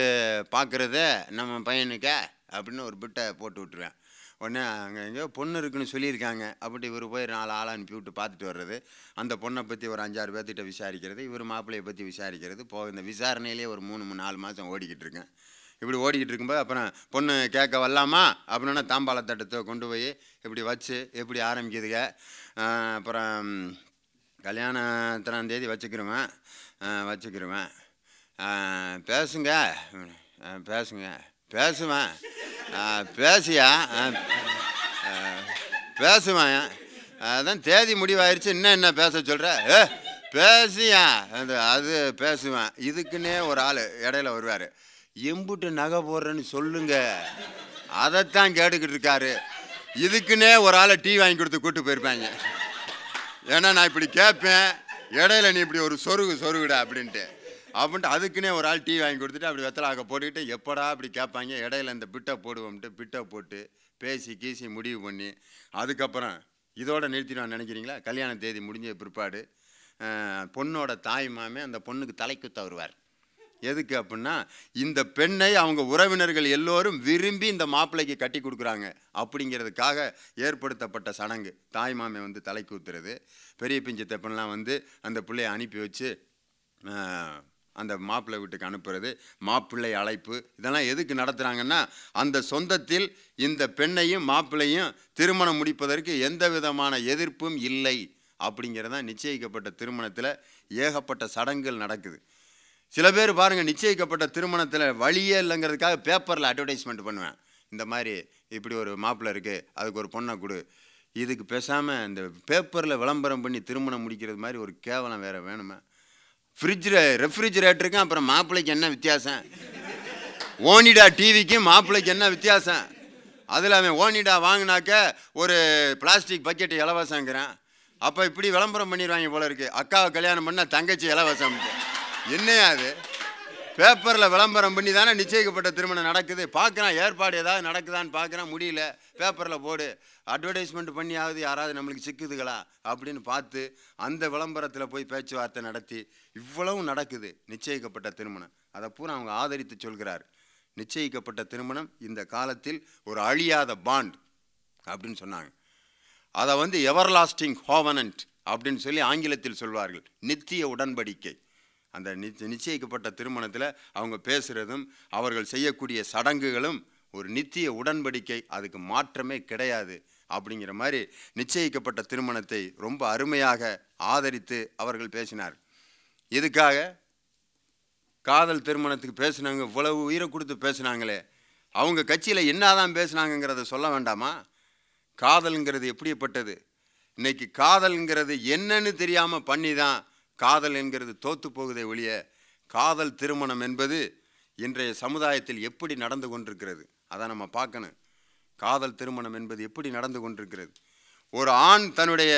பார்க்குறத நம்ம பையனுக்க அப்படின்னு ஒரு பிட்டை போட்டு விட்டுருவேன் உடனே அங்கே எங்கே பொண்ணு இருக்குன்னு சொல்லியிருக்காங்க அப்படி இவர் போய் நாலு ஆளாக அனுப்பி விட்டு பார்த்துட்டு வர்றது அந்த பொண்ணை பற்றி ஒரு அஞ்சாறு பேர்த்திட்ட விசாரிக்கிறது இவர் மாப்பிள்ளையை பற்றி விசாரிக்கிறது போக இந்த விசாரணையிலே ஒரு மூணு மூணு நாலு மாதம் ஓடிக்கிட்டு இருக்கேன் இப்படி ஓடிக்கிட்டு இருக்கும்போது அப்புறம் பொண்ணு கேட்க வரலாமா அப்படின்னா தாம்பாளத்தட்டத்தை கொண்டு போய் இப்படி வச்சு எப்படி ஆரம்பிக்குதுங்க அப்புறம் தேதி வச்சுக்கிருவேன் வச்சுக்கிருவேன் பேசுங்க பேசுங்க பேசுவேன் பேசியா பேசுவேன் அதுதான் தேதி முடிவாயிருச்சு இன்னும் என்ன பேச சொல்கிற ஏ பேசியா அது அது பேசுவேன் இதுக்குன்னே ஒரு ஆள் இடையில வருவார் எம்புட்டு நகை போடுறேன்னு சொல்லுங்க அதைத்தான் கேட்டுக்கிட்டு இருக்காரு இதுக்குன்னே ஒரு ஆளை டீ வாங்கி கொடுத்து கூட்டு போயிருப்பாங்க ஏன்னா நான் இப்படி கேட்பேன் இடையில நீ இப்படி ஒரு சொருகு சொருகுடா அப்படின்ட்டு அப்படின்ட்டு அதுக்குன்னே ஒரு ஆள் டீ வாங்கி கொடுத்துட்டு அப்படி வெத்தலாக்க போட்டுக்கிட்டு எப்படா அப்படி கேட்பாங்க இடையில இந்த பிட்டை போடுவோம்ட்டு பிட்டை போட்டு பேசி கீசி முடிவு பண்ணி அதுக்கப்புறம் இதோட நிறுத்திடுவான் நினைக்கிறீங்களா கல்யாண தேதி முடிஞ்ச பிற்பாடு பொண்ணோட தாய் மாமே அந்த பொண்ணுக்கு தலைக்குத்த வருவார் எதுக்கு அப்படின்னா இந்த பெண்ணை அவங்க உறவினர்கள் எல்லோரும் விரும்பி இந்த மாப்பிள்ளைக்கு கட்டி கொடுக்குறாங்க அப்படிங்கிறதுக்காக ஏற்படுத்தப்பட்ட சடங்கு தாய்மாமை வந்து தலை கூத்துறது பெரிய பிஞ்சு தெப்பன்லாம் வந்து அந்த பிள்ளையை அனுப்பி வச்சு அந்த மாப்பிள்ளை வீட்டுக்கு அனுப்புறது மாப்பிள்ளை அழைப்பு இதெல்லாம் எதுக்கு நடத்துகிறாங்கன்னா அந்த சொந்தத்தில் இந்த பெண்ணையும் மாப்பிள்ளையும் திருமணம் முடிப்பதற்கு எந்த விதமான எதிர்ப்பும் இல்லை அப்படிங்கிறதான் நிச்சயிக்கப்பட்ட திருமணத்தில் ஏகப்பட்ட சடங்குகள் நடக்குது சில பேர் பாருங்கள் நிச்சயிக்கப்பட்ட திருமணத்தில் வழியே இல்லைங்கிறதுக்காக பேப்பரில் அட்வர்டைஸ்மெண்ட் பண்ணுவேன் இந்த மாதிரி இப்படி ஒரு மாப்பிள்ளை இருக்குது அதுக்கு ஒரு பொண்ணை கொடு இதுக்கு பேசாமல் இந்த பேப்பரில் விளம்பரம் பண்ணி திருமணம் முடிக்கிறது மாதிரி ஒரு கேவலம் வேறு வேணுமே ஃப்ரிட்ஜில் ரெஃப்ரிஜிரேட்டருக்கும் அப்புறம் மாப்பிள்ளைக்கு என்ன வித்தியாசம் ஓனிடா டிவிக்கும் மாப்பிள்ளைக்கு என்ன வித்தியாசம் அதில் அவன் ஓனிடா வாங்கினாக்க ஒரு பிளாஸ்டிக் பக்கெட்டு இலவசங்கிறான் அப்போ இப்படி விளம்பரம் பண்ணிடுவாங்க போல இருக்குது அக்காவை கல்யாணம் பண்ணால் தங்கச்சி இலவசம் என்னையா அது பேப்பரில் விளம்பரம் பண்ணி தானே நிச்சயிக்கப்பட்ட திருமணம் நடக்குது பார்க்குறான் ஏற்பாடு ஏதாவது நடக்குதான்னு பார்க்குறான் முடியல பேப்பரில் போடு அட்வர்டைஸ்மெண்ட் பண்ணியாவது யாராவது நம்மளுக்கு சிக்குதுகளா அப்படின்னு பார்த்து அந்த விளம்பரத்தில் போய் பேச்சுவார்த்தை நடத்தி இவ்வளவும் நடக்குது நிச்சயிக்கப்பட்ட திருமணம் அதை பூரா அவங்க ஆதரித்து சொல்கிறார் நிச்சயிக்கப்பட்ட திருமணம் இந்த காலத்தில் ஒரு அழியாத பாண்ட் அப்படின்னு சொன்னாங்க அதை வந்து எவர்லாஸ்டிங் ஹோவனன்ட் அப்படின்னு சொல்லி ஆங்கிலத்தில் சொல்வார்கள் நித்திய உடன்படிக்கை அந்த நிச்சயிக்கப்பட்ட திருமணத்தில் அவங்க பேசுகிறதும் அவர்கள் செய்யக்கூடிய சடங்குகளும் ஒரு நித்திய உடன்படிக்கை அதுக்கு மாற்றமே கிடையாது அப்படிங்கிற மாதிரி நிச்சயிக்கப்பட்ட திருமணத்தை ரொம்ப அருமையாக ஆதரித்து அவர்கள் பேசினார் இதுக்காக காதல் திருமணத்துக்கு பேசினாங்க இவ்வளவு உயிரை கொடுத்து பேசினாங்களே அவங்க கட்சியில் என்னதான் பேசினாங்கிறத சொல்ல வேண்டாமா காதலுங்கிறது எப்படிப்பட்டது இன்றைக்கி காதலுங்கிறது என்னன்னு தெரியாமல் பண்ணி தான் காதல் என்கிறது தோத்து போகுதே ஒழிய காதல் திருமணம் என்பது இன்றைய சமுதாயத்தில் எப்படி நடந்து கொண்டிருக்கிறது அதை நம்ம பார்க்கணும் காதல் திருமணம் என்பது எப்படி நடந்து கொண்டிருக்கிறது ஒரு ஆண் தன்னுடைய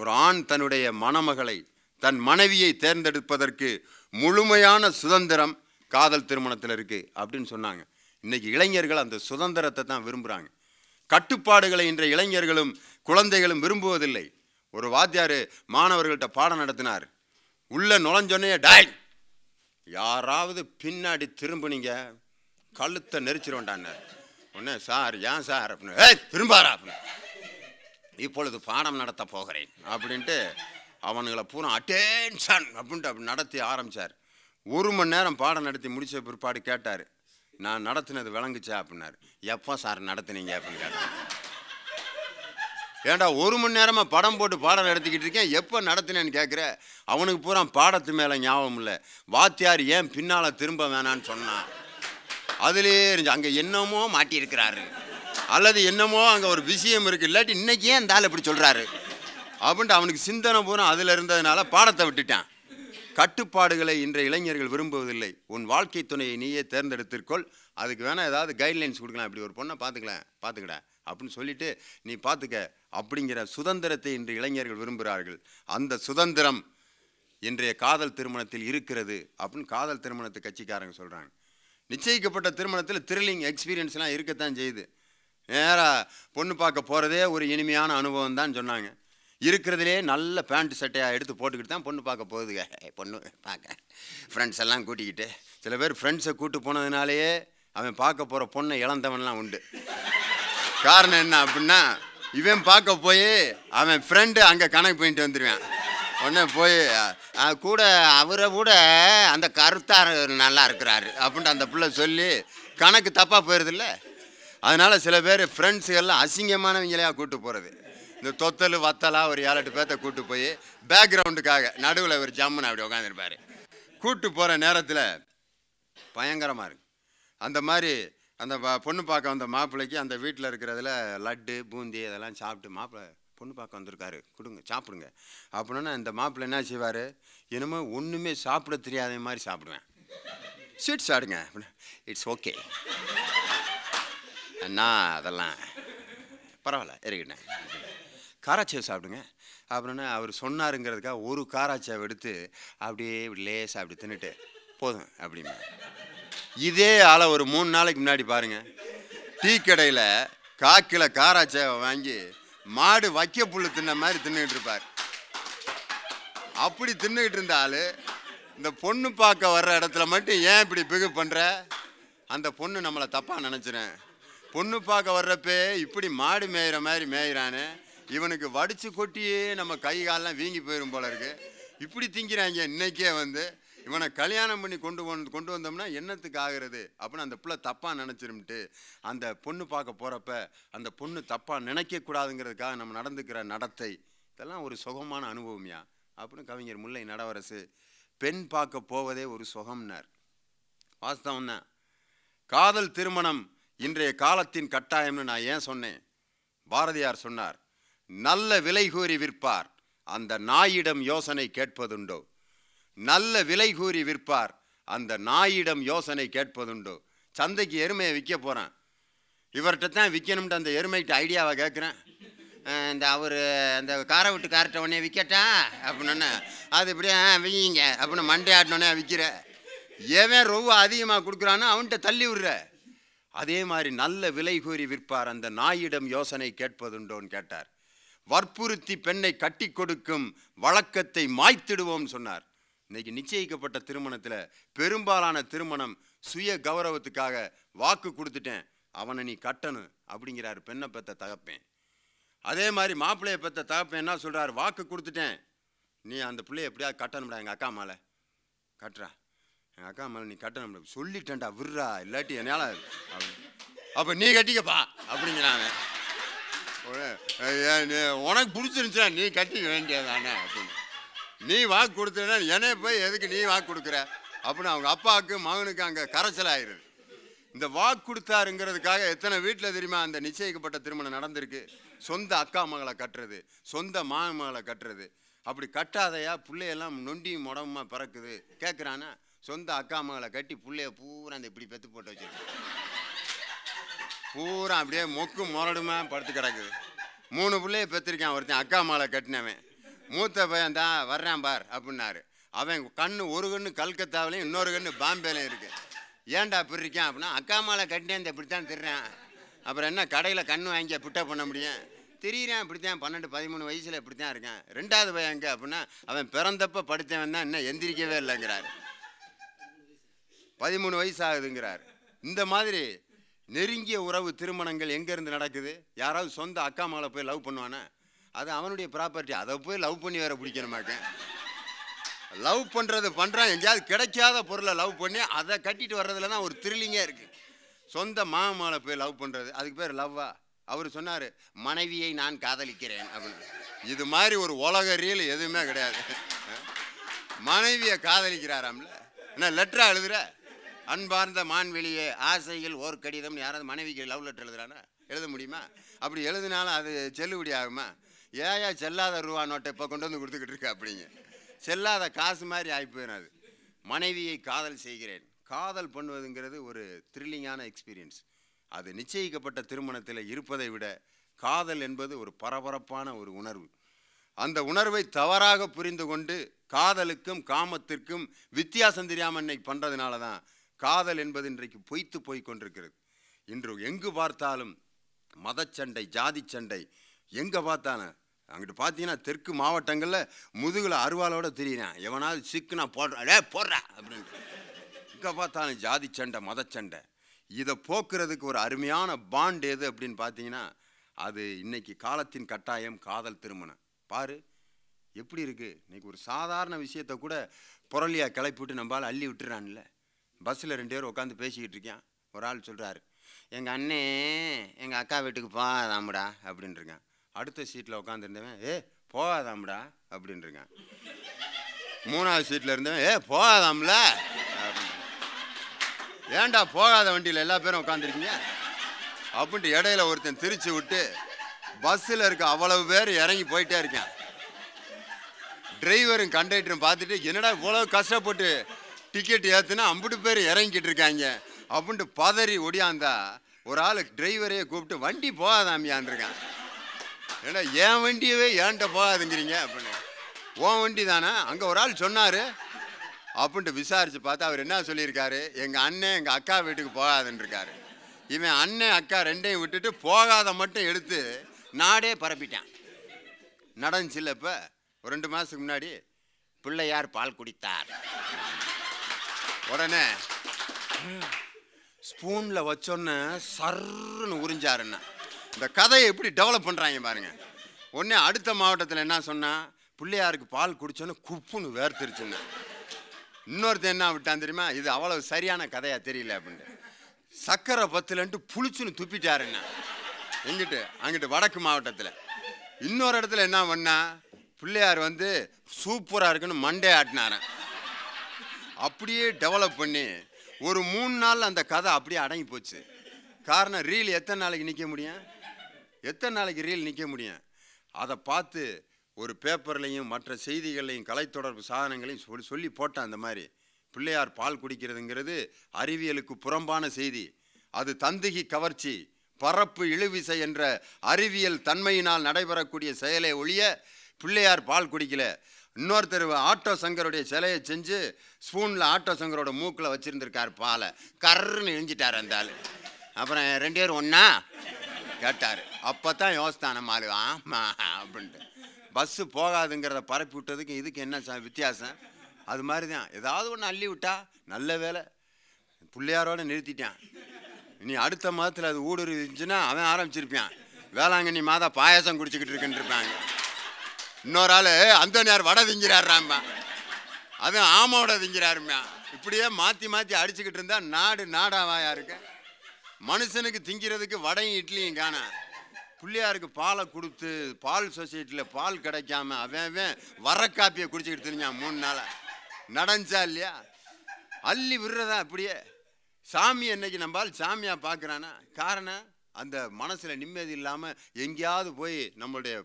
ஒரு ஆண் தன்னுடைய மணமகளை தன் மனைவியை தேர்ந்தெடுப்பதற்கு முழுமையான சுதந்திரம் காதல் திருமணத்தில் இருக்குது அப்படின்னு சொன்னாங்க இன்றைக்கி இளைஞர்கள் அந்த சுதந்திரத்தை தான் விரும்புகிறாங்க கட்டுப்பாடுகளை இன்றைய இளைஞர்களும் குழந்தைகளும் விரும்புவதில்லை ஒரு வாத்தியார் மாணவர்கள்ட்ட பாடம் நடத்தினார் உள்ளே நுழைஞ்சோன்னே டாய் யாராவது பின்னாடி திரும்பினீங்க கழுத்தை நெரிச்சிருவேண்டான்னார் ஒன்று சார் ஏன் சார் அப்படின்னு ஏய் திரும்பாரா அப்படின்னு இப்பொழுது பாடம் நடத்த போகிறேன் அப்படின்ட்டு அவனுங்களை பூரா அட்டேன்ஷன் அப்படின்ட்டு அப்படி நடத்தி ஆரம்பித்தார் ஒரு மணி நேரம் பாடம் நடத்தி முடித்த பிற்பாடு கேட்டார் நான் நடத்தினது விளங்குச்சா அப்படின்னாரு எப்போ சார் நடத்துனீங்க அப்படின்னு கேட்டார் ஏண்டா ஒரு மணி நேரமாக படம் போட்டு பாடம் நடத்திக்கிட்டு இருக்கேன் எப்போ நடத்தினேன்னு கேட்குற அவனுக்கு பூரா பாடத்து மேலே ஞாபகம் இல்லை வாத்தியார் ஏன் பின்னால் திரும்ப வேணான்னு சொன்னான் அதுலேயே இருந்துச்சு அங்கே என்னமோ மாட்டியிருக்கிறாரு அல்லது என்னமோ அங்கே ஒரு விஷயம் இருக்குது இல்லாட்டி இன்றைக்கி ஏன் ஆள் இப்படி சொல்கிறாரு அப்படின்ட்டு அவனுக்கு சிந்தனை பூரா அதில் இருந்ததுனால பாடத்தை விட்டுட்டான் கட்டுப்பாடுகளை இன்றைய இளைஞர்கள் விரும்புவதில்லை உன் வாழ்க்கை துணையை நீயே தேர்ந்தெடுத்திருக்கோள் அதுக்கு வேணால் ஏதாவது கைட்லைன்ஸ் கொடுக்கலாம் இப்படி ஒரு பொண்ணை பார்த்துக்கலாம் பார்த்துக்கிட அப்படின்னு சொல்லிவிட்டு நீ பார்த்துக்க அப்படிங்கிற சுதந்திரத்தை இன்று இளைஞர்கள் விரும்புகிறார்கள் அந்த சுதந்திரம் இன்றைய காதல் திருமணத்தில் இருக்கிறது அப்படின்னு காதல் திருமணத்தை கட்சிக்காரங்க சொல்கிறாங்க நிச்சயிக்கப்பட்ட திருமணத்தில் த்ரில்லிங் எக்ஸ்பீரியன்ஸ்லாம் இருக்கத்தான் செய்யுது நேராக பொண்ணு பார்க்க போகிறதே ஒரு இனிமையான அனுபவம் தான் சொன்னாங்க இருக்கிறதுலே நல்ல பேண்ட் சட்டையாக எடுத்து போட்டுக்கிட்டு தான் பொண்ணு பார்க்க போகுதுங்க பொண்ணு பார்க்க ஃப்ரெண்ட்ஸ் எல்லாம் கூட்டிக்கிட்டு சில பேர் ஃப்ரெண்ட்ஸை கூட்டு போனதுனாலேயே அவன் பார்க்க போகிற பொண்ணை இழந்தவன்லாம் உண்டு காரணம் என்ன அப்படின்னா இவன் பார்க்க போய் அவன் ஃப்ரெண்டு அங்கே கணக்கு போயிட்டு வந்துடுவேன் உடனே போய் கூட அவரை கூட அந்த கருத்தார் நல்லா இருக்கிறாரு அப்படின்ட்டு அந்த பிள்ளை சொல்லி கணக்கு தப்பாக போயிடுதில்ல அதனால் சில பேர் ஃப்ரெண்ட்ஸுகள்லாம் அசிங்கமானவங்களையாக கூப்பிட்டு போகிறது இந்த தொத்தல் வத்தலாக ஒரு ஏழு எட்டு பேர்த்த கூப்பிட்டு போய் பேக்ரவுண்டுக்காக நடுவில் ஒரு ஜம்முன்னு அப்படி உட்காந்துருப்பார் கூப்பிட்டு போகிற நேரத்தில் பயங்கரமாக இருக்கு அந்த மாதிரி அந்த பொண்ணு பார்க்க வந்த மாப்பிள்ளைக்கு அந்த வீட்டில் இருக்கிறதுல லட்டு பூந்தி இதெல்லாம் சாப்பிட்டு மாப்பிள்ளை பொண்ணு பார்க்க வந்திருக்காரு கொடுங்க சாப்பிடுங்க அப்படின்னா இந்த மாப்பிள்ளை என்ன செய்வார் என்னமோ ஒன்றுமே சாப்பிட தெரியாத மாதிரி சாப்பிடுவேன் ஸ்வீட்ஸ் ஆடுங்க இட்ஸ் ஓகே அண்ணா அதெல்லாம் பரவாயில்ல இருக்கட்டேன் காராச்சேவை சாப்பிடுங்க அப்படின்னா அவர் சொன்னாருங்கிறதுக்காக ஒரு காராச்சேவை எடுத்து அப்படியே லேசாக அப்படி தின்னுட்டு போதும் அப்படின்னா இதே ஆளை ஒரு மூணு நாளைக்கு முன்னாடி பாருங்கள் டீ கடையில் காக்கில காராச்சேவை வாங்கி மாடு வைக்க புல்லு தின்ன மாதிரி தின்னுகிட்டு இருப்பார் அப்படி தின்னுகிட்டு இருந்த ஆள் இந்த பொண்ணு பார்க்க வர்ற இடத்துல மட்டும் ஏன் இப்படி பிகு பண்ணுற அந்த பொண்ணு நம்மளை தப்பாக நினச்சிறேன் பொண்ணு பார்க்க வர்றப்பே இப்படி மாடு மேயிற மாதிரி மேயிறானு இவனுக்கு வடித்து கொட்டியே நம்ம கை காலெலாம் வீங்கி போயிடும் போல இருக்குது இப்படி திங்கிறாங்க இன்றைக்கே வந்து இவனை கல்யாணம் பண்ணி கொண்டு வந்து கொண்டு வந்தோம்னா என்னத்துக்கு ஆகிறது அப்படின்னு அந்த பிள்ளை தப்பாக நினச்சிரும்ட்டு அந்த பொண்ணு பார்க்க போகிறப்ப அந்த பொண்ணு தப்பாக நினைக்கக்கூடாதுங்கிறதுக்காக நம்ம நடந்துக்கிற நடத்தை இதெல்லாம் ஒரு சுகமான அனுபவம்யா அப்படின்னு கவிஞர் முல்லை நடவரசு பெண் பார்க்க போவதே ஒரு சுகம்னார் வாஸ்தவம் தான் காதல் திருமணம் இன்றைய காலத்தின் கட்டாயம்னு நான் ஏன் சொன்னேன் பாரதியார் சொன்னார் நல்ல விலை கூறி விற்பார் அந்த நாயிடம் யோசனை கேட்பதுண்டோ நல்ல விலை கூறி விற்பார் அந்த நாயிடம் யோசனை கேட்பதுண்டு சந்தைக்கு எருமையை விற்க போகிறேன் இவர்கிட்ட தான் விற்கணும்ட்டு அந்த எருமைகிட்ட ஐடியாவை கேட்குறேன் இந்த அவர் அந்த காரை விட்டு காரட்ட உடனே விற்கட்டா அப்படின்னா அது இப்படியே விங்க அப்படின்னு மண்டே ஆட்டினோடனே விற்கிற எவன் ரொம்ப அதிகமாக கொடுக்குறானோ அவன்கிட்ட தள்ளி விடுற அதே மாதிரி நல்ல விலை கூறி விற்பார் அந்த நாயிடம் யோசனை கேட்பதுண்டோன்னு கேட்டார் வற்புறுத்தி பெண்ணை கட்டி கொடுக்கும் வழக்கத்தை மாய்த்திடுவோம்னு சொன்னார் இன்னைக்கு நிச்சயிக்கப்பட்ட திருமணத்தில் பெரும்பாலான திருமணம் சுய கௌரவத்துக்காக வாக்கு கொடுத்துட்டேன் அவனை நீ கட்டணும் அப்படிங்கிறாரு பெண்ணை பெற்ற தகப்பேன் அதே மாதிரி மாப்பிள்ளையை பெற்ற தகப்பேன் என்ன சொல்கிறார் வாக்கு கொடுத்துட்டேன் நீ அந்த பிள்ளைய எப்படியா கட்டணும்டா எங்கள் அக்கா மேலே கட்டுறா எங்கள் அக்கா மேலே நீ கட்டணும் சொல்லிட்டேன்டா விடுறா இல்லாட்டி என்னால் அப்போ நீ கட்டிக்கப்பா அப்படிங்கிறாங்க உனக்கு பிடிச்சிருந்துச்சா நீ கட்டிக்க வேண்டியதானே அப்படின்னு நீ வாக்கு கொடுத்தனா என்னை போய் எதுக்கு நீ வாக்கு கொடுக்குற அப்படின்னு அவங்க அப்பாவுக்கு மகனுக்கு அங்கே கரைச்சல் ஆயிடுது இந்த வாக்கு கொடுத்தாருங்கிறதுக்காக எத்தனை வீட்டில் தெரியுமா அந்த நிச்சயிக்கப்பட்ட திருமணம் நடந்திருக்கு சொந்த அக்கா மகளை கட்டுறது சொந்த மகளை கட்டுறது அப்படி கட்டாதையா பிள்ளையெல்லாம் நொண்டியும் உடம்புமா பிறக்குது கேட்குறானா சொந்த அக்கா மகளை கட்டி பிள்ளைய பூரா அந்த இப்படி பெற்று போட்டு வச்சிருக்கு பூரா அப்படியே மொக்கு முரடுமா படுத்து கிடக்குது மூணு பிள்ளைய பெற்றிருக்கேன் ஒருத்தன் அக்கா மகளை கட்டினவன் மூத்த பையன் தான் வர்றேன் பார் அப்படின்னாரு அவன் கண்ணு ஒரு கண்ணு கல்கத்தாவிலையும் இன்னொரு கண்ணு பாம்பேலையும் இருக்குது ஏன்டா அப்படி இருக்கேன் அப்படின்னா அக்கா மாலை கட்டினேன் இப்படித்தான் திருறேன் அப்புறம் என்ன கடையில் கண் வாங்கி பிட்ட பண்ண முடியும் திரியிறேன் இப்படித்தான் பன்னெண்டு பதிமூணு வயசில் இப்படித்தான் இருக்கேன் ரெண்டாவது பையன் எங்கே அப்படின்னா அவன் பிறந்தப்ப படித்தவன் தான் இன்னும் எந்திரிக்கவே இல்லைங்கிறார் பதிமூணு வயசு ஆகுதுங்கிறார் இந்த மாதிரி நெருங்கிய உறவு திருமணங்கள் எங்கேருந்து நடக்குது யாராவது சொந்த அக்கா மாலை போய் லவ் பண்ணுவானே அது அவனுடைய ப்ராப்பர்ட்டி அதை போய் லவ் பண்ணி வேற பிடிக்கிற மாட்டேன் லவ் பண்ணுறது பண்ணுறான் எங்கேயாவது கிடைக்காத பொருளை லவ் பண்ணி அதை கட்டிட்டு வர்றதுல தான் ஒரு த்ரில்லிங்கே இருக்குது சொந்த மாமாவை போய் லவ் பண்ணுறது அதுக்கு பேர் லவ்வா அவர் சொன்னார் மனைவியை நான் காதலிக்கிறேன் அப்படின்னு இது மாதிரி ஒரு உலக ரீல் எதுவுமே கிடையாது மனைவியை காதலிக்கிறாராம்ல என்ன லெட்டரா எழுதுற அன்பார்ந்த மான்வெளியே ஆசைகள் ஓர் கடிதம் யாராவது மனைவிக்கு லவ் லெட்டர் எழுதுறானா எழுத முடியுமா அப்படி எழுதினாலும் அது செல்லுபடி ஆகுமா ஏயா செல்லாத ரூபா நோட்டை இப்போ கொண்டு வந்து கொடுத்துக்கிட்டு இருக்க அப்படிங்க செல்லாத காசு மாதிரி ஆகி போயிடும் அது மனைவியை காதல் செய்கிறேன் காதல் பண்ணுவதுங்கிறது ஒரு த்ரில்லிங்கான எக்ஸ்பீரியன்ஸ் அது நிச்சயிக்கப்பட்ட திருமணத்தில் இருப்பதை விட காதல் என்பது ஒரு பரபரப்பான ஒரு உணர்வு அந்த உணர்வை தவறாக புரிந்து கொண்டு காதலுக்கும் காமத்திற்கும் வித்தியாசம் தெரியாமல் இன்னைக்கு பண்ணுறதுனால தான் காதல் என்பது இன்றைக்கு பொய்த்து போய் கொண்டிருக்கிறது இன்று எங்கு பார்த்தாலும் மதச்சண்டை ஜாதி சண்டை எங்கே பார்த்தாலும் அங்கிட்ட பார்த்தீங்கன்னா தெற்கு மாவட்டங்களில் முதுகில் அருவாளோட தெரியினேன் எவனாவது சிக்குனா போடுறேன் அடே போடுறேன் அப்படின்ட்டு இங்கே பார்த்தாலும் ஜாதி சண்டை மதச்சண்டை இதை போக்குறதுக்கு ஒரு அருமையான பாண்ட் எது அப்படின்னு பார்த்தீங்கன்னா அது இன்னைக்கு காலத்தின் கட்டாயம் காதல் திருமணம் பாரு எப்படி இருக்குது இன்றைக்கி ஒரு சாதாரண விஷயத்த கூட புரளியாக கிளப்பிவிட்டு நம்மளால் அள்ளி விட்டுறான்ல பஸ்ஸில் ரெண்டு பேர் உட்காந்து பேசிக்கிட்டு இருக்கேன் ஒரு ஆள் சொல்கிறாரு எங்கள் அண்ணே எங்கள் அக்கா வீட்டுக்கு போதாமடா அப்படின்ட்டுருக்கேன் அடுத்த சீட்டில் உட்காந்துருந்தவன் ஏ போகாதாம்டா அப்படின்ட்டுருக்கான் மூணாவது சீட்டில் இருந்தவன் ஏ போகாதாம்ல ஏண்டா போகாத வண்டியில் எல்லா பேரும் உட்காந்துருக்கீங்க அப்படின்ட்டு இடையில ஒருத்தன் திரிச்சு விட்டு பஸ்ஸில் இருக்க அவ்வளவு பேர் இறங்கி போயிட்டே இருக்கேன் டிரைவரும் கண்டக்டரும் பார்த்துட்டு என்னடா இவ்வளோ கஷ்டப்பட்டு டிக்கெட் ஏற்றுனா அம்பிட்டு பேர் இறங்கிக்கிட்டு இருக்காங்க அப்படின்ட்டு பதறி ஒடியாந்தா ஒரு ஆளுக்கு டிரைவரையே கூப்பிட்டு வண்டி போகாதாமியான் இருக்கான் ஏன்னா என் வண்டியவே ஏன்ட்ட போகாதுங்கிறீங்க அப்படின்னு உன் வண்டி தானே அங்கே ஒரு ஆள் சொன்னார் அப்படின்ட்டு விசாரித்து பார்த்தா அவர் என்ன சொல்லியிருக்காரு எங்கள் அண்ணன் எங்கள் அக்கா வீட்டுக்கு போகாதுன்றிருக்காரு இவன் அண்ணன் அக்கா ரெண்டையும் விட்டுட்டு போகாத மட்டும் எடுத்து நாடே பரப்பிட்டான் நடந்துச்சுல்ல இப்போ ஒரு ரெண்டு மாதத்துக்கு முன்னாடி பிள்ளையார் பால் குடித்தார் உடனே ஸ்பூனில் வச்சோன்னு சர்ன்னு உறிஞ்சாருன்னு இந்த கதையை எப்படி டெவலப் பண்ணுறாங்க பாருங்கள் ஒன்றே அடுத்த மாவட்டத்தில் என்ன சொன்னால் பிள்ளையாருக்கு பால் குடித்தோன்னு குப்புன்னு வேர்த்திருச்சுன்னு இன்னொருத்தர் என்ன விட்டான் தெரியுமா இது அவ்வளோ சரியான கதையாக தெரியல அப்படின்ட்டு சக்கரை பத்துலன்ட்டு புளிச்சுன்னு துப்பிட்டாருன்னு எங்கிட்டு அங்கிட்டு வடக்கு மாவட்டத்தில் இன்னொரு இடத்துல என்ன பண்ணால் பிள்ளையார் வந்து சூப்பராக இருக்குன்னு மண்டே ஆட்டினாரன் அப்படியே டெவலப் பண்ணி ஒரு மூணு நாள் அந்த கதை அப்படியே அடங்கி போச்சு காரணம் ரீல் எத்தனை நாளைக்கு நிற்க முடியும் எத்தனை நாளைக்கு ரீல் நிற்க முடியும் அதை பார்த்து ஒரு பேப்பர்லையும் மற்ற செய்திகளையும் கலைத்தொடர்பு சாதனங்களையும் சொல்லி சொல்லி போட்டேன் அந்த மாதிரி பிள்ளையார் பால் குடிக்கிறதுங்கிறது அறிவியலுக்கு புறம்பான செய்தி அது தந்துகி கவர்ச்சி பரப்பு இழுவிசை என்ற அறிவியல் தன்மையினால் நடைபெறக்கூடிய செயலை ஒழிய பிள்ளையார் பால் குடிக்கல இன்னொருத்தர் ஆட்டோ சங்கருடைய சிலையை செஞ்சு ஸ்பூனில் ஆட்டோ சங்கரோட மூக்கில் வச்சுருந்துருக்கார் பாலை கர்ன்னு இழிஞ்சிட்டார் அந்த ஆள் அப்புறம் ரெண்டு பேரும் ஒன்றா கேட்டார் அப்போ தான் யோசித்தான நம்ம ஆமா அப்படின்ட்டு பஸ்ஸு போகாதுங்கிறத பரப்பி விட்டதுக்கு இதுக்கு என்ன வித்தியாசம் அது மாதிரி தான் ஏதாவது ஒன்று அள்ளி விட்டா நல்ல வேலை பிள்ளையாரோடு நிறுத்திட்டான் நீ அடுத்த மாதத்தில் அது ஊடுருவிச்சுன்னா அவன் ஆரம்பிச்சிருப்பான் வேளாங்கண்ணி மாதா பாயசம் குடிச்சிக்கிட்டு இருக்குன்னு இருப்பாங்க இன்னொரு ஆள் அந்தோனியார் வடை திங்கிறாருறாம்பா அதுவும் ஆமோட திங்கிறாருமா இப்படியே மாற்றி மாற்றி அடிச்சுக்கிட்டு இருந்தால் நாடு நாடாவாயா இருக்கேன் மனுஷனுக்கு திங்கிறதுக்கு வடையும் இட்லியும் காண பிள்ளையாருக்கு பாலை கொடுத்து பால் சொசைட்டியில் பால் கிடைக்காம அவன் அவன் வர காப்பியை குடிச்சுக்கிட்டு தெரிஞ்சான் மூணு நாளாக நடஞ்சா இல்லையா அள்ளி விடுறதா அப்படியே சாமி என்னைக்கு நம்பால் சாமியாக பார்க்குறானா காரணம் அந்த மனசில் நிம்மதி இல்லாமல் எங்கேயாவது போய் நம்மளுடைய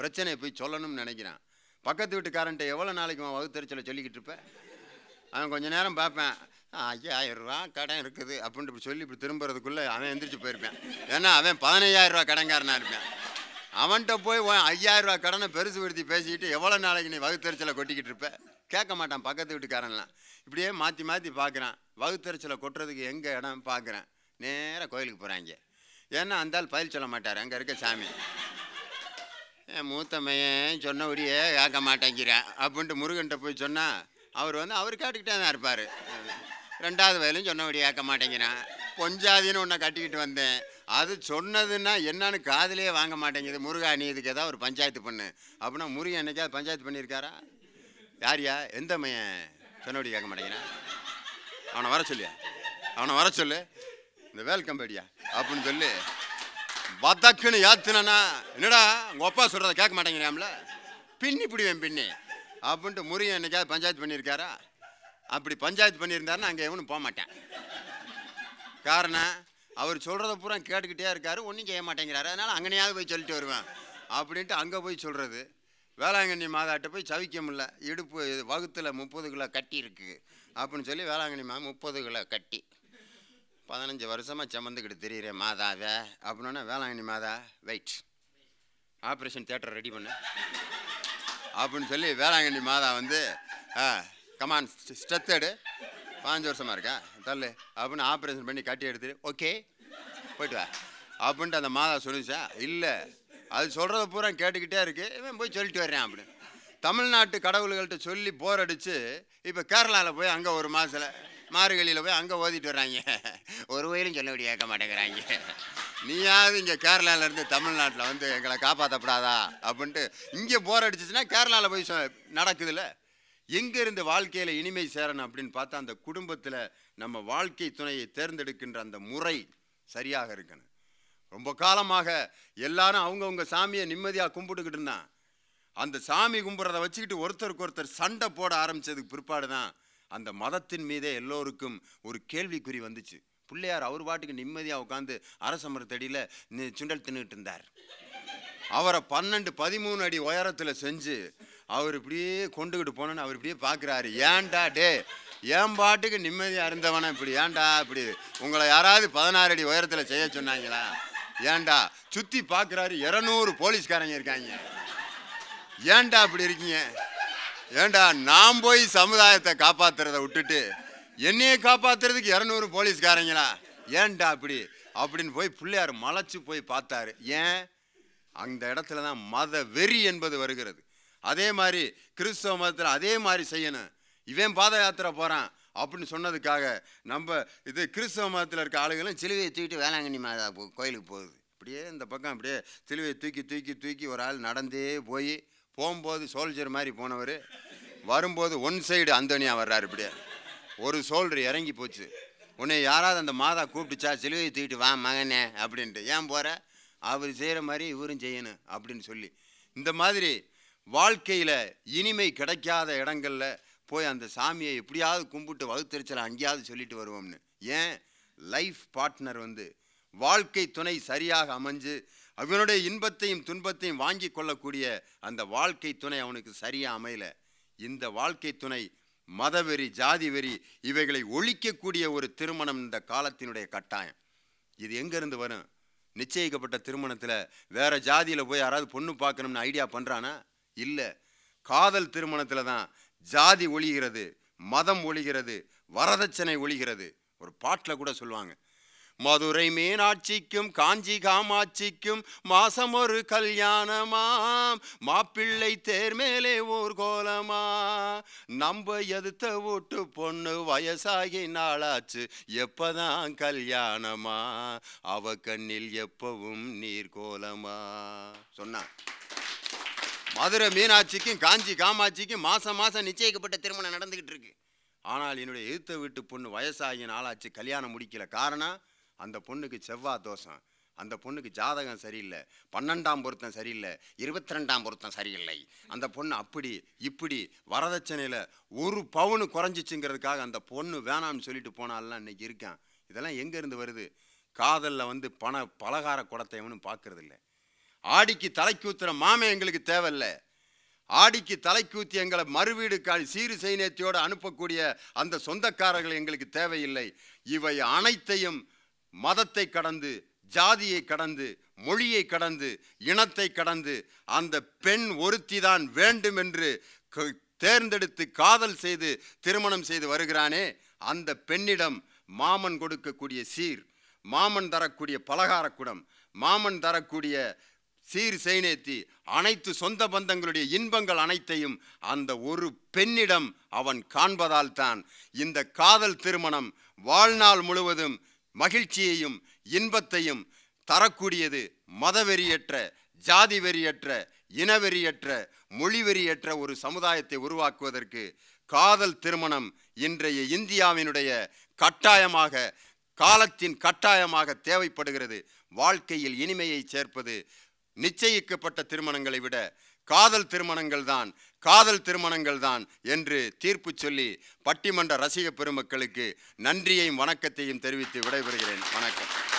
பிரச்சனையை போய் சொல்லணும்னு நினைக்கிறான் பக்கத்து வீட்டுக்காரன்ட்ட எவ்வளோ நாளைக்கு அவன் வகுத்தறிச்சலை சொல்லிக்கிட்டு இருப்பேன் அவன் கொஞ்ச நேரம் பார்ப்பேன் ஐயாயிரரூவா ரூபா கடன் இருக்குது அப்படின்னு இப்படி சொல்லி இப்படி திரும்புறதுக்குள்ளே அவன் எந்திரிச்சு போயிருப்பேன் ஏன்னா அவன் பதினையாயிரம் ரூபா கடன்காரனாக இருப்பேன் அவன்கிட்ட போய் ஐயாயிரம் ரூபா கடனை பெருசுபடுத்தி பேசிக்கிட்டு எவ்வளோ நாளைக்கு நீ வகுத்தறிச்சலை கொட்டிக்கிட்டு இருப்பேன் கேட்க மாட்டான் பக்கத்து வீட்டுக்காரன்லாம் இப்படியே மாற்றி மாற்றி பார்க்குறான் வகுத்தறிச்சலை கொட்டுறதுக்கு எங்கே இடம் பார்க்குறேன் நேராக கோயிலுக்கு போகிறாங்க ஏன்னா அந்தால் பதில் சொல்ல மாட்டார் அங்கே இருக்க சாமி என் மூத்த மையன் சொன்னபடியே கேட்க மாட்டேங்கிறேன் அப்படின்ட்டு முருகன்கிட்ட போய் சொன்னால் அவர் வந்து அவர் கேட்டுக்கிட்டே தான் இருப்பார் ரெண்டாவது வயலும் சொன்னபடி ஏற்க மாட்டேங்கிறான் பொஞ்சாதின்னு ஒன்றை கட்டிக்கிட்டு வந்தேன் அது சொன்னதுன்னா என்னன்னு காதலே வாங்க மாட்டேங்குது முருகா நீ இதுக்கு ஏதாவது ஒரு பஞ்சாயத்து பண்ணு அப்படின்னா முருகன் என்னைக்காவது பஞ்சாயத்து பண்ணியிருக்காரா யாரியா எந்த மையன் சொன்னபடி கேட்க மாட்டேங்கிறான் அவனை வர சொல்லியா அவனை வர சொல்லு இந்த வேல்கம் பேடியா அப்படின்னு சொல்லி வதக்குன்னு ஏத்துனா என்னடா உங்கள் அப்பா சொல்கிறத கேட்க மாட்டேங்கிறாம்ல பின்னி பிடிவேன் பின்னி அப்படின்ட்டு முருகன் என்னைக்காவது பஞ்சாயத்து பண்ணியிருக்காரா அப்படி பஞ்சாயத்து பண்ணியிருந்தாருன்னு அங்கே எவனும் போக மாட்டேன் காரணம் அவர் சொல்கிறத பூரா கேட்டுக்கிட்டே இருக்காரு ஒன்றும் செய்ய மாட்டேங்கிறாரு அதனால் அங்கனையாவது போய் சொல்லிட்டு வருவேன் அப்படின்ட்டு அங்கே போய் சொல்கிறது வேளாங்கண்ணி மாதாட்ட போய் சவிக்க முடில இடுப்பு வகுத்தில் முப்பது கிலோ கட்டி இருக்குது அப்படின்னு சொல்லி வேளாங்கண்ணி மா முப்பது கிலோ கட்டி பதினஞ்சு வருஷமாக சம்மந்துக்கிட்டு தெரியுற மாதாவே அப்படின்னா வேளாங்கண்ணி மாதா வெயிட் ஆப்ரேஷன் தேட்டர் ரெடி பண்ண அப்படின்னு சொல்லி வேளாங்கண்ணி மாதா வந்து கமான் ஸ்ட்ரெத்தடு பாஞ்சு வருஷமாக இருக்கேன் தள்ளு அப்படின்னு ஆப்ரேஷன் பண்ணி கட்டி எடுத்துட்டு ஓகே போயிட்டு வா அப்படின்ட்டு அந்த மாதா சொல்லிச்சா இல்லை அது சொல்கிறத பூரா கேட்டுக்கிட்டே இருக்குது இவன் போய் சொல்லிட்டு வர்றேன் அப்படின்னு தமிழ்நாட்டு கடவுள்கள்கிட்ட சொல்லி போர் அடித்து இப்போ கேரளாவில் போய் அங்கே ஒரு மாதத்தில் மார்கழியில் போய் அங்கே ஓதிட்டு வர்றாங்க ஒரு வயலும் சொல்லபடி கேட்க மாட்டேங்கிறாங்க நீயாவது இங்கே கேரளாவிலேருந்து தமிழ்நாட்டில் வந்து எங்களை காப்பாற்றப்படாதா அப்படின்ட்டு இங்கே போர் அடிச்சிச்சுன்னா கேரளாவில் போய் நடக்குதுல்ல எங்கே இருந்து வாழ்க்கையில் இனிமை சேரணும் அப்படின்னு பார்த்தா அந்த குடும்பத்தில் நம்ம வாழ்க்கை துணையை தேர்ந்தெடுக்கின்ற அந்த முறை சரியாக இருக்கணும் ரொம்ப காலமாக எல்லாரும் அவங்கவுங்க சாமியை நிம்மதியாக கும்பிட்டுக்கிட்டு இருந்தான் அந்த சாமி கும்பிட்றத வச்சுக்கிட்டு ஒருத்தருக்கு ஒருத்தர் சண்டை போட ஆரம்பித்ததுக்கு பிற்பாடு தான் அந்த மதத்தின் மீதே எல்லோருக்கும் ஒரு கேள்விக்குறி வந்துச்சு பிள்ளையார் அவர் பாட்டுக்கு நிம்மதியாக உட்காந்து அரசமரத்தடியில் சுண்டல் தின்னுட்டு இருந்தார் அவரை பன்னெண்டு பதிமூணு அடி உயரத்தில் செஞ்சு அவர் இப்படியே கொண்டுக்கிட்டு போனோன்னு அவர் இப்படியே பார்க்குறாரு ஏன்டா டே ஏன் பாட்டுக்கு நிம்மதியாக இருந்தவனா இப்படி ஏன்டா இப்படி உங்களை யாராவது பதினாறு அடி உயரத்தில் செய்ய சொன்னாங்களா ஏன்டா சுற்றி பார்க்குறாரு இரநூறு போலீஸ்காரங்க இருக்காங்க ஏன்டா அப்படி இருக்கீங்க ஏன்டா நான் போய் சமுதாயத்தை காப்பாற்றுறத விட்டுட்டு என்னையே காப்பாற்றுறதுக்கு இரநூறு போலீஸ்காரங்களா ஏன்டா அப்படி அப்படின்னு போய் பிள்ளையார் மலைச்சு போய் பார்த்தாரு ஏன் அந்த இடத்துல தான் மத வெறி என்பது வருகிறது அதே மாதிரி கிறிஸ்தவ மதத்தில் அதே மாதிரி செய்யணும் இவன் பாத யாத்திரை போகிறான் அப்படின்னு சொன்னதுக்காக நம்ம இது கிறிஸ்தவ மதத்தில் இருக்க ஆளுகளும் சிலுவையை தூக்கிட்டு வேளாங்கண்ணி மாதா கோயிலுக்கு போகுது இப்படியே இந்த பக்கம் அப்படியே சிலுவையை தூக்கி தூக்கி தூக்கி ஒரு ஆள் நடந்தே போய் போகும்போது சோல்ஜர் மாதிரி போனவர் வரும்போது ஒன் சைடு அந்தோனியா வர்றாரு இப்படியே ஒரு சோல்டர் இறங்கி போச்சு உன்னை யாராவது அந்த மாதா கூப்பிட்டுச்சா சிலுவையை தூக்கிட்டு வா மகனே அப்படின்ட்டு ஏன் போகிற அவர் செய்கிற மாதிரி இவரும் செய்யணும் அப்படின்னு சொல்லி இந்த மாதிரி வாழ்க்கையில் இனிமை கிடைக்காத இடங்களில் போய் அந்த சாமியை எப்படியாவது கும்பிட்டு வகுத்தறிச்சலை அங்கேயாவது சொல்லிட்டு வருவோம்னு ஏன் லைஃப் பார்ட்னர் வந்து வாழ்க்கை துணை சரியாக அமைஞ்சு அவனுடைய இன்பத்தையும் துன்பத்தையும் வாங்கி கொள்ளக்கூடிய அந்த வாழ்க்கை துணை அவனுக்கு சரியாக அமையல இந்த வாழ்க்கை துணை மதவெறி ஜாதி வெறி இவைகளை ஒழிக்கக்கூடிய ஒரு திருமணம் இந்த காலத்தினுடைய கட்டாயம் இது எங்கேருந்து வரும் நிச்சயிக்கப்பட்ட திருமணத்தில் வேறு ஜாதியில் போய் யாராவது பொண்ணு பார்க்கணும்னு ஐடியா பண்ணுறானா இல்லை காதல் திருமணத்தில் தான் ஜாதி ஒழிகிறது மதம் ஒழிகிறது வரதட்சணை ஒழிகிறது ஒரு பாட்டில் கூட சொல்லுவாங்க மதுரை மீனாட்சிக்கும் காஞ்சி காமாட்சிக்கும் ஒரு கல்யாணமாம் மாப்பிள்ளை தேர் மேலே ஊர் கோலமா நம்ம எதுத்த வீட்டு பொண்ணு வயசாகி நாளாச்சு எப்பதான் கல்யாணமா அவ கண்ணில் எப்பவும் நீர் கோலமா சொன்னான் மதுரை மீனாட்சிக்கும் காஞ்சி காமாட்சிக்கும் மாதம் மாதம் நிச்சயிக்கப்பட்ட திருமணம் நடந்துக்கிட்டு இருக்கு ஆனால் என்னுடைய எழுத்த வீட்டு பொண்ணு வயசாகிய நாளாச்சு கல்யாணம் முடிக்கல காரணம் அந்த பொண்ணுக்கு செவ்வாய் தோஷம் அந்த பொண்ணுக்கு ஜாதகம் சரியில்லை பன்னெண்டாம் பொருத்தம் சரியில்லை இருபத்தி ரெண்டாம் பொருத்தம் சரியில்லை அந்த பொண்ணு அப்படி இப்படி வரதட்சணையில் ஒரு பவுனு குறைஞ்சிச்சுங்கிறதுக்காக அந்த பொண்ணு வேணாம்னு சொல்லிட்டு போனாலாம் இன்னைக்கு இருக்கான் இதெல்லாம் எங்கேருந்து வருது காதலில் வந்து பண பலகார குடத்தை எவனும் ஆடிக்கு தலைக்கூத்துற மாமே எங்களுக்கு தேவையில்ல ஆடிக்கு தலைக்கூத்தி எங்களை மறுவீடு காணி சீறு சைனேத்தியோடு அனுப்பக்கூடிய அந்த சொந்தக்காரர்கள் எங்களுக்கு தேவையில்லை இவை அனைத்தையும் மதத்தை கடந்து ஜாதியை கடந்து மொழியை கடந்து இனத்தை கடந்து அந்த பெண் ஒருத்தி தான் வேண்டும் என்று தேர்ந்தெடுத்து காதல் செய்து திருமணம் செய்து வருகிறானே அந்த பெண்ணிடம் மாமன் கொடுக்கக்கூடிய சீர் மாமன் தரக்கூடிய பலகாரக்குடம் மாமன் தரக்கூடிய சீர் சேனேத்தி அனைத்து சொந்த பந்தங்களுடைய இன்பங்கள் அனைத்தையும் அந்த ஒரு பெண்ணிடம் அவன் காண்பதால் தான் இந்த காதல் திருமணம் வாழ்நாள் முழுவதும் மகிழ்ச்சியையும் இன்பத்தையும் தரக்கூடியது மதவெறியற்ற ஜாதி வெறியற்ற இனவெறியற்ற மொழிவெறியற்ற ஒரு சமுதாயத்தை உருவாக்குவதற்கு காதல் திருமணம் இன்றைய இந்தியாவினுடைய கட்டாயமாக காலத்தின் கட்டாயமாக தேவைப்படுகிறது வாழ்க்கையில் இனிமையை சேர்ப்பது நிச்சயிக்கப்பட்ட திருமணங்களை விட காதல் திருமணங்கள் தான் காதல் திருமணங்கள் தான் என்று தீர்ப்பு சொல்லி பட்டிமன்ற ரசிக பெருமக்களுக்கு நன்றியையும் வணக்கத்தையும் தெரிவித்து விடைபெறுகிறேன் வணக்கம்